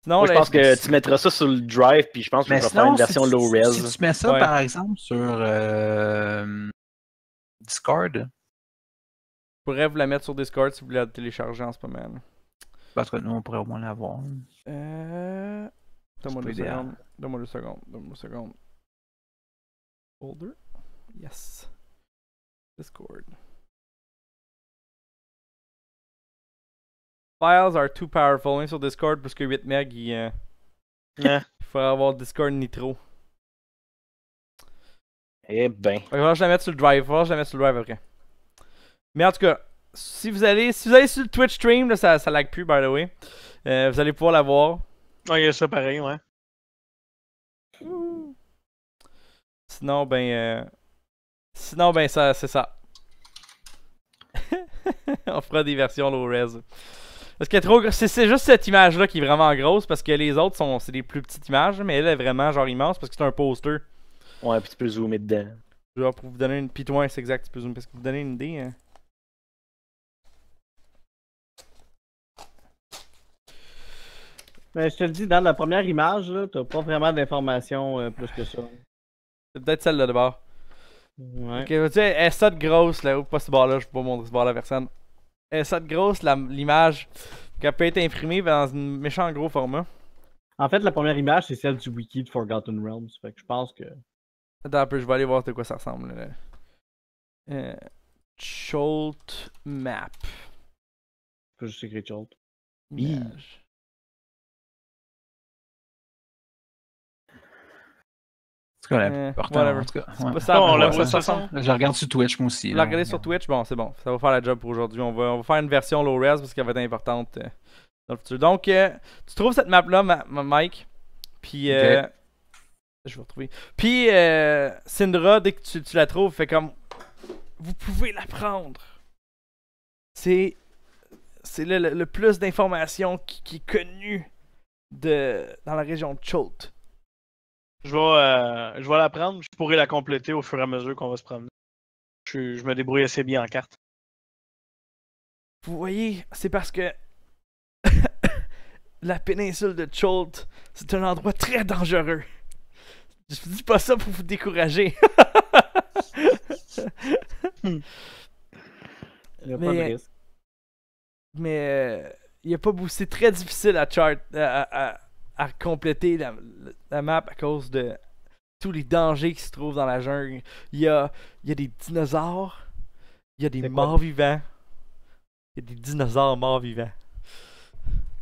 Sinon, je ben, pense que tu mettras ça sur le drive, puis je pense que Mais je faire une version low res. Si tu mets ça, par exemple, sur euh, Discord. Je pourrais vous la mettre sur Discord si vous voulez la télécharger en ce moment parce que nous, on pourrait au moins l'avoir. Euh... Donne-moi deux secondes. Donne-moi deux secondes. Donne-moi deux secondes. Folder. Yes. Discord. Files are too powerful. est sur Discord, parce que 8 meg il, euh... yeah. il faudrait avoir Discord Nitro. Eh ben. Il va falloir que je la mette sur le drive. Il va que je la mette sur le drive après. Mais en tout cas, si vous allez si vous allez sur le Twitch stream, ça, ça lag plus, by the way. Euh, vous allez pouvoir la voir. Ouais, il y a ça pareil, ouais. Sinon, ben. Euh, sinon, ben, ça, c'est ça. On fera des versions low res. Parce que trop c'est juste cette image là qui est vraiment grosse parce que les autres sont c'est des plus petites images mais elle est vraiment genre immense parce que c'est un poster. Ouais, un tu peux zoomer dedans. Genre pour vous donner une pitoin, c'est exact, tu peux parce que vous donner une idée. Hein. Mais ben, je te le dis, dans la première image, t'as pas vraiment d'informations euh, plus que ça. C'est peut-être celle-là de bord. Ouais. Ok, tu sais, est cette grosse là, ou pas ce bord-là, je peux pas montrer ce bord-là à personne. Est saute grosse l'image qui a peut être imprimée dans un méchant gros format. En fait, la première image, c'est celle du wiki de Forgotten Realms. Fait que je pense que. Attends un peu, je vais aller voir de quoi ça ressemble. Là. Euh, Cholt Map. Faut juste écrire Cholt. Image. Euh, c'est Pas ça, Je regarde sur Twitch, moi aussi. La regarder sur Twitch, bon, c'est bon. Ça va faire la job pour aujourd'hui. On va, on va faire une version low res parce qu'elle va être importante euh, dans le futur. Donc, euh, tu trouves cette map-là, Mike. Puis, je vais retrouver. Puis, Syndra, dès que tu, la trouves, fait comme Vous pouvez la prendre. C'est c'est le, plus d'informations qui, qui, est connu de, dans la région de Chote. Je vais, euh, je la prendre, je pourrai la compléter au fur et à mesure qu'on va se promener. Je, me débrouille assez bien en carte. Vous voyez, c'est parce que la péninsule de Cholt, c'est un endroit très dangereux. Je ne dis pas ça pour vous décourager. Il n'y a pas de risque. Mais euh, il n'y a pas C'est très difficile à, chart, à compléter la, map à cause de tous les dangers qui se trouvent dans la jungle. Il y a, il y a des dinosaures, il y a des morts vivants, il y a des dinosaures morts vivants.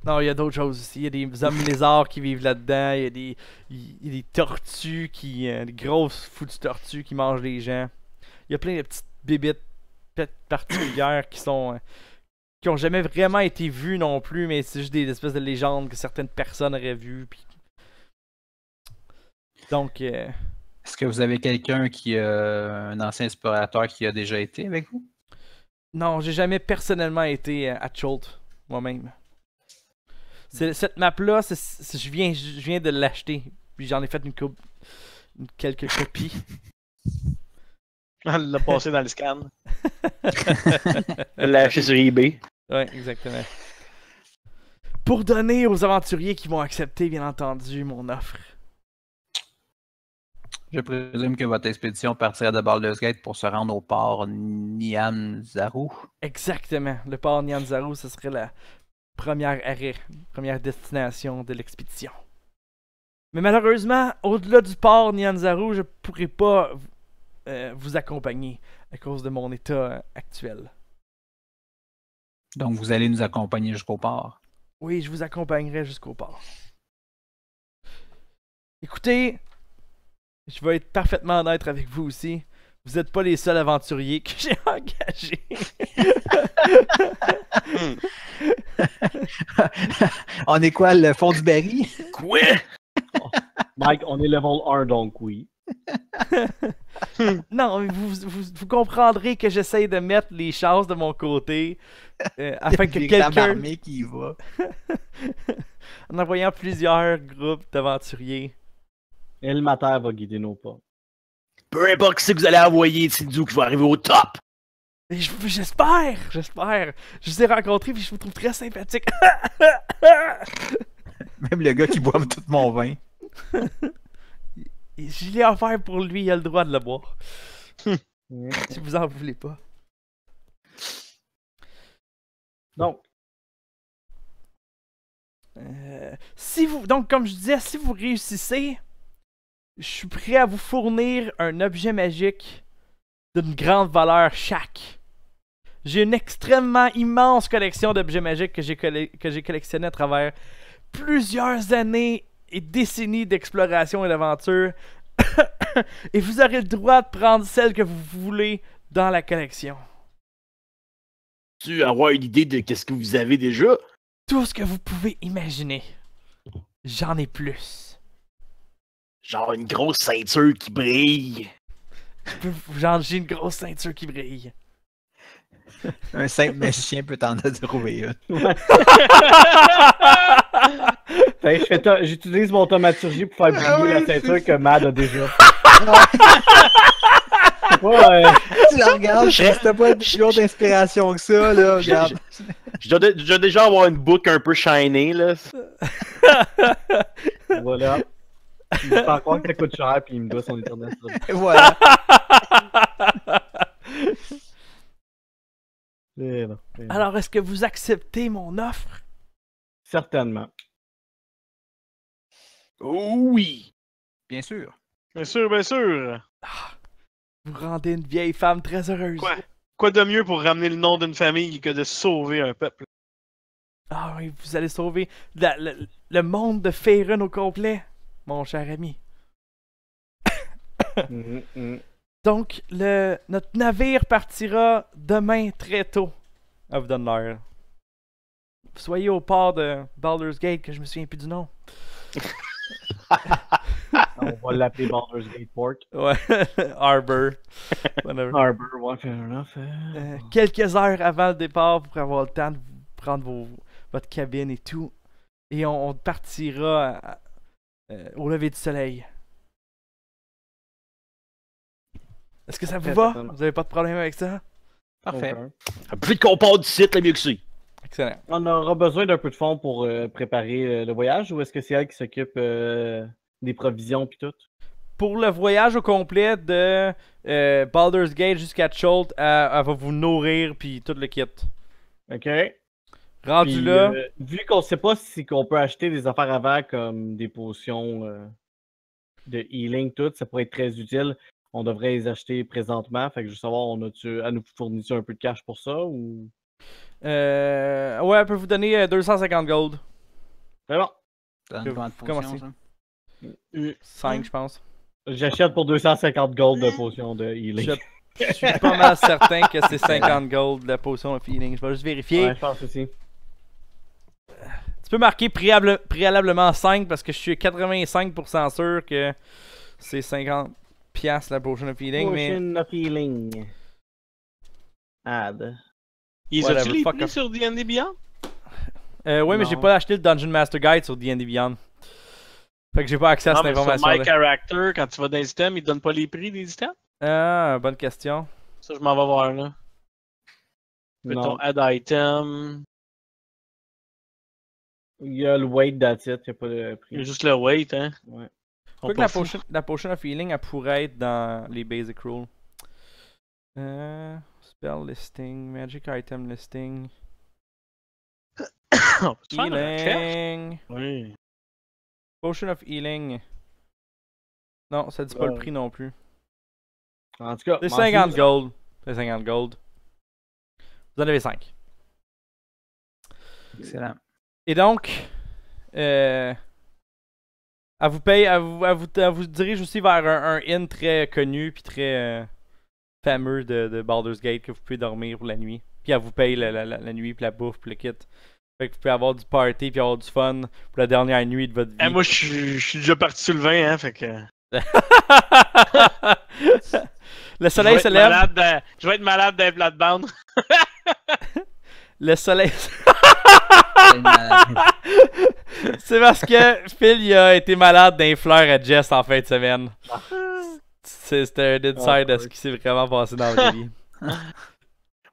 Non, il y a d'autres choses aussi. Il y a des hommes qui vivent là-dedans. Il y a des, il y a des tortues qui. Euh, des grosses foutues tortues qui mangent les gens. Il y a plein de petites bébites particulières qui sont. Euh, qui ont jamais vraiment été vus non plus, mais c'est juste des espèces de légendes que certaines personnes auraient vues. Donc. Euh, Est-ce que vous avez quelqu'un qui. a... Euh, un ancien explorateur qui a déjà été avec vous Non, j'ai jamais personnellement été euh, à Cholt, moi-même. Cette map-là, je viens, je viens de l'acheter. Puis j'en ai fait une, coupe, quelques copies. Elle l'a passé dans le scan. Elle l'a acheté sur eBay. Ouais, exactement. Pour donner aux aventuriers qui vont accepter, bien entendu, mon offre. Je présume que votre expédition partira de Baldur's Gate pour se rendre au port Nyanzaru. Exactement. Le port Nyanzaru, ce serait la première arrêt, première destination de l'expédition. Mais malheureusement, au-delà du port Nyanzaru, je ne pourrai pas euh, vous accompagner à cause de mon état actuel. Donc, vous allez nous accompagner jusqu'au port. Oui, je vous accompagnerai jusqu'au port. Écoutez, je vais être parfaitement honnête avec vous aussi. Vous n'êtes pas les seuls aventuriers que j'ai engagés. on est quoi, le fond du Berry Quoi? Mike, on est level 1, donc oui. non, mais vous, vous comprendrez que j'essaye de mettre les chances de mon côté Euh, afin que quelqu'un. qui y va. en envoyant plusieurs groupes d'aventuriers. le Mater va guider nos pas. Peu importe qui que vous allez envoyer, c'est nous qui va arriver au top! J'espère! J'espère! Je vous ai rencontré puis je vous trouve très sympathique. Même le gars qui boit tout mon vin. je l'ai offert pour lui, il a le droit de le boire. si vous en voulez pas. Donc. Euh, si vous, donc, comme je disais, si vous réussissez, je suis prêt à vous fournir un objet magique d'une grande valeur chaque. J'ai une extrêmement immense collection d'objets magiques que j'ai collectionné à travers plusieurs années et décennies d'exploration et d'aventure. et vous aurez le droit de prendre celle que vous voulez dans la collection avoir une idée de qu'est-ce que vous avez déjà? Tout ce que vous pouvez imaginer. J'en ai plus. Genre une grosse ceinture qui brille. Genre j'ai une grosse ceinture qui brille. Un simple magicien peut t'en trouver une. Ben, j'utilise mon tomaturgie pour faire briller ah la ceinture que Mad a déjà. Ouais. Euh, tu la regardes, je reste pas plus d'inspiration que ça, là. Regarde. Je dois déjà avoir une boucle un peu shinée, là. voilà. Il me fait croire que ça coûte cher, puis il me doit son éternel. voilà. Eh eh Alors, est-ce que vous acceptez mon offre? Certainement. Oh oui! Bien sûr. Bien sûr, bien sûr. Ah. Vous rendez une vieille femme très heureuse. Quoi? Quoi de mieux pour ramener le nom d'une famille que de sauver un peuple? Ah oui, vous allez sauver le monde de Faerun au complet, mon cher ami. Mm, mm. Donc, le, notre navire partira demain très tôt. Ah, vous donne l'heure. Soyez au port de Baldur's Gate, que je me souviens plus du nom. On va l'appeler Baldur's Gateport. Ouais, Harbor. Harbor, ouais, euh, enough. quelques heures avant le départ pour avoir le temps de prendre vos, votre cabine et tout. Et on, partira euh, au lever du soleil. Est-ce que ça vous va? Vous avez pas de problème avec ça? Parfait. Plus qu'on compas du site, le mieux que c'est. Excellent. On aura besoin d'un peu de fonds pour euh, préparer le voyage ou est-ce que c'est elle qui s'occupe des provisions puis tout? Pour le voyage au complet de euh, Baldur's Gate jusqu'à Cholt, euh, elle, va vous nourrir puis tout le kit. OK. Rendu là. Euh, vu qu'on sait pas si qu'on peut acheter des affaires avant comme des potions de healing, tout, ça pourrait être très utile. On devrait les acheter présentement. Fait que je veux savoir, on a-tu à nous fournir un peu de cash pour ça ou. Euh, ouais, elle peut vous donner 250 gold. C'est bon. comment ça? 5, je pense. J'achète pour 250 gold de potion de healing. Je, suis pas mal certain que c'est 50 gold de potion de healing. Je vais juste vérifier. Ouais, je pense aussi. Tu peux marquer préalablement 5 parce que je suis 85% sûr que c'est 50 piastres la potion of healing. Potion of healing. Add. Ils ont sur D&D Beyond? Euh, mais j'ai pas acheté le Dungeon Master Guide sur D&D Beyond. Fait que j'ai pas accès à cette information. Sur My Character, quand tu vas dans les items, il donne pas les prix des items Ah, bonne question. Ça, je m'en vais voir là. Mettons add item. Il y a le weight d'attitude, il n'y a pas le prix. Il y a juste le weight, hein. Ouais. Je que la potion, la potion of healing, elle pourrait être dans les basic rules. Euh, spell listing, magic item listing. healing. Oui. Potion of Healing. Non, ça dit pas le prix non plus. En tout cas, c'est 50 gold. gold. Vous en avez 5. Excellent. Et donc, euh, elle vous paye, vous, vous, dirige aussi vers un, inn très connu puis très euh, fameux de, Baldur's Gate que vous pouvez dormir pour la nuit. Puis elle vous paye la, la nuit puis la bouffe puis le kit. Fait que vous pouvez avoir du party puis avoir du fun pour la dernière nuit de votre eh, vie. Et moi, je suis déjà parti sur le vin, hein, fait que. le soleil se lève. Je vais être malade d'un de le soleil. C'est parce que Phil il a été malade d'un fleur à Jess en fin de semaine. Ah. C'était un insight ah, de ce qui s'est vraiment passé dans la vie.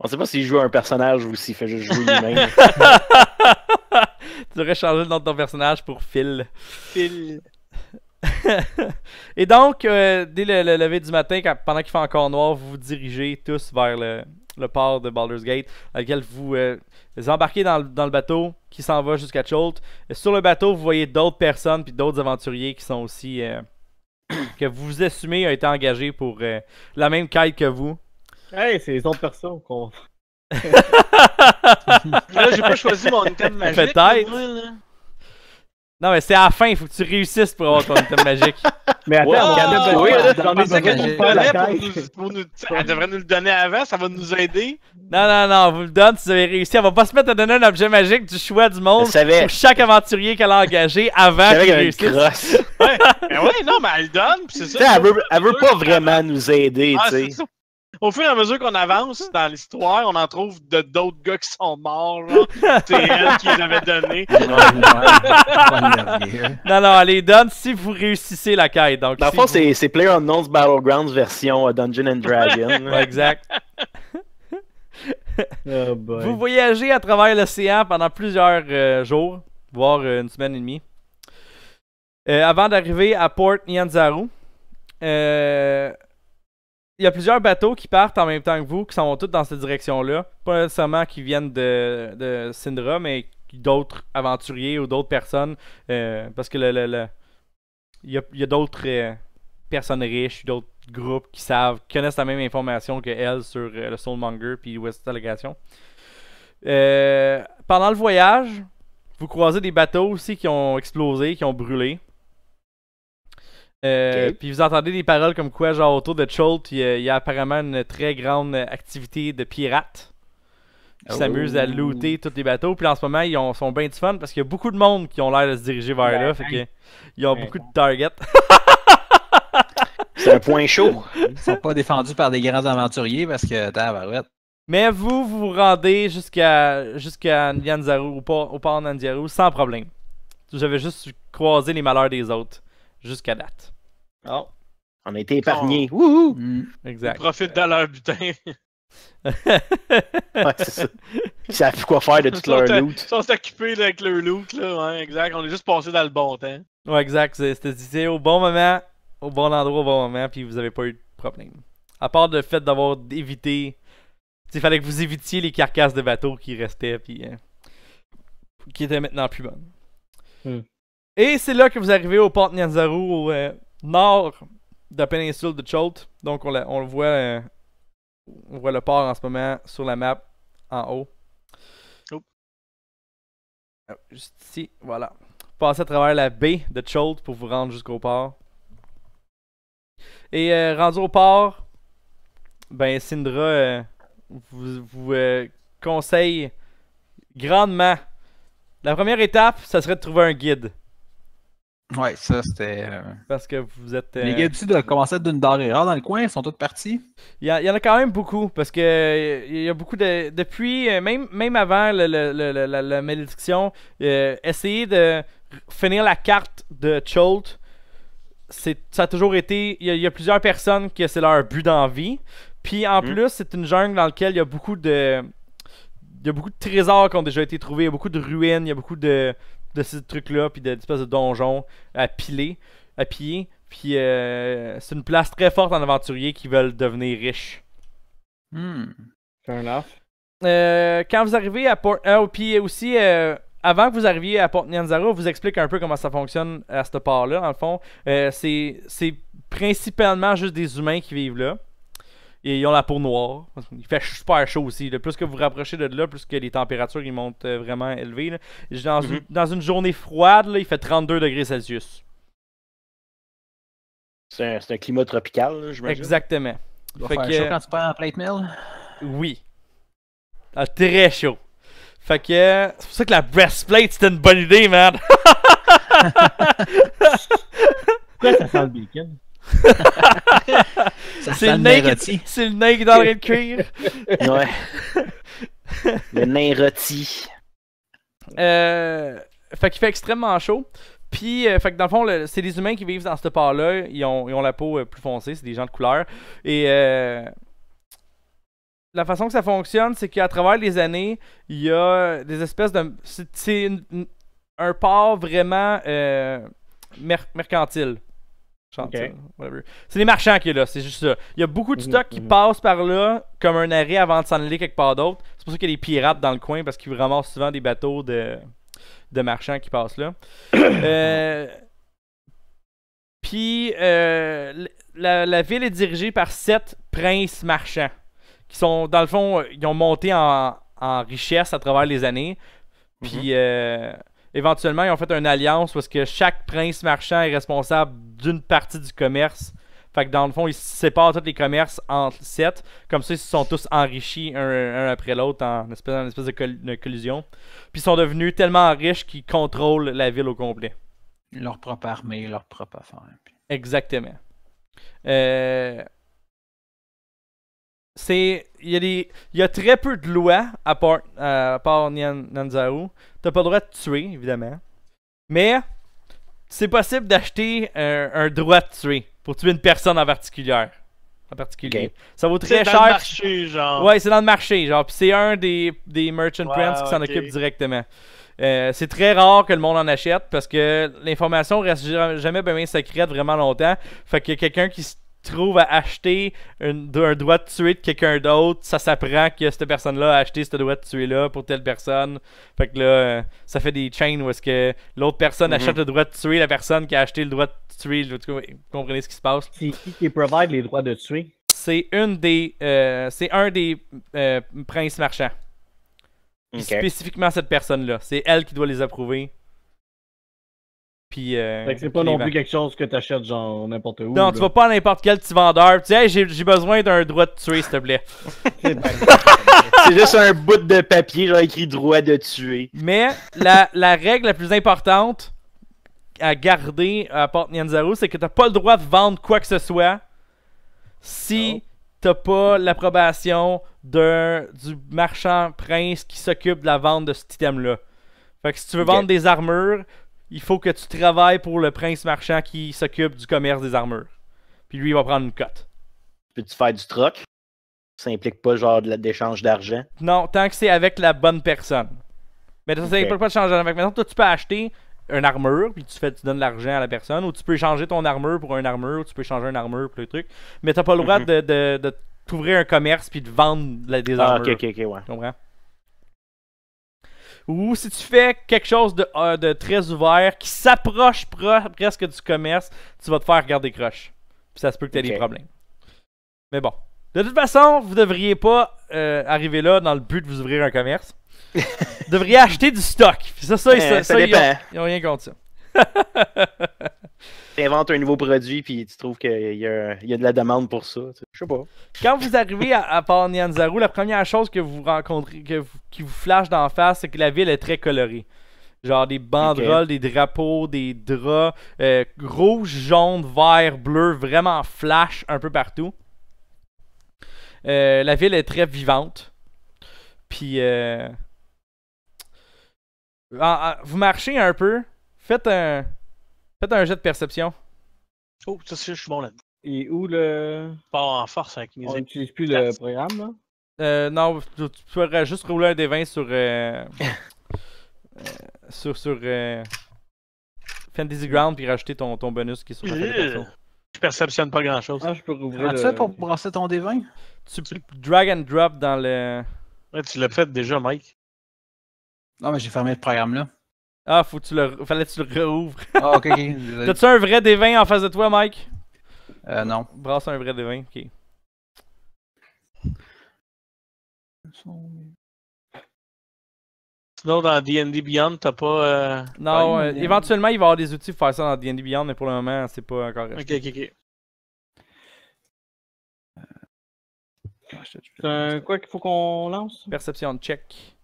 On sait pas s'il joue un personnage ou s'il fait juste jouer lui-même. tu aurais changé le nom de ton personnage pour Phil. Phil. Et donc, euh, dès le, lever du matin, pendant qu'il fait encore noir, vous vous dirigez tous vers le, port de Baldur's Gate, à lequel vous, euh, embarquez dans, le bateau qui s'en va jusqu'à Cholt. Sur le bateau, vous voyez d'autres personnes puis d'autres aventuriers qui sont aussi. Euh, que vous assumez ont été engagés pour la même quête que vous. Hey, c'est les autres personnes qu'on. là, j'ai pas choisi mon item ben, magique. Peut-être. Non, mais c'est à la fin, faut que tu réussisses pour avoir ton item magique. Mais attends, wow! on oui, là, j'en ai pour, Elle devrait nous le donner avant, ça va nous aider. Non, non, non, on vous le donne si vous avez réussi. Elle va pas se mettre à donner un objet magique du choix du monde pour chaque aventurier qu'elle a engagé avant qu'elle réussisse. ouais, mais oui, non, mais elle le donne, c'est ça. Elle veut, elle veut pas vraiment nous aider, ah, tu sais au fur et à mesure qu'on avance dans l'histoire, on en trouve de d'autres gars qui sont morts. C'est elle qui les avait donnés. non, non, allez, les donne si vous réussissez la quête. Donc, dans le fond, c'est PlayerUnknown's Battlegrounds version euh, Dungeon Dragon. exact. Oh, vous voyagez à travers l'océan pendant plusieurs euh, jours, voire euh, une semaine et demie, avant d'arriver à Port Nianzaru, Euh, il y a plusieurs bateaux qui partent en même temps que vous, qui sont tous dans cette direction-là. Pas nécessairement qui viennent de, de Syndra, mais d'autres aventuriers ou d'autres personnes. Euh, parce que il y a, d'autres euh, personnes riches, d'autres groupes qui savent, qui connaissent la même information que elle sur euh, le Soulmonger puis West Allegation. pendant le voyage, vous croisez des bateaux aussi qui ont explosé, qui ont brûlé. Euh, puis vous entendez des paroles comme quoi, genre autour de Cholt, il y, a apparemment une très grande activité de pirates qui s'amusent à oh. looter tous les bateaux. Puis en ce moment, ils ont, sont bien du fun parce qu'il y a beaucoup de monde qui ont l'air de se diriger vers là. Ben, fait ben. que, ils ont ben. beaucoup de targets. C'est un point chaud. Ils sont pas défendus par des grands aventuriers parce que, barouette Mais vous, vous vous rendez jusqu'à jusqu'à au port, au port sans problème. Vous avez juste croisé les malheurs des autres jusqu'à date. Oh. On a été épargnés. Oh. Wouhou! Mm. Exact. Ils profitent de leur butin. ouais, c'est ça. Ils savent quoi faire de toute leur loot. Ils sont occupés avec leur loot, là. exact. On est juste passé dans le bon temps. Ouais, exact. C'était au bon moment, au bon endroit, au bon moment, puis vous avez pas eu de problème. À part le fait d'avoir évité. Il fallait que vous évitiez les carcasses de bateaux qui restaient, puis. Hein, qui étaient maintenant plus bonnes. Hmm. Et c'est là que vous arrivez au port Nyanzaru, au euh, nord de la péninsule de Cholt. Donc on, le voit, euh, on voit le port en ce moment sur la map en haut. Oh. Ah, juste ici, voilà. passez à travers la baie de Cholt pour vous rendre jusqu'au port. Et euh, rendu au port, ben Sindra euh, vous, vous conseille grandement. La première étape, ça serait de trouver un guide. Ouais, ça c'était. Euh, parce que vous êtes. Les euh, gars du de commencer d'une denrée rare dans le coin, ils sont tous partis. Il y, en a quand même beaucoup, parce que il y a beaucoup de. Depuis, euh, même, même avant la, malédiction, essayer de finir la carte de Cholt, c'est, ça a toujours été. Il y a, plusieurs personnes que c'est leur but d'envie. Puis en mm. plus, c'est une jungle dans laquelle il y a beaucoup de. Il y a beaucoup de trésors qui ont déjà été trouvés, il y a beaucoup de ruines, il y a beaucoup de, de ces trucs-là, puis d'espèces de, de donjons à piler, à piller. Puis euh, c'est une place très forte en aventuriers qui veulent devenir riches. Hmm. Euh, quand vous arrivez à Port... Ah, puis aussi, avant que vous arriviez à Port Nianzaro je vous explique un peu comment ça fonctionne à cette part-là. dans le fond, c'est principalement juste des humains qui vivent là. Et ils ont la peau noire. Il fait super chaud aussi. Le plus que vous vous rapprochez de là, plus que les températures ils montent euh, vraiment élevées. Mm-hmm. Dans, une, journée froide, il fait 32 degrés Celsius. C'est un, climat tropical, je Exactement. Il fait faire chaud euh, quand tu pars en plate mill? Oui. Ah, très chaud. Fait que euh, c'est pour ça que la breastplate c'était une bonne idée, man. Pourquoi ça sent le bacon? c'est le, nain qui est dans le cuir. ouais. le nain rôti. Euh, fait qu'il fait extrêmement chaud. Puis, euh, fait que dans le fond, c'est des humains qui vivent dans ce part-là. Ils ont, la peau euh, plus foncée, c'est des gens de couleur. Et la façon que ça fonctionne, c'est qu'à travers les années, il y a des espèces de. C'est, un port vraiment mercantile. C'est des marchands qui est là, c'est juste ça. Il y a beaucoup de mhm, stocks qui mhm. passent par là, comme un arrêt avant de s'en aller quelque part d'autre. C'est pour ça qu'il y a des pirates dans le coin, parce qu'ils ramassent souvent des bateaux de, de marchands qui passent là. Euh, puis, euh, la, ville est dirigée par sept princes marchands, qui sont, dans le fond, euh, ils ont monté en, en richesse à travers les années. Puis, mhm éventuellement, ils ont fait une alliance parce que chaque prince marchand est responsable d'une partie du commerce. Fait que dans le fond, ils séparent tous les commerces en sept. Comme ça, ils se sont tous enrichis un, après l'autre en espèce, espèce de, collusion. Puis ils sont devenus tellement riches qu'ils contrôlent la ville au complet. Leur propre armée, leur propre affaire. Exactement. Euh, c'est il y a il très peu de lois à part euh, à part T'as pas le droit de tuer évidemment, mais c'est possible d'acheter un, droit de tuer pour tuer une personne en particulier. En particulier. Ça vaut très cher. C'est dans le marché, genre. Ouais, c'est dans le marché, genre. c'est un des, des merchant wow, qui s'en occupe directement. Euh, c'est très rare que le monde en achète parce que l'information reste jamais bien, secrète vraiment longtemps. Fait que quelqu'un qui se trouve à acheter un, droit de tuer de quelqu'un d'autre, ça s'apprend que cette personne-là a acheté ce droit de tuer-là pour telle personne. Fait que là, euh, ça fait des chains où est-ce que l'autre personne mhm. achète le droit de tuer la personne qui a acheté le droit de tuer. Vous comprenez ce qui se passe? C'est qui qui provide les droits de tuer? C'est une des, euh, c'est un des euh, princes marchands. Spécifiquement cette personne-là. C'est elle qui doit les approuver. Puis, euh, fait que c'est pas non plus quelque chose que t'achètes genre n'importe où. Non, tu vas pas à n'importe quel petit vendeur. Tu dis, j'ai, besoin d'un droit de tuer, s'il te plaît. c'est juste un bout de papier, genre écrit droit de tuer. Mais la, règle la plus importante à garder à port Nianzaru, c'est que t'as pas le droit de vendre quoi que ce soit si t'as pas l'approbation d'un, du marchand prince qui s'occupe de la vente de cet item-là. Fait que si tu veux vendre des armures, il faut que tu travailles pour le prince marchand qui s'occupe du commerce des armures. Puis lui, il va prendre une cote. Peux-tu fais du troc? Ça implique pas genre d'échange d'argent? Non, tant que c'est avec la bonne personne. Mais ça n'implique pas de changer d'argent. Maintenant, toi, tu peux acheter une armure, puis tu, fais, tu donnes l'argent à la personne, ou tu peux changer ton armure pour une armure, ou tu peux changer une armure pour le truc. Mais t'as pas le droit mhm. de, t'ouvrir un commerce puis de vendre des armures. Ah, ok, ok, ok, ouais. comprends? ou si tu fais quelque chose de, euh, très ouvert qui s'approche presque du commerce, tu vas te faire regarder croche. Puis ça se peut que tu aies des problèmes. Mais bon. De toute façon, vous devriez pas euh, arriver là dans le but de vous ouvrir un commerce. vous devriez acheter du stock. ça, ça, euh, ils, ont, rien contre ça. t'inventes un nouveau produit puis tu trouves qu'il y, a, y a de la demande pour ça. Je sais pas. Quand vous arrivez à, à Port Nianzaru, la première chose que vous rencontrez, que qui vous flash d'en face, c'est que la ville est très colorée. Genre des banderoles, des drapeaux, des draps, euh, rouge, jaune, vert, bleu, vraiment flash un peu partout. Euh, la ville est très vivante. Puis, euh, vous marchez un peu, faites un, Faites un jet de perception. Oh, ça, je suis bon là. Et où le. Pas en force avec mes On n'utilise plus le programme, là euh, Non, tu, pourrais juste rouler un d 20 euh, euh, sur. sur. sur. Euh, Fantasy Ground, puis rajouter ton, ton bonus qui est sur la Je perceptionne pas grand chose. Ah, je peux rouvrir. As-tu le... pour brasser ton D20 tu, tu drag and drop dans le. Ouais, tu l'as fait déjà, Mike. Non, mais j'ai fermé le programme là. Ah, faut tu le... fallait que tu le rouvres. Ah, ok, ok. T'as-tu un vrai d en face de toi, Mike Euh, non. Brasse un vrai d ok. Sinon, dans D&D Beyond, t'as pas... Euh, non, euh, éventuellement, il va y avoir des outils pour faire ça dans D&D Beyond, mais pour le moment, c'est pas encore... Ok, ok, ok. Euh, ah, quoi qu'il faut qu'on lance Perception check.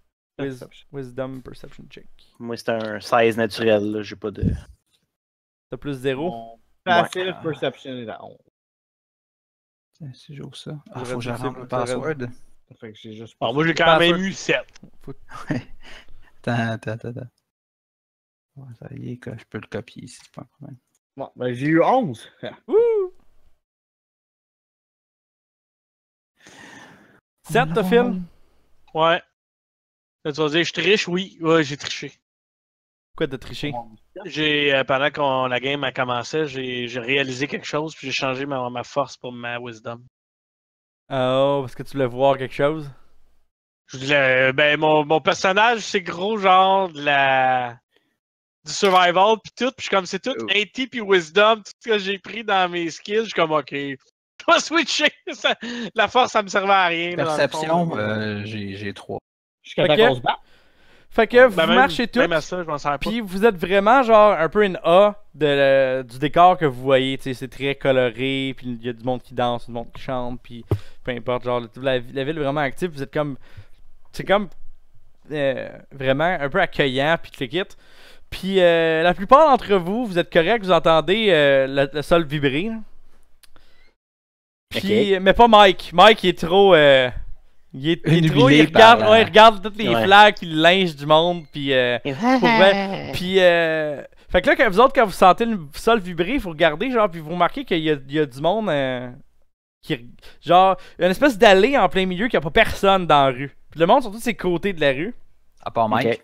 Wisdom Perception Check. Moi, c'est un 16 naturel, là, j'ai pas de. T'as plus 0? Passive ouais. Perception est à 11. C'est toujours ça. Ah, faut que j'arrête le password. Fait que j'ai Alors, ah, moi, j'ai quand même eu 7. Faut... attends, attends, attends. attends. ça y est, que je peux le copier ici, c'est pas un problème. Bon, ben, j'ai eu 11. Wouh! 7, t'as film? Ouais tu vas dire, je triche, oui, ouais, j'ai triché. Quoi de tricher J'ai, euh, pendant que la game a commencé, j'ai réalisé quelque chose, puis j'ai changé ma, force pour ma wisdom. Ah, oh, parce que tu voulais voir quelque chose? Euh, ben, mon, personnage, c'est gros genre de la du survival puis tout, puis comme c'est tout oh. anti puis wisdom, tout ce que j'ai pris dans mes skills, je suis comme ok. Je switcher, la force ça me servait à rien. Perception, euh, j'ai trois. Fait que vous ben, marchez tout. Puis vous êtes vraiment genre un peu une A de, du décor que vous voyez. C'est très coloré. Puis il y a du monde qui danse, du monde qui chante. Puis peu importe. Genre, la, ville est vraiment active. Vous êtes comme. C'est comme. Euh, vraiment un peu accueillant. Puis quittes. Puis euh, la plupart d'entre vous, vous êtes correct. Vous entendez euh, le, sol vibrer. Mais pas Mike. Mike est trop. Il est, trop, il, regarde, toutes les ouais. flags qui du monde, puis euh, puis euh, fait que là quand vous autres quand vous sentez le sol vibrer, faut regarder, genre puis vous remarquez qu'il y, a, du monde euh, qui genre une espèce d'allée en plein milieu qui a pas personne dans la rue. le monde surtout, c'est côté de la rue. À part Mike.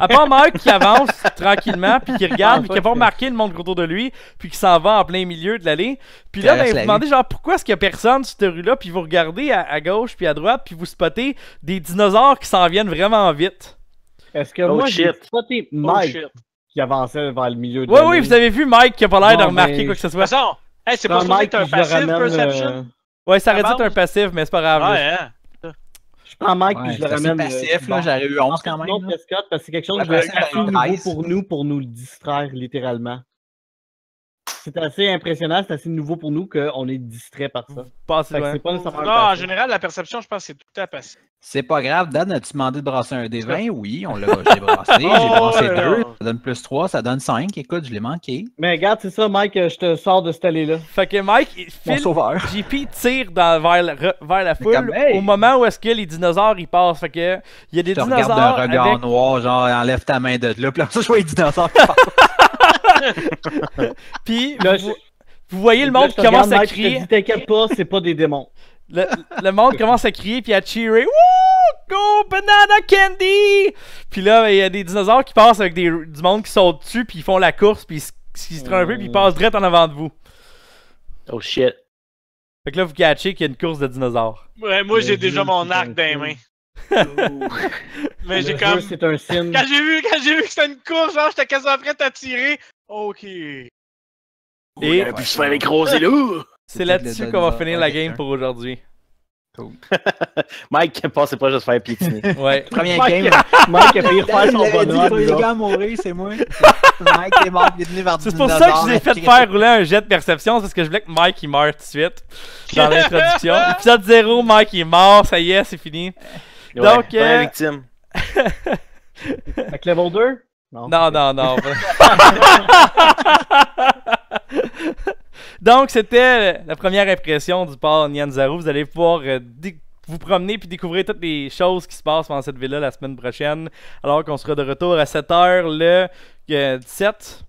À part Mike qui avance tranquillement, puis qui regarde, ah, puis qui a pas remarqué le monde autour de lui, puis qui s'en va en plein milieu de l'allée. Puis là, ben, vous demandez genre pourquoi est-ce qu'il y a personne sur cette rue-là, puis vous regardez à, gauche puis à droite, puis vous spottez des dinosaures qui s'en viennent vraiment vite. Est-ce que oh, moi j'ai spoté oh, Mike qui avançait vers le milieu de Oui, oui, vous avez vu Mike qui a pas l'air de remarquer quoi que ce soit. c'est pas Mike un passive perception. Euh, ouais, ça aurait dû un passif, mais c'est pas grave je prends Mike puis je le ramène. Euh, passif, là, j'aurais eu 11 quand même. Non, Prescott, parce que c'est quelque chose de assez nouveau pour nous, pour nous le distraire littéralement c'est assez impressionnant, c'est assez nouveau pour nous qu'on est distrait par ça. pas non, ah, en général, la perception, je pense que c'est tout à passer. C'est pas grave, Dan, as-tu demandé de brasser un des 20? Oui, on l'a brassé, j'ai oh, brassé deux, ça donne plus trois, ça donne cinq. Écoute, je l'ai manqué. Mais regarde, c'est ça, Mike, je te sors de cette allée-là. Fait que Mike, il sauveur. JP tire vers, la, foule au moment où est-ce que les dinosaures ils passent. Fait que il y a des je dinosaures. Regarde d'un regard noir, genre enlève ta main de là, puis là, je vois les dinosaures qui passent. Puis, vous, voyez le monde qui commence à crier. T'inquiète pas, c'est pas des démons. Le, monde commence à crier puis à cheerer. Wouh! Go banana candy! Puis là, il y a des dinosaures qui passent avec des, du monde qui saute dessus puis ils font la course puis ils se un peu puis ils oh. passent direct en avant de vous. Oh shit. Fait que là, vous catchez qu'il y a une course de dinosaures. Ouais, moi j'ai déjà mon arc dans les mains. mais j'ai comme. Quand j'ai vu, quand j'ai vu que c'était une course, genre, j'étais quasiment prêt à tirer. Ok. Et ouais, puis se faire les gros et C'est là-dessus qu'on va finir la game pour aujourd'hui. Cool. Mike pensez pas juste faire piétiner. Ouais. Premier game, Mike a failli refaire son bonhomme. Le les gars mourir, c'est moi. Mike est mort, bienvenue vers C'est pour ça que je vous ai fait faire rouler un jet de perception, parce que je voulais que Mike il meure tout de suite dans l'introduction. Épisode 0, Mike est mort, ça y est, c'est fini. Donc, euh... victime. Avec level 2? Non, non, non. Donc, c'était la première impression du port Nyanzaru. Vous allez pouvoir euh, vous promener puis découvrir toutes les choses qui se passent dans cette ville-là la semaine prochaine. Alors qu'on sera de retour à 7h le 17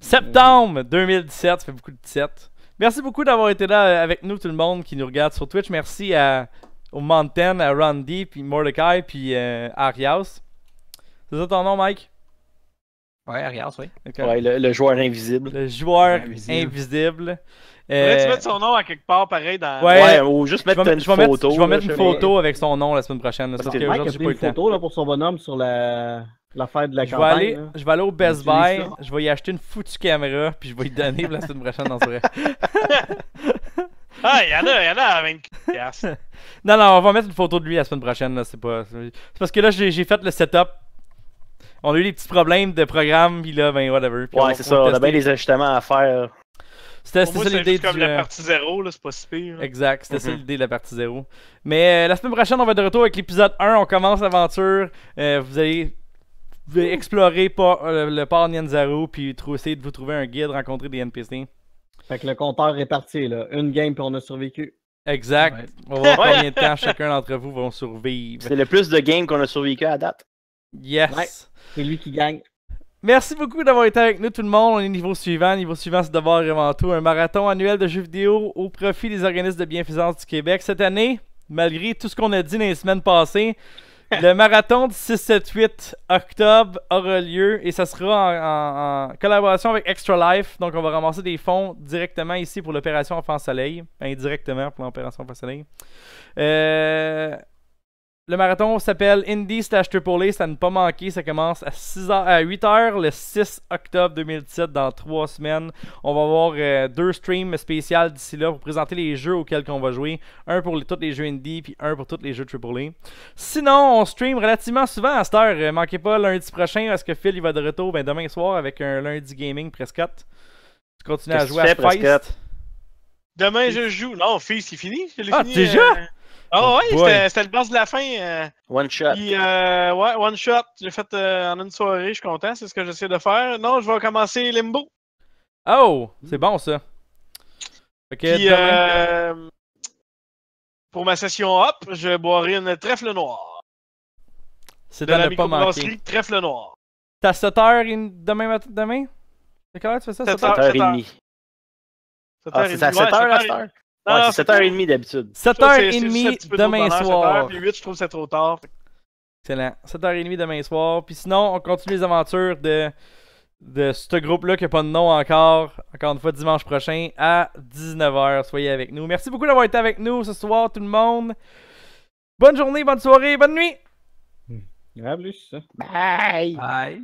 septembre 2017. Ça fait beaucoup de 17. Merci beaucoup d'avoir été là euh, avec nous, tout le monde qui nous regarde sur Twitch. Merci à, au Mountain, à Randy, puis Mordecai, puis euh, Arias. C'est ça ton nom, Mike? Ouais, regarde, oui. Ouais, le, joueur invisible. Le joueur invisible. invisible. Euh... tu mettre son nom à quelque part pareil dans. Ouais, ouais ou juste mettre une photo. je vais mettre, une photo avec son nom la semaine prochaine. parce que Mike a une photo là, pour son bonhomme sur la. L'affaire de la je campagne. aller, je vais aller au Best Buy, je vais y acheter une foutue caméra, puis je vais y donner la semaine prochaine dans ce vrai. ah, y'en y en a, y'en a à Non, non, on va mettre une photo de lui la semaine prochaine. C'est pas... C'est parce que là, j'ai fait le setup on a eu des petits problèmes de programme, puis là, ben whatever. ouais, c'est ça, on a bien des ajustements à faire. C'était ça l'idée comme la euh, partie 0, c'est pas si pire. Exact, c'était ça mhm. l'idée de la partie 0. Mais euh, la semaine prochaine, on va être de retour avec l'épisode 1, on commence l'aventure. Euh, vous allez explorer le port Nianzaru puis essayer de vous trouver un guide, rencontrer des NPC. Fait que le compteur est parti, là. Une game, puis on a survécu. Exact. On va voir combien de temps chacun d'entre vous vont survivre. C'est le plus de games qu'on a survécu à date. Yes. c'est lui qui gagne. Merci beaucoup d'avoir été avec nous tout le monde. On est niveau suivant. Niveau suivant, c'est d'avoir avant tout un marathon annuel de jeux vidéo au profit des organismes de bienfaisance du Québec. Cette année, malgré tout ce qu'on a dit dans les semaines passées, le marathon du 6-7-8 octobre aura lieu et ça sera en, en, collaboration avec Extra Life. Donc, on va ramasser des fonds directement ici pour l'opération Enfant Soleil, indirectement pour l'opération Enfant Soleil. Euh, le marathon s'appelle indie slash Triple A, ça ne pas manquer, ça commence à, 6 8 h le 6 octobre 2017, dans trois semaines. On va avoir euh, deux streams spéciales d'ici là pour présenter les jeux auxquels on va jouer. Un pour tous les jeux Indie, puis un pour tous les jeux Triple A. Sinon, on stream relativement souvent à cette heure. Euh, manquez pas lundi prochain, parce que Phil il va de retour ben, demain soir avec un lundi gaming Prescott. Tu continues à jouer à Prescott? Demain, je joue. Non, Phil c'est fini. ah, déjà? Euh, Oh, ah oui, ouais, c'était le boss de la fin. Euh. one shot. Puis, euh, ouais, one shot. J'ai fait euh, en une soirée, je suis content, c'est ce que j'essaie de faire. Non, je vais recommencer Limbo. Oh, c'est bon ça. Ok. Puis, pour ma session hop, je boirai une trèfle noire. C'est de ne pas manquer. trèfle noire. T'as 7h demain matin demain? C'est quelle heure tu fais ça? 7h30. 7 h C'est à 7h à cette heure? Non, ah, c'est 7h30 d'habitude. 7h30 demain soir. 7h, 8, je trouve c'est trop tard. Excellent. 7h30 demain soir. Puis sinon, on continue les aventures de, de ce groupe-là qui n'a pas de nom encore. Encore une fois, dimanche prochain à 19h. Soyez avec nous. Merci beaucoup d'avoir été avec nous ce soir, tout le monde. Bonne journée, bonne soirée, bonne nuit. plus. Bye. Bye.